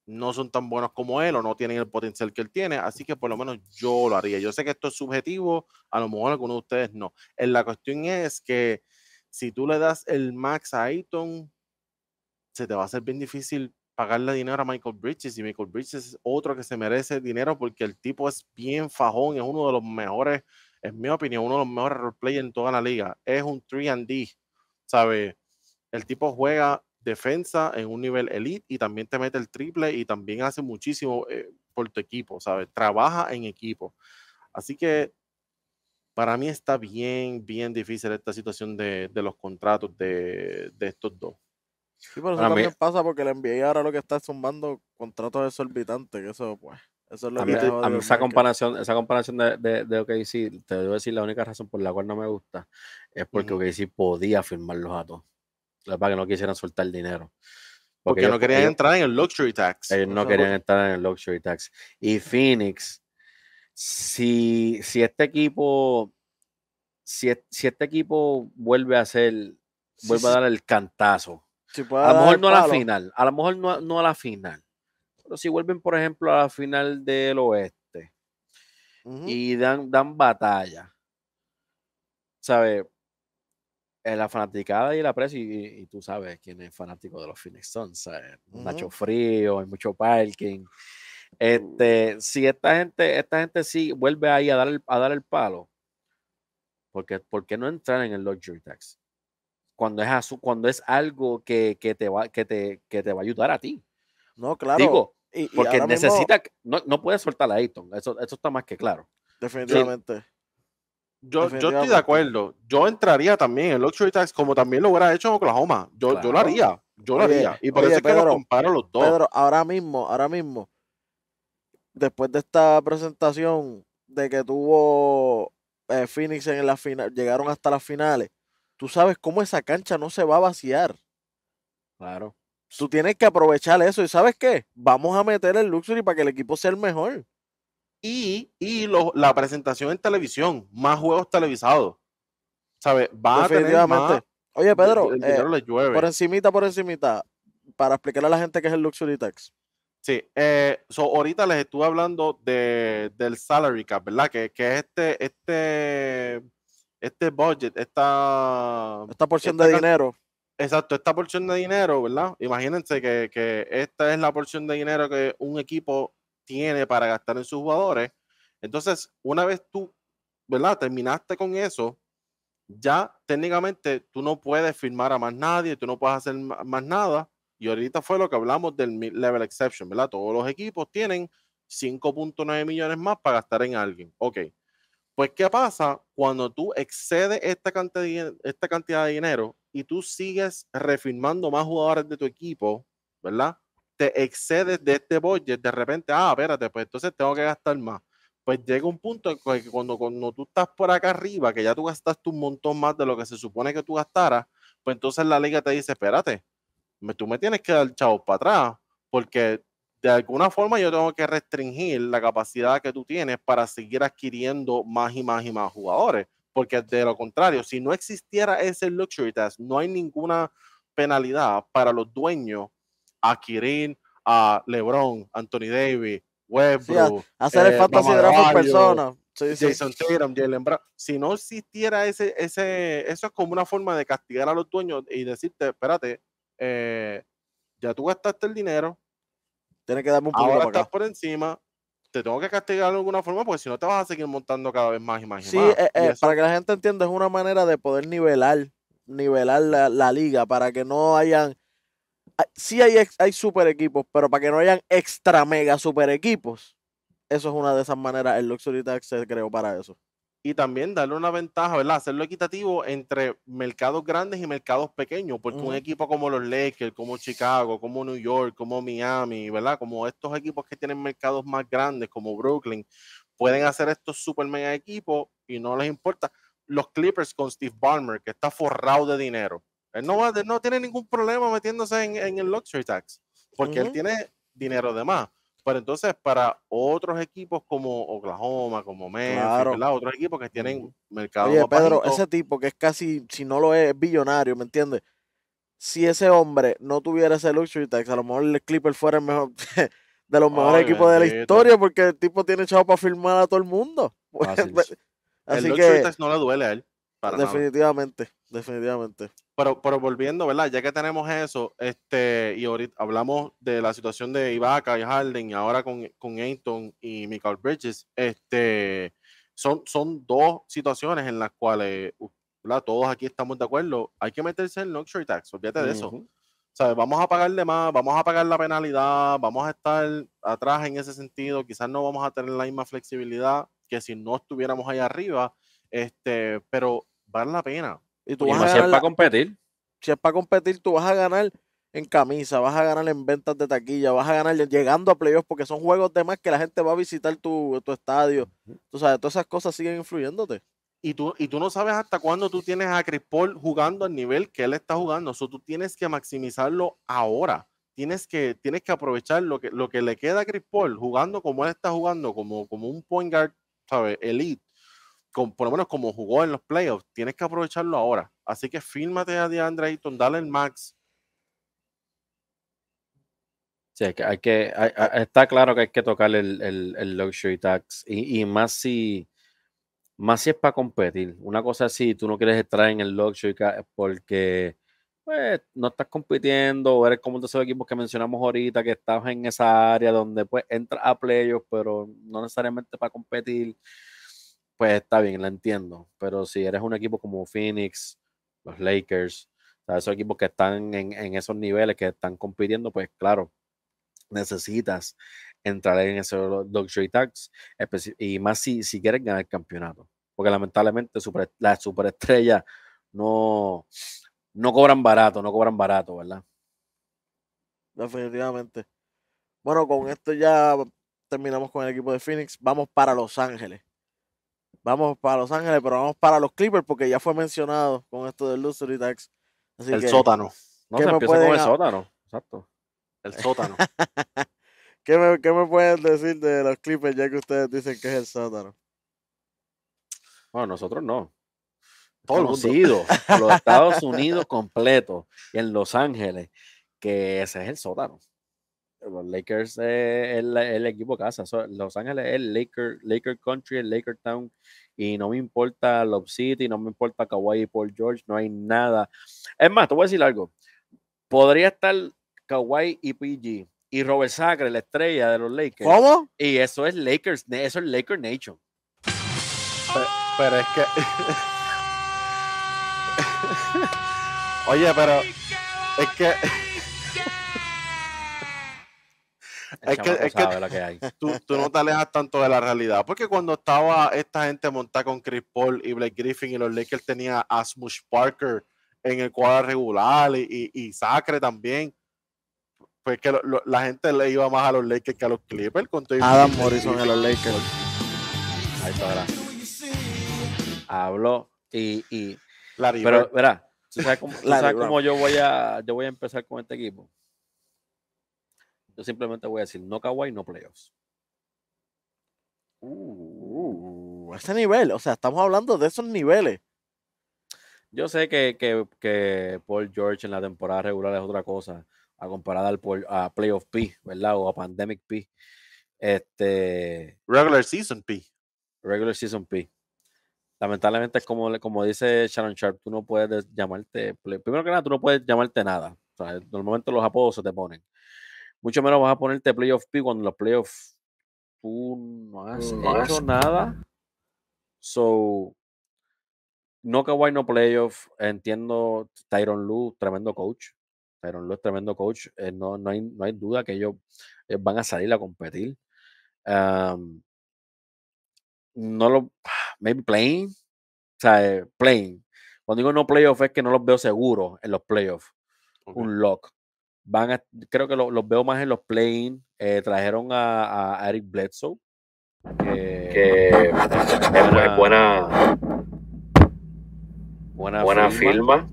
no son tan buenos como él o no tienen el potencial que él tiene, así que por lo menos yo lo haría. Yo sé que esto es subjetivo, a lo mejor algunos de ustedes no. Eh, la cuestión es que si tú le das el max a Ayton, se te va a hacer bien difícil pagarle dinero a Michael Bridges y Michael Bridges es otro que se merece dinero porque el tipo es bien fajón, es uno de los mejores, en mi opinión, uno de los mejores roleplayers en toda la liga. Es un 3 and D, ¿sabes? El tipo juega defensa en un nivel elite y también te mete el triple y también hace muchísimo eh, por tu equipo, ¿sabes? Trabaja en equipo. Así que para mí está bien, bien difícil esta situación de, los contratos de, estos dos. Sí, pero eso también pasa porque el NBA ahora lo que está zumbando contratos exorbitantes, que eso pues... Eso es lo que esa, comparación, esa comparación de, de, de, OKC, te debo decir, la única razón por la cual no me gusta es porque OKC podía firmarlos a todos para que no quisieran soltar dinero. Porque, no querían entrar en el luxury tax. no querían entrar en el luxury tax. Y Phoenix, si, si este equipo, si, este equipo vuelve a hacer, vuelve a dar el cantazo, a lo mejor no a la final, a lo mejor no, no a la final, pero si vuelven, por ejemplo, a la final del oeste y dan, dan batalla, ¿sabes? Eh, la fanaticada y la presa y, tú sabes quién es fanático de los Phoenix Suns, Nacho Frío, hay mucho parking. Este, si esta gente, esta gente sí vuelve ahí a dar el, a dar el palo, porque, ¿por qué no entrar en el luxury tax? Cuando es, cuando es algo que, que te va, que, te, que te va a ayudar a ti. No, claro. Digo, porque necesita, no, no puedes soltar a Ayton, eso, eso está más que claro. Definitivamente. Yo, estoy de acuerdo. Yo entraría también en Luxury Tax, como también lo hubiera hecho en Oklahoma. Yo, lo haría. Yo lo haría. Y por eso es que los comparo los dos. Pedro, ahora mismo, ahora mismo, después de esta presentación de que tuvo eh, Phoenix en la final, llegaron hasta las finales, tú sabes cómo esa cancha no se va a vaciar. Claro. Tú tienes que aprovechar eso. ¿Y sabes qué? Vamos a meter el Luxury para que el equipo sea el mejor y, la presentación en televisión, más juegos televisados. ¿Sabes? Va a tener Oye, Pedro, eh, por encimita, por encimita, para explicarle a la gente qué es el Luxury Tax. Sí, eh, ahorita les estuve hablando de, del salary cap, ¿verdad? Que, es este, este, este budget, esta... Esta porción de dinero. Exacto, esta porción de dinero, ¿verdad? Imagínense que, que esta es la porción de dinero que un equipo tiene para gastar en sus jugadores. Entonces, una vez tú, ¿verdad? Terminaste con eso, ya técnicamente tú no puedes firmar a más nadie, tú no puedes hacer más nada. Y ahorita fue lo que hablamos del level exception, ¿verdad? Todos los equipos tienen 5.9 millones más para gastar en alguien. Ok. Pues, ¿qué pasa cuando tú excedes esta cantidad, esta cantidad de dinero y tú sigues refirmando más jugadores de tu equipo, ¿verdad? te excedes de este budget, de repente, ah, espérate, pues entonces tengo que gastar más. Pues llega un punto en que cuando, cuando tú estás por acá arriba, que ya tú gastaste un montón más de lo que se supone que tú gastaras, pues entonces la liga te dice, espérate, tú me tienes que dar chavos para atrás, porque de alguna forma yo tengo que restringir la capacidad que tú tienes para seguir adquiriendo más y más y más jugadores, porque de lo contrario, si no existiera ese luxury tax, no hay ninguna penalidad para los dueños a Kirin, a LeBron, Anthony Davis, Westbrook. hacer el eh, fantasy de persona. Jason Tatum, Jalen Brown. Si no existiera ese, ese, eso es como una forma de castigar a los dueños y decirte, espérate, eh, ya tú gastaste el dinero. Tienes que darme un poco Ahora estás por encima. Te tengo que castigar de alguna forma porque si no te vas a seguir montando cada vez más y más. sí, eh, para que la gente entienda, es una manera de poder nivelar, nivelar la liga para que no hayan Ah, sí hay, super equipos, pero para que no hayan extra mega super equipos, eso es una de esas maneras. El Luxury Tax se creó para eso. Y también darle una ventaja, ¿verdad? Hacerlo equitativo entre mercados grandes y mercados pequeños, porque un equipo como los Lakers, como Chicago, como New York, como Miami, ¿verdad? Como estos equipos que tienen mercados más grandes, como Brooklyn, pueden hacer estos super mega equipos y no les importa. Los Clippers con Steve Ballmer, que está forrado de dinero él eh, no, tiene ningún problema metiéndose en, el luxury tax, porque él tiene dinero de más. Pero entonces, para otros equipos como Oklahoma, como Memphis, claro. otros equipos que tienen mercado. Oye, Pedro, ese tipo que es casi, si no lo es, es billonario, ¿me entiendes? Si ese hombre no tuviera ese luxury tax, a lo mejor el Clipper fuera el mejor. de los mejores equipos de la historia porque el tipo tiene echado para firmar a todo el mundo. Pues, así, que no le duele a él. definitivamente definitivamente. Pero, pero volviendo, ¿verdad? Ya que tenemos eso, este, y ahorita hablamos de la situación de Ibaka y Harden, y ahora con, con y Michael Bridges, este, son, son dos situaciones en las cuales ¿verdad? todos aquí estamos de acuerdo. Hay que meterse en luxury tax, olvídate de eso. O vamos a pagarle más, vamos a pagar la penalidad, vamos a estar atrás en ese sentido, quizás no vamos a tener la misma flexibilidad que si no estuviéramos ahí arriba, este, pero vale la pena tú a si es para competir. Si es para competir, tú vas a ganar en camisa, vas a ganar en ventas de taquilla, vas a ganar llegando a playoffs porque son juegos de más que la gente va a visitar tu, estadio. Tú sabes, todas esas cosas siguen influyéndote. Y tú, y tú no sabes hasta cuándo tú tienes a Chris Paul jugando al nivel que él está jugando. Eso tú tienes que maximizarlo ahora. Tienes que, tienes que aprovechar lo que, lo que le queda a Chris Paul jugando como él está jugando, como, como un point guard, ¿sabes? Elite por lo menos como jugó en los playoffs, tienes que aprovecharlo ahora. Así que fírmate a DeAndre Ayton, dale el max. Sí, hay que, hay que está claro que hay que tocar el, el, luxury tax y, más si más si es para competir. Una cosa si tú no quieres estar en el luxury tax porque pues, no estás compitiendo, o eres como de esos equipos que mencionamos ahorita, que estás en esa área donde pues entras a playoffs, pero no necesariamente para competir pues está bien, la entiendo. Pero si eres un equipo como Phoenix, los Lakers, esos equipos que están en, esos niveles, que están compitiendo, pues claro, necesitas entrar en ese luxury tax y más si, quieres ganar el campeonato. Porque lamentablemente las superestrellas no, no cobran barato, no cobran barato, ¿verdad? Definitivamente. Bueno, con esto ya terminamos con el equipo de Phoenix. Vamos para Los Ángeles vamos para Los Ángeles, pero vamos para los Clippers porque ya fue mencionado con esto del Luxury Tax. el sótano. No se empieza con el sótano. Exacto. El sótano. ¿Qué, me, ¿Qué me pueden decir de los Clippers ya que ustedes dicen que es el sótano? Bueno, nosotros no. Todo conocido los Estados Unidos completo y en Los Ángeles, que ese es el sótano los Lakers eh, es el, equipo casa. los Ángeles es el Laker, Country, el Laker Town. Y no me importa Love City, no me importa Kawhi y Paul George, no hay nada. Es más, te voy a decir algo. Podría estar Kawhi y PG y Robert Sacre, la estrella de los Lakers. ¿Cómo? Y eso es Lakers, eso es Laker Nation. pero es que. Oye, pero. Es que es que, Tú, tú, no te alejas tanto de la realidad. Porque cuando estaba esta gente montada con Chris Paul y Blake Griffin y los Lakers tenía a Smush Parker en el cuadro regular y, y, Sacre también, pues que la gente le iba más a los Lakers que a los Clippers. Adam Morrison en los Lakers. Ahí está, ¿verdad? y. y... pero, verá, ¿tú sabes cómo, sabes cómo yo, voy a, yo voy a empezar con este equipo? Yo simplemente voy a decir no kawaii, no playoffs. Uh, ese nivel, o sea, estamos hablando de esos niveles. Yo sé que, que, Paul George en la temporada regular es otra cosa, a comparada al a Playoff P, ¿verdad? O a Pandemic P. Este, regular Season P. Regular Season P. Lamentablemente es como, como dice Sharon Sharp, tú no puedes llamarte, primero que nada, tú no puedes llamarte nada. O sea, normalmente los apodos se te ponen mucho menos vas a ponerte playoff P cuando los playoffs tú no has mm, hecho nada. So, no Kawhi, no playoff. Entiendo Tyron Lu, tremendo coach. Tyron Lu es tremendo coach. Eh, no, hay, duda que ellos eh, van a salir a competir. no lo. Maybe playing. O sea, eh, playing. Cuando digo no playoff es que no los veo seguros en los playoffs. Un lock. Van creo que los veo más en los play eh, trajeron a, Eric Bledsoe. Que, es buena, buena, buena, firma.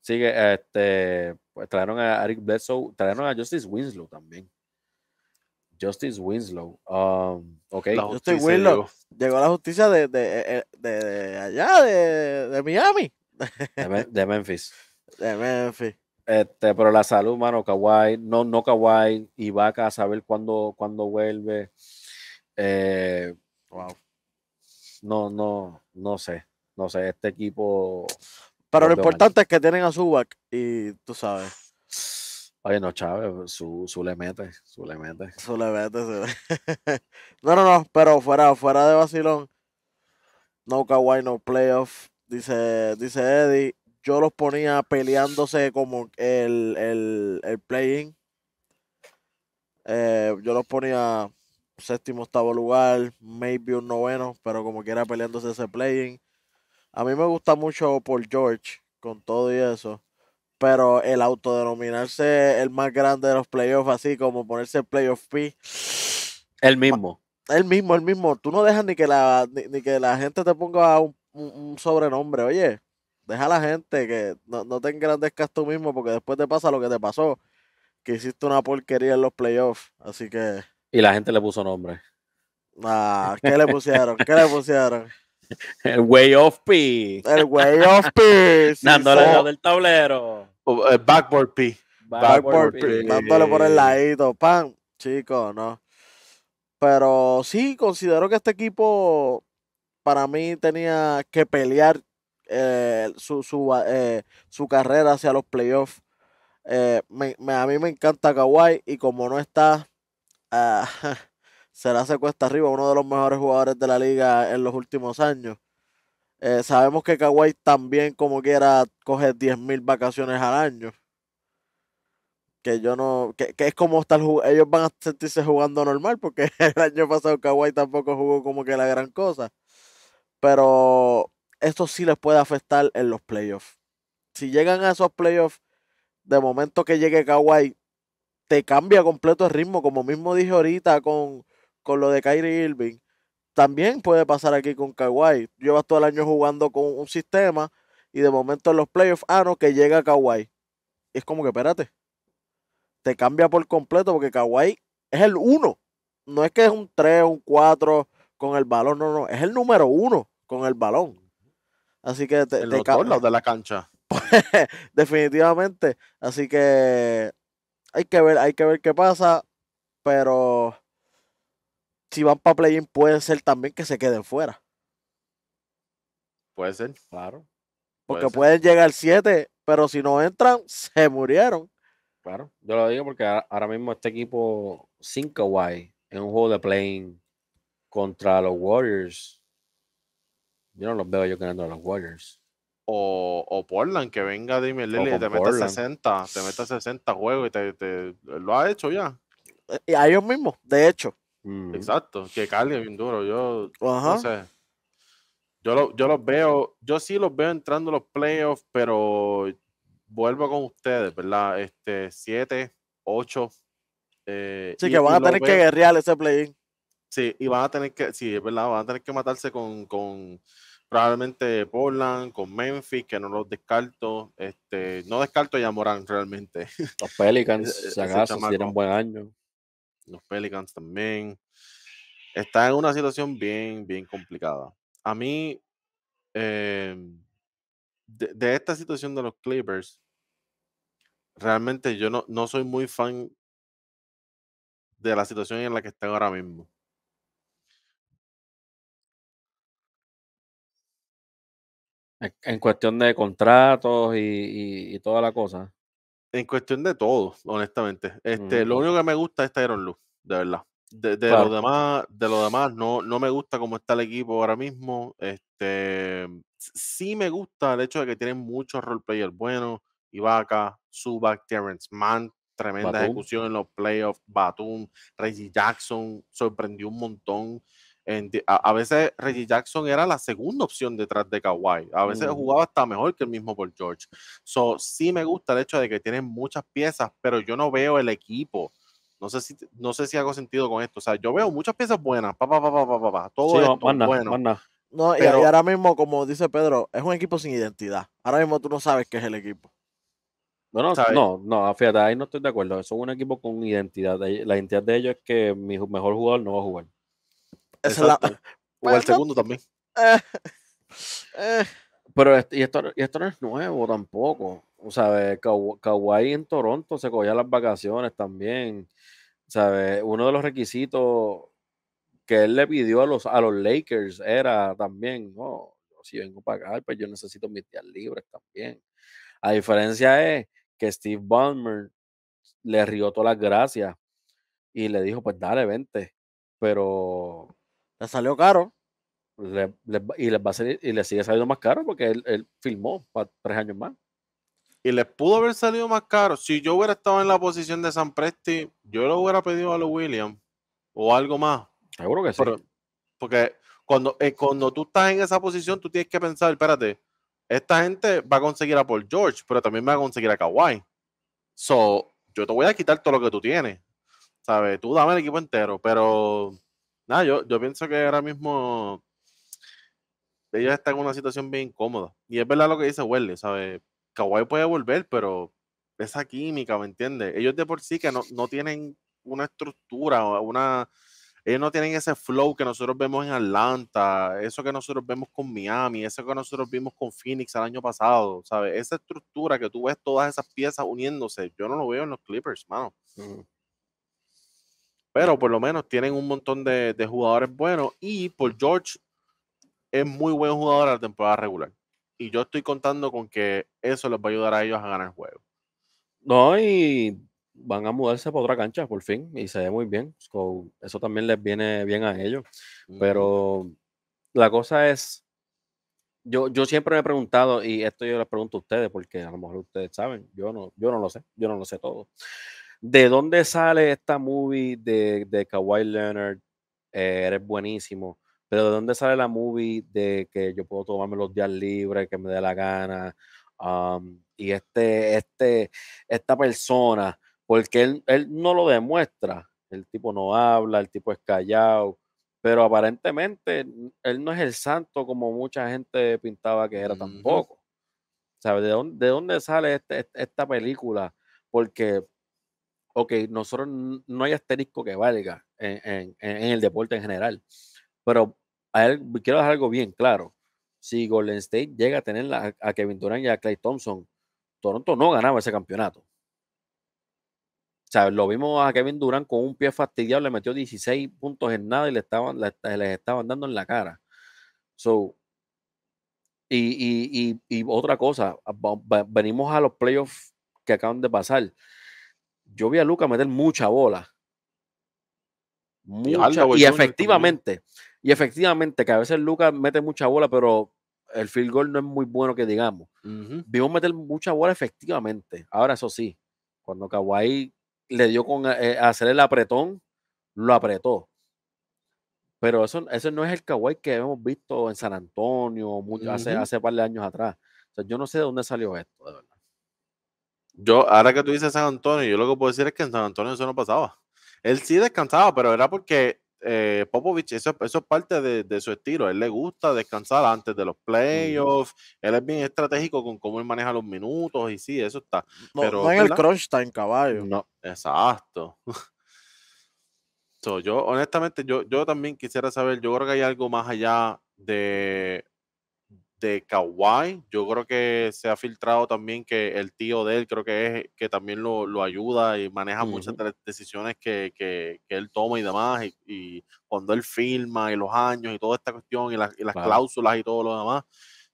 Sigue, este, pues, trajeron a Eric Bledsoe, trajeron a Justice Winslow también. Justice Winslow. Um, Justice Winslow llegó. a la justicia de, eh, eh, allá, de, Miami. De, Memphis. De Memphis. Este, pero la salud, mano, Kawhi, no, no Kawhi, vaca a saber cuándo, cuándo vuelve. Eh, wow. No, no, no sé. No sé, este equipo. Pero lo importante es que tienen a Zubac y tú sabes. Oye, no, Chávez, su, su le mete, su le mete. Su le mete, No, no, no, pero fuera, fuera de vacilón. No kawaii, no playoff. Dice, dice Eddie, yo los ponía peleándose como el, el, play-in. Eh, yo los ponía séptimo, octavo lugar, maybe un noveno, pero como quiera peleándose ese play-in. A mí me gusta mucho por George, con todo y eso pero el autodenominarse el más grande de los playoffs, así como ponerse el playoff P. El mismo. El mismo, el mismo. Tú no dejas ni que la, ni, que la gente te ponga un, sobrenombre, oye. Deja a la gente que no, no te engrandezcas tú mismo porque después te pasa lo que te pasó. Que hiciste una porquería en los playoffs. Así que. Y la gente le puso nombre. Ah, ¿qué le pusieron? ¿Qué le pusieron? El way of P. El way of P. Dándole la del tablero. Eh, backboard P. Dándole por el eh. ladito. Pan, chico, no. Pero sí, considero que este equipo para mí tenía que pelear eh, su, su, carrera hacia los playoffs. a mí me encanta Kawhi y como no está, uh, será se arriba uno de los mejores jugadores de la liga en los últimos años. Eh, sabemos que Kawhi también, como quiera, coge 10.000 vacaciones al año. Que yo no. Que, es como estar Ellos van a sentirse jugando normal, porque el año pasado Kawhi tampoco jugó como que la gran cosa. Pero esto sí les puede afectar en los playoffs. Si llegan a esos playoffs, de momento que llegue Kawhi, te cambia completo el ritmo, como mismo dije ahorita con, con lo de Kyrie Irving también puede pasar aquí con Kawhi. Llevas todo el año jugando con un sistema y de momento en los playoffs, ah, no, que llega Kawhi. Es como que, espérate, te cambia por completo porque Kawhi es el uno. No es que es un 3, un cuatro con el balón, no, no, es el número uno con el balón. Así que te, los de la cancha. Definitivamente. Así que hay que ver, hay que ver qué pasa. Pero si van para play-in puede ser también que se queden fuera. Puede ser, claro. Porque pueden llegar siete, pero si no entran, se murieron. Claro, yo lo digo porque ahora mismo este equipo sin guay en un juego de playing contra los Warriors. Yo no los veo yo ganando a los Warriors. O, o, Portland, que venga Dime Lili y te meta 60, te meta 60 juegos y te, lo ha hecho ya. Eh, a ellos mismos, de hecho. Exacto, que cargue bien duro. Yo, Yo, yo los veo, yo sí los veo entrando a los playoffs, pero vuelvo con ustedes, ¿verdad? Este, 7, 8. Eh, sí, que van a tener que guerrear ese play-in. Sí, y van a tener que, sí, verdad, van a tener que matarse con, probablemente Portland, con Memphis, que no los descarto. Este, no descarto ya Morán realmente. Los Pelicans, se acaso, si tienen buen año. Los Pelicans también. Está en una situación bien, bien complicada. A mí, em, de, esta situación de los Clippers, realmente yo no, no soy muy fan de la situación en la que están ahora mismo. En cuestión de contratos y toda la cosa. En cuestión de todo, honestamente. Este, Lo mm. único que me gusta es Tyron Lue, de verdad. De, lo demás, de demás no, no me gusta cómo está el equipo ahora mismo. Este, sí me gusta el hecho de que tienen muchos roleplayers buenos. Ibaka, Subak, Terence Mann, tremenda ejecución en los playoffs. Batum, Reggie Jackson, sorprendió un montón a, veces Reggie Jackson era la segunda opción detrás de Kawhi. A veces mm. jugaba hasta mejor que el mismo por George. So, sí me gusta el hecho de que tienen muchas piezas, pero yo no veo el equipo. No sé si, no sé si hago sentido con esto. O sea, yo veo muchas piezas buenas. Todo esto bueno. Manda. No, y, ahora mismo, como dice Pedro, es un equipo sin identidad. Ahora mismo tú no sabes qué es el equipo. No no, no, fíjate, ahí no estoy de acuerdo. es un equipo con identidad. La identidad de ellos es que mi mejor jugador no va a jugar. O el segundo también. Eh, eh. Pero esto, esto no es nuevo tampoco. O sea, Kawhi en Toronto se cogía las vacaciones también. ¿Sabe? Uno de los requisitos que él le pidió a los, a los Lakers era también, no, si vengo a pagar, pues yo necesito mis días libres también. a diferencia es que Steve Ballmer le rió todas las gracias y le dijo, pues dale, vente. Pero le salió caro y, les va a salir, y le sigue saliendo más caro porque él, filmó para tres años más. Y les pudo haber salido más caro. Si yo hubiera estado en la posición de San Presti, yo lo hubiera pedido a los Williams o algo más. Seguro que sí. porque cuando, eh, cuando tú estás en esa posición, tú tienes que pensar, espérate, esta gente va a conseguir a Paul George, pero también va a conseguir a Kawhi. So, yo te voy a quitar todo lo que tú tienes. ¿Sabes? Tú dame el equipo entero, pero yo, yo pienso que ahora mismo ellos están en una situación bien incómoda. Y es verdad lo que dice Welly, ¿sabes? Kawhi puede volver, pero esa química, ¿me entiendes? Ellos de por sí que no, no tienen una estructura o una. Ellos no tienen ese flow que nosotros vemos en Atlanta, eso que nosotros vemos con Miami, eso que nosotros vimos con Phoenix el año pasado, ¿sabes? Esa estructura que tú ves todas esas piezas uniéndose, yo no lo veo en los Clippers, mano. Pero por lo menos tienen un montón de, jugadores buenos y por George es muy buen jugador a la temporada regular. Y yo estoy contando con que eso les va a ayudar a ellos a ganar el juego. No, y van a mudarse para otra cancha por fin y se ve muy bien. eso también les viene bien a ellos. Pero la cosa es, yo, yo siempre me he preguntado, y esto yo les pregunto a ustedes porque a lo mejor ustedes saben, yo no, yo no lo sé, yo no lo sé todo. ¿De dónde sale esta movie de, de Kawhi Leonard? Eh, eres buenísimo. Pero ¿de dónde sale la movie de que yo puedo tomarme los días libres, que me dé la gana? Um, y este, este, esta persona, porque él, no lo demuestra. El tipo no habla, el tipo es callado pero aparentemente él no es el santo como mucha gente pintaba que era tampoco. ¿Sabes? ¿De dónde, de dónde sale este, esta película? Porque ok, nosotros no hay asterisco que valga en, el deporte en general, pero él, quiero dejar algo bien claro. Si Golden State llega a tener a, Kevin Durant y a Clay Thompson, Toronto no ganaba ese campeonato. O sea, lo vimos a Kevin Durant con un pie fastidiado, le metió 16 puntos en nada y le estaban, estaban dando en la cara. So, y, y otra cosa, venimos a los playoffs que acaban de pasar yo vi a Luca meter mucha bola. Mucha, y, y efectivamente, y efectivamente, que a veces Luca mete mucha bola, pero el field goal no es muy bueno que digamos. Vimos meter mucha bola efectivamente. Ahora, eso sí, cuando Kawhi le dio con eh, eh, hacer el apretón, lo apretó. Pero eso, no es el Kawhi que hemos visto en San Antonio hace, hace par de años atrás. yo no sé de dónde salió esto, de verdad. Yo, ahora que tú dices San Antonio, yo lo que puedo decir es que en San Antonio eso no pasaba. Él sí descansaba, pero era porque eh, Popovich, eso, es parte de, su estilo. Él le gusta descansar antes de los mm. playoffs. Él es bien estratégico con cómo él maneja los minutos y sí, eso está. No, Pero, en el el crunch en caballo. No, exacto. yo, honestamente, yo, yo también quisiera saber, yo creo que hay algo más allá de de Kawhi. Yo creo que se ha filtrado también que el tío de él, creo que es que también lo, lo ayuda y maneja muchas de las decisiones que, él toma y demás. Y, cuando él filma y los años y toda esta cuestión y, las cláusulas y todo lo demás.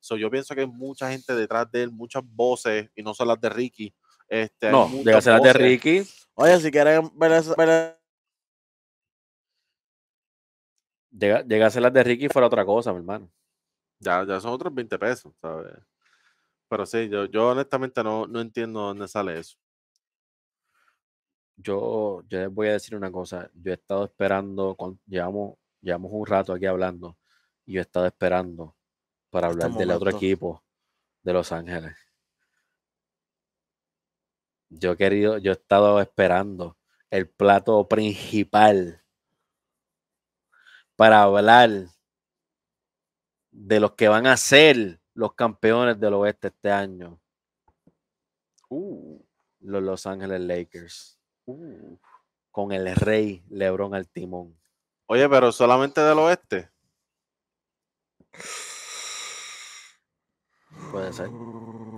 So, yo pienso que hay mucha gente detrás de él, muchas voces y no son las de Ricky. Este, no, de las de Ricky. Oye, si quieren ver, eso, e las de Ricky fuera otra cosa, mi hermano. Ya, son otros 20 pesos, ¿sabes? Pero sí, yo, yo honestamente no, no entiendo dónde sale eso. Yo, yo les voy a decir una cosa. Yo he estado esperando, llevamos, llevamos un rato aquí hablando, y yo he estado esperando para hablar del otro equipo de Los Ángeles. Yo he querido, yo he estado esperando el plato principal para hablar de los que van a ser los campeones del oeste este año. Uh. Los Los Ángeles Lakers. Uh. Con el rey Lebron al timón. Oye, pero solamente del oeste. Puede ser.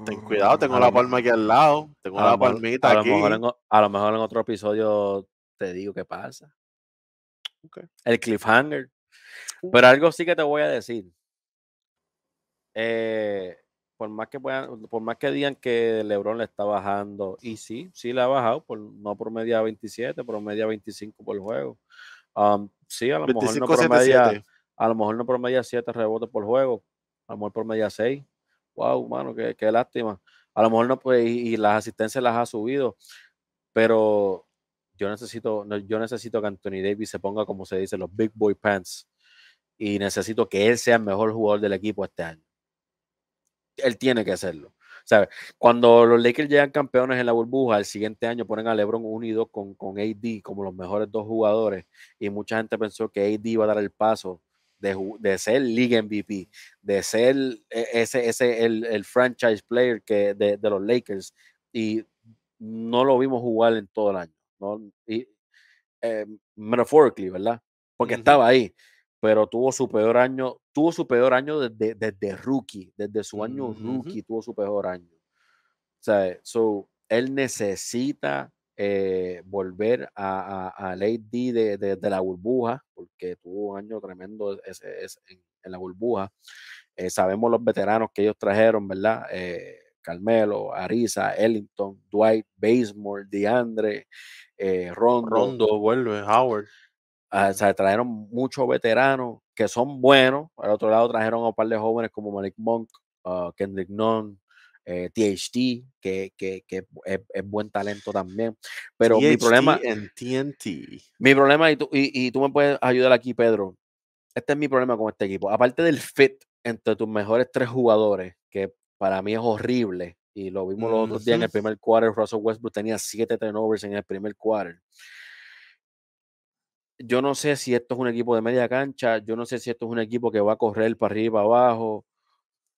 Ten cuidado, tengo la palma aquí al lado. Tengo la palmita a lo aquí. Mejor en, a lo mejor en otro episodio te digo qué pasa. El cliffhanger. Uh. Pero algo sí que te voy a decir. Eh, por más que puedan, por más que digan que LeBron le está bajando, y sí, sí le ha bajado, no por, media 27, 27, media 25 por juego. Um, sí, a lo mejor no promedia, media, 7. a lo mejor no promedia 7 rebotes por juego, a lo mejor por media 6. Wow, mano, qué, lástima. A lo mejor no, pues, y, y las asistencias las ha subido, pero yo necesito, yo necesito que Anthony Davis se ponga, como se dice, los big boy pants. Y necesito que él sea el mejor jugador del equipo este año él tiene que hacerlo. sea, Cuando los Lakers llegan campeones en la burbuja, el siguiente año ponen a LeBron unido con, con AD como los mejores dos jugadores y mucha gente pensó que AD iba a dar el paso de, de ser League MVP, de ser e-, ese, ese el, franchise player que, de, los Lakers y no lo vimos jugar en todo el año, eh, metaphorically, ¿verdad? Porque estaba ahí, pero tuvo su peor año tuvo su peor año desde, rookie, desde su año rookie tuvo su peor año. O sea, so, él necesita eh, volver a, a, a Lady de, la burbuja, porque tuvo un año tremendo en, la burbuja. Eh, sabemos los veteranos que ellos trajeron, ¿verdad? Eh, Carmelo, Ariza, Ellington, Dwight, Basemore, DeAndre, Rondo. Rondo vuelve, Howard. Ah, o sea, trajeron muchos veteranos que son buenos. Al otro lado trajeron a un par de jóvenes como Malik Monk, ah, Kendrick Nunn, eh, THT, que, que, que es, buen talento también. Pero mi problema. Mi problema, y tú, y, tú me puedes ayudar aquí, Pedro. Este es mi problema con este equipo. Aparte del fit entre tus mejores tres jugadores, que para mí es horrible, y lo vimos los otros días en el primer quarter, Russell Westbrook tenía siete turnovers en el primer quarter yo no sé si esto es un equipo de media cancha, yo no sé si esto es un equipo que va a correr para arriba, abajo,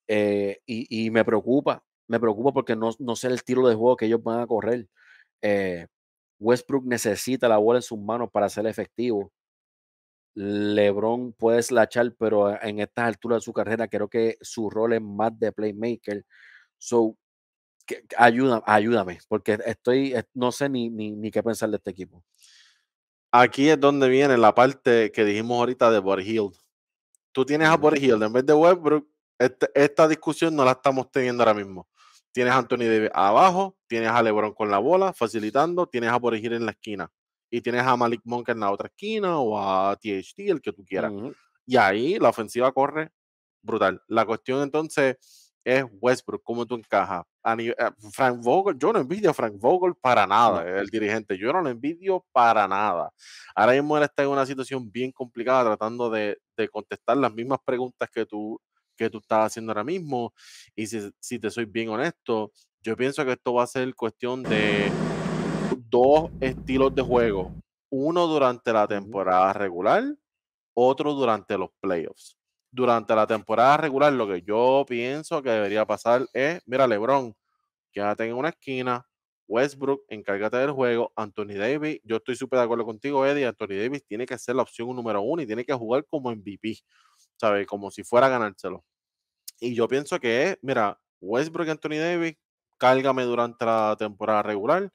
eh, y, y, me preocupa, me preocupa porque no, no, sé el estilo de juego que ellos van a correr. Eh, Westbrook necesita la bola en sus manos para ser efectivo. LeBron puede slachar, pero en estas alturas de su carrera creo que su rol es más de playmaker. So, que, ayúdame, porque estoy, no sé ni, ni qué pensar de este equipo aquí es donde viene la parte que dijimos ahorita de Hill. Tú tienes a Hill en vez de Westbrook. Este, esta discusión no la estamos teniendo ahora mismo. Tienes a Anthony Davis abajo, tienes a LeBron con la bola, facilitando, tienes a Hill en la esquina y tienes a Malik Monk en la otra esquina o a THT, el que tú quieras. Y ahí la ofensiva corre brutal. La cuestión entonces es Westbrook, cómo tú encajas. Eh, Frank Vogel, yo no envidio a Frank Vogel para nada, el dirigente, yo no lo envidio para nada. Ahora mismo él está en una situación bien complicada tratando de, contestar las mismas preguntas que tú, que tú estás haciendo ahora mismo. Y si, si te soy bien honesto, yo pienso que esto va a ser cuestión de dos estilos de juego. Uno durante la temporada regular, otro durante los playoffs durante la temporada regular, lo que yo pienso que debería pasar es, mira, LeBron, quédate en una esquina, Westbrook, encárgate del juego, Anthony Davis, yo estoy súper de acuerdo contigo, Eddie, Anthony Davis tiene que ser la opción número uno y tiene que jugar como MVP, ¿sabes? Como si fuera a ganárselo. Y yo pienso que es, mira, Westbrook y Anthony Davis, cálgame durante la temporada regular,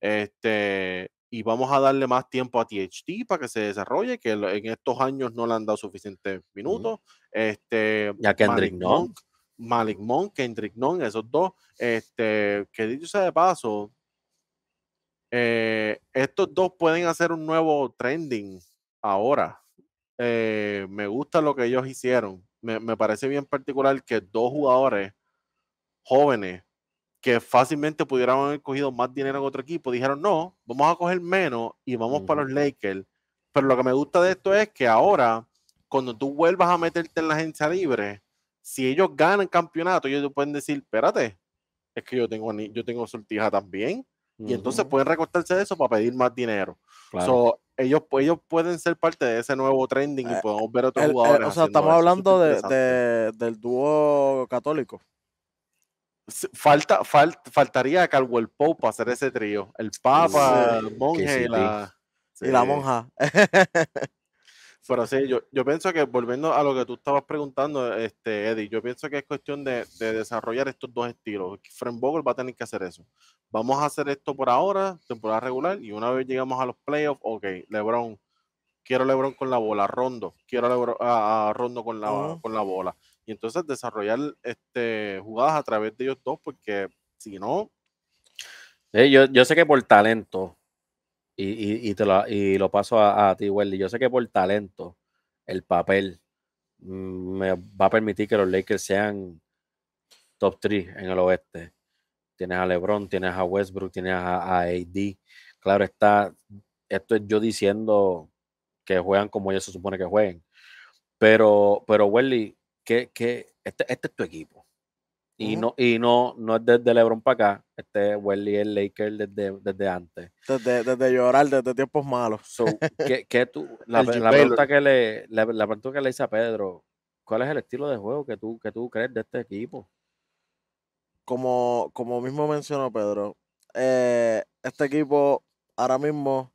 este, y vamos a darle más tiempo a THT para que se desarrolle, que en estos años no le han dado suficientes minutos. Este, Kendrick Malik Malik Monk, Kendrick Nong, esos dos. Este, que dicho sea de paso, eh, estos dos pueden hacer un nuevo trending ahora. Eh, me gusta lo que ellos hicieron. Me, parece bien particular que dos jugadores jóvenes que fácilmente pudieran haber cogido más dinero en otro equipo dijeron no, vamos a coger menos y vamos para los Lakers. Pero lo que me gusta de esto es que ahora cuando tú vuelvas a meterte en la agencia libre, si ellos ganan campeonato, ellos pueden decir, espérate, es que yo tengo, yo tengo sortija también. Y entonces pueden recortarse de eso para pedir más dinero. Claro. ellos, pueden ser parte de ese nuevo trending y eh, podemos ver otros eh, jugadores. o sea, estamos hablando del dúo católico. Falta, faltaría a el Pope para hacer ese trío. El Papa, el monje y y la monja. Pero sí, yo, pienso que volviendo a lo que tú estabas preguntando, este, Eddie, yo pienso que es cuestión de, desarrollar estos dos estilos. Frank Vogel va a tener que hacer eso. Vamos a hacer esto por ahora, temporada regular, y una vez llegamos a los playoffs, ok, LeBron, quiero LeBron con la bola, Rondo, quiero Lebron, a, ah, ah, Rondo con la, con la bola. Y entonces desarrollar este, jugadas a través de ellos dos, porque si no. Eh, yo, yo sé que por talento y, lo, paso a, a ti, Welly. Yo sé que por talento, el papel mm, me va a permitir que los Lakers sean top 3 en el oeste. Tienes a LeBron, tienes a Westbrook, tienes a, AD. Claro está, esto es yo diciendo que juegan como ellos se supone que jueguen. Pero, pero Welly, qué que este, este es tu equipo y, no, y no, no es desde LeBron para acá. Este Welly el Laker desde, antes. Desde, llorar, desde tiempos malos. tú, la, pregunta que le, la, le hice a Pedro, ¿cuál es el estilo de juego que tú, que tú crees de este equipo? Como, como mismo mencionó Pedro, eh, este equipo ahora mismo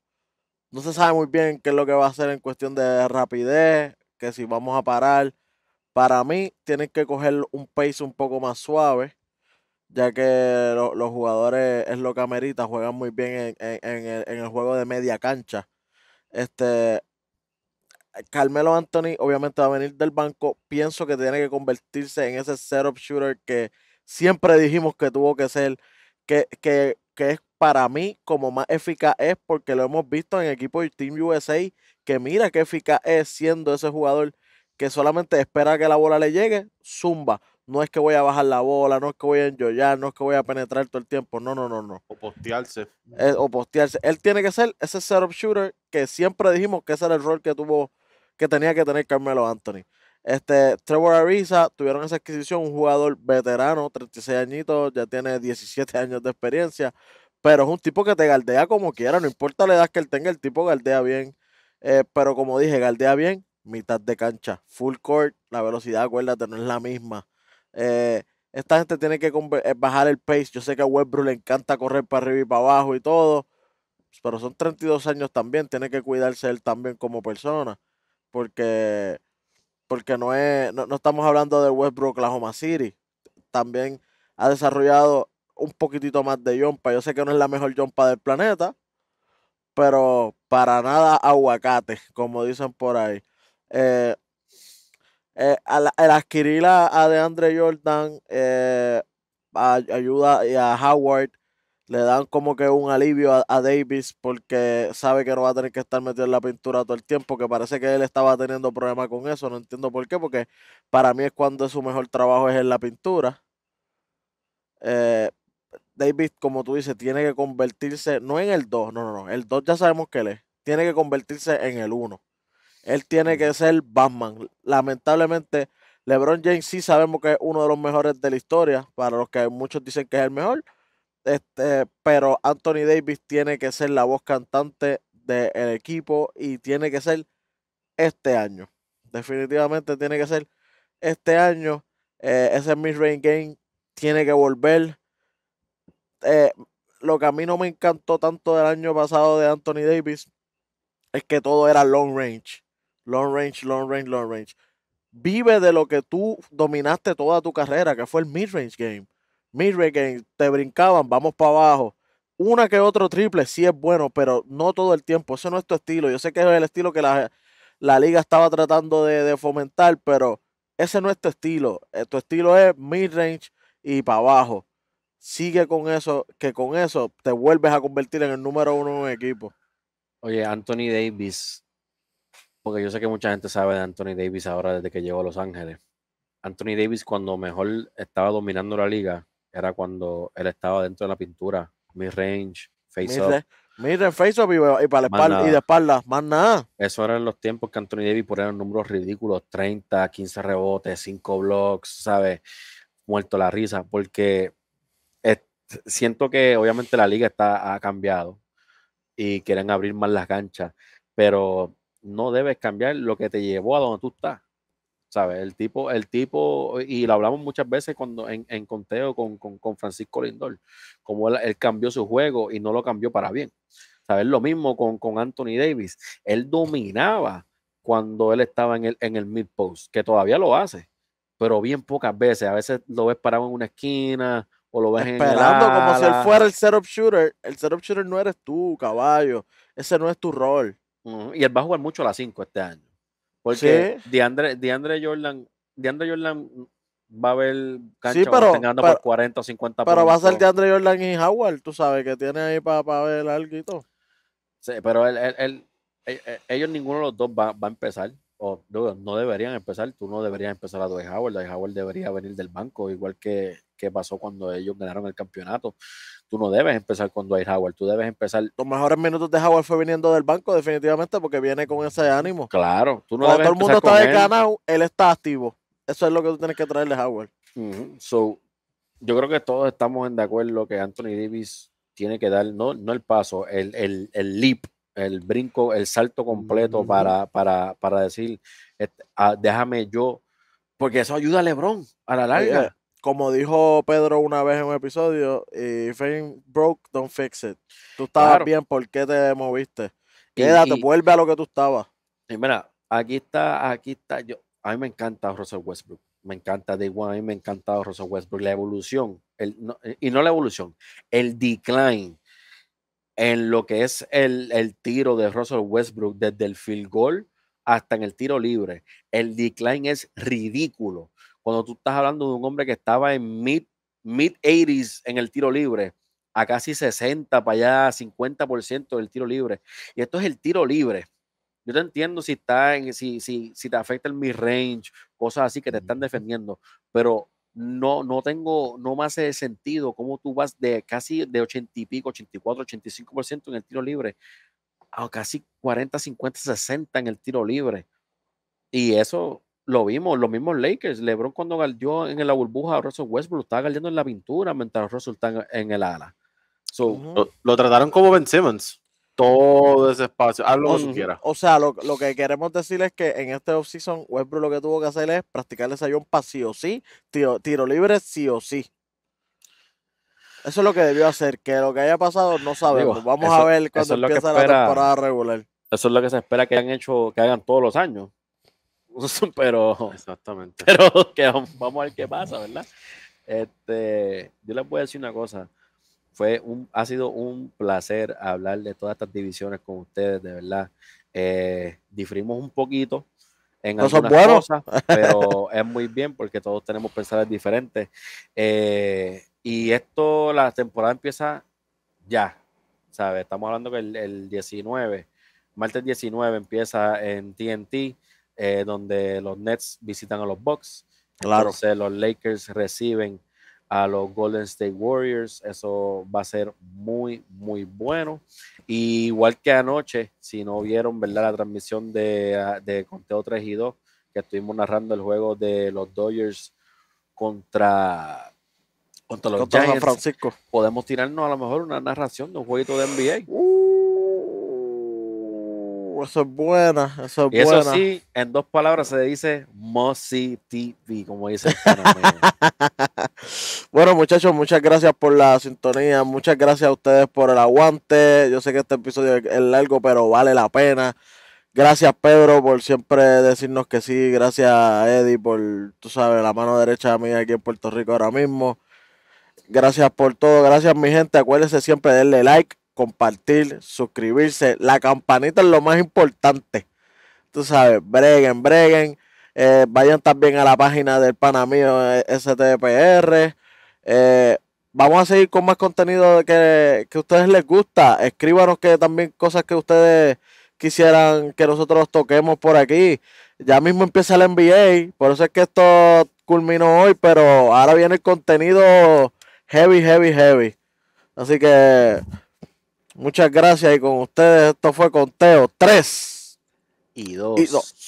no se sabe muy bien qué es lo que va a hacer en cuestión de rapidez, que si vamos a parar para mí, tienen que coger un pace un poco más suave, ya que los jugadores es lo que amerita, juegan muy bien en, el, juego de media cancha. Este, Carmelo Anthony obviamente va a venir del banco. Pienso que tiene que convertirse en ese setup shooter que siempre dijimos que tuvo que ser, que, es para mí como más eficaz es porque lo hemos visto en equipo de Team USA, que mira qué eficaz es siendo ese jugador que solamente espera que la bola le llegue, zumba. No es que voy a bajar la bola, no es que voy a enjoyar, no es que voy a penetrar todo el tiempo. No, no, no, no. O postearse. Eh, o postearse. Él tiene que ser ese setup shooter que siempre dijimos que ese era el rol que tuvo, que tenía que tener Carmelo Anthony. Este, Trevor Ariza tuvieron esa adquisición, un jugador veterano, 36 añitos, ya tiene 17 años de experiencia, pero es un tipo que te galdea como quiera, no importa la edad que él tenga, el tipo galdea bien. Eh, pero como dije, galdea bien, mitad de cancha. Full court, la velocidad, acuérdate, no es la misma. Eh, esta gente tiene que eh, bajar el pace. Yo sé que a Westbrook le encanta correr para arriba y para abajo y todo, pero son 32 años también. Tiene que cuidarse él también como persona, porque, porque no, es, no, estamos hablando de Westbrook Oklahoma City. También ha desarrollado un poquitito más de jumpa. Yo sé que no es la mejor jumpa del planeta, pero para nada aguacate, como dicen por ahí. Eh, eh, el adquirir a, de DeAndre Jordan eh, ayuda a Howard le dan como que un alivio a, Davis porque sabe que no va a tener que estar metido en la pintura todo el tiempo, que parece que él estaba teniendo problemas con eso, no entiendo por qué, porque para mí es cuando su mejor trabajo es en la pintura. Eh, Davis, como tú dices, tiene que convertirse, no en el 2, no, no, no, el 2 ya sabemos que él es, tiene que convertirse en el 1 él tiene que ser Batman. Lamentablemente, LeBron James sí sabemos que es uno de los mejores de la historia, para los que muchos dicen que es el mejor. Este, pero Anthony Davis tiene que ser la voz cantante del equipo y tiene que ser este año. Definitivamente tiene que ser este año. Eh, ese Miss rain game tiene que volver. Eh, lo que a mí no me encantó tanto del año pasado de Anthony Davis es que todo era long range long range, long range, long range. Vive de lo que tú dominaste toda tu carrera, que fue el mid-range game. Mid-range game, te brincaban, vamos para abajo. Una que otro triple sí es bueno, pero no todo el tiempo. Ese no es tu estilo. Yo sé que es el estilo que la, la liga estaba tratando de, de, fomentar, pero ese no es tu estilo. Eh, tu estilo es mid-range y para abajo. Sigue con eso, que con eso te vuelves a convertir en el número uno en un equipo. Oye, Anthony Davis porque yo sé que mucha gente sabe de Anthony Davis ahora desde que llegó a Los Ángeles. Anthony Davis cuando mejor estaba dominando la liga era cuando él estaba dentro de la pintura, mid-range, face-up. Miren, face up y, de espalda, más nada. Eso eran los tiempos que Anthony Davis ponía números ridículos, 30, 15 rebotes, 5 blocks, ¿sabes? Muerto la risa, porque siento que obviamente la liga está, ha cambiado y quieren abrir más las canchas, pero no debes cambiar lo que te llevó a donde tú estás. ¿Sabes? El tipo, el tipo, y lo hablamos muchas veces cuando en, conteo con, con, Francisco Lindor, como él, cambió su juego y no lo cambió para bien. ¿Sabes? Lo mismo con, con Anthony Davis. Él dominaba cuando él estaba en el, en el mid post, que todavía lo hace, pero bien pocas veces. A veces lo ves parado en una esquina o lo ves en Esperando como si él fuera el up shooter. El up shooter no eres tú, caballo. Ese no es tu rol y él va a jugar mucho a las 5 este año. Porque de DeAndre, DeAndre, Jordan, DeAndre Jordan va a haber cancha sí, pero, ganando por 40 o 50 Pero va a ser DeAndre Jordan y Howard, tú sabes, que tiene ahí para ver algo. Sí, pero él, él, e, e, ellos ninguno de los dos va, va a empezar. O no deberían empezar, tú no deberías empezar a doy Howard, Howard debería venir del banco, igual que que pasó cuando ellos ganaron el campeonato. Tú no debes empezar con Dwight Howard, tú debes empezar. Los mejores minutos de Howard fue viniendo del banco, definitivamente, porque viene con ese ánimo. Claro, tú no Cuando todo el mundo está de canal, él está activo. Eso es lo que tú tienes que traerle a Howard. So, yo creo que todos estamos en de acuerdo que Anthony Davis tiene que dar, no, no el paso, el, el, el leap, el brinco, el salto completo para, para, para decir, ah, déjame yo, porque eso ayuda a Lebron a la larga como dijo Pedro una vez en un episodio, if ain't broke, don't fix it. Tú estabas bien, ¿por qué te moviste? Quédate, vuelve a lo que tú estabas. Y mira, aquí está, aquí está. Yo, a mí me encanta Russell Westbrook. Me encanta Day One, a mí me encanta Russell Westbrook. La evolución, eh, y no la evolución, el decline en lo que es el, el tiro de Russell Westbrook desde el field goal hasta en el tiro libre. El decline es ridículo cuando tú estás hablando de un hombre que estaba en mid, mid 80s en el tiro libre, a casi 60 para allá, 50% del tiro libre. Y esto es el tiro libre. Yo te entiendo si está en, si, si te afecta el mid-range, cosas así que te están defendiendo, pero no, no tengo, no me sentido cómo tú vas de casi de 80 y pico, 84, 85% en el tiro libre a casi 40, 50, 60 en el tiro libre. Y eso lo vimos, los mismos Lakers, LeBron cuando galdeó en la burbuja a Russell Westbrook, estaba galdeando en la pintura mientras Russell está en, el ala. lo, trataron como Ben Simmons, todo ese espacio, algo que O sea, lo, que queremos decir es que en este offseason Westbrook lo que tuvo que hacer es practicar ese un para sí o sí, tiro, libre sí o sí. Eso es lo que debió hacer, que lo que haya pasado no sabemos. Vamos a ver cuando empieza la temporada regular. Eso es lo que se espera que hayan hecho, que hagan todos los años pero. Exactamente. Pero vamos a ver qué pasa, ¿verdad? Este, yo les voy a decir una cosa. Fue un, ha sido un placer hablar de todas estas divisiones con ustedes, de verdad. Eh, un poquito en algunas cosas, pero es muy bien porque todos tenemos pensadas diferentes. Eh, y esto, la temporada empieza ya, ¿sabes? Estamos hablando que el, el 19, martes 19 empieza en TNT. Eh, donde los Nets visitan a los Bucks. Claro. Entonces los Lakers reciben a los Golden State Warriors. Eso va a ser muy, muy bueno. igual que anoche, si no vieron ¿verdad? la transmisión de, ah, Conteo 3 y 2, que estuvimos narrando el juego de los Dodgers contra, contra los San Francisco. Podemos tirarnos a lo mejor una narración de un jueguito de NBA. Uh, eso es buena, eso es buena. Eso sí, en dos palabras se dice Mossy TV, como dice Bueno, muchachos, muchas gracias por la sintonía, muchas gracias a ustedes por el aguante. Yo sé que este episodio es largo, pero vale la pena. Gracias, Pedro, por siempre decirnos que sí. Gracias, Eddie, por, tú sabes, la mano derecha mía aquí en Puerto Rico ahora mismo. Gracias por todo. Gracias, mi gente. Acuérdense siempre de darle like, compartir, suscribirse. La campanita es lo más importante. Tú sabes, breguen, breguen. Eh, vayan también a la página del pana eh, STPR. Eh, vamos a seguir con más contenido que, que a ustedes les gusta. Escríbanos que también cosas que ustedes quisieran que nosotros toquemos por aquí. Ya mismo empieza el NBA, por eso es que esto culminó hoy, pero ahora viene el contenido heavy, heavy, heavy. Así que Muchas gracias y con ustedes esto fue Conteo 3 y 2.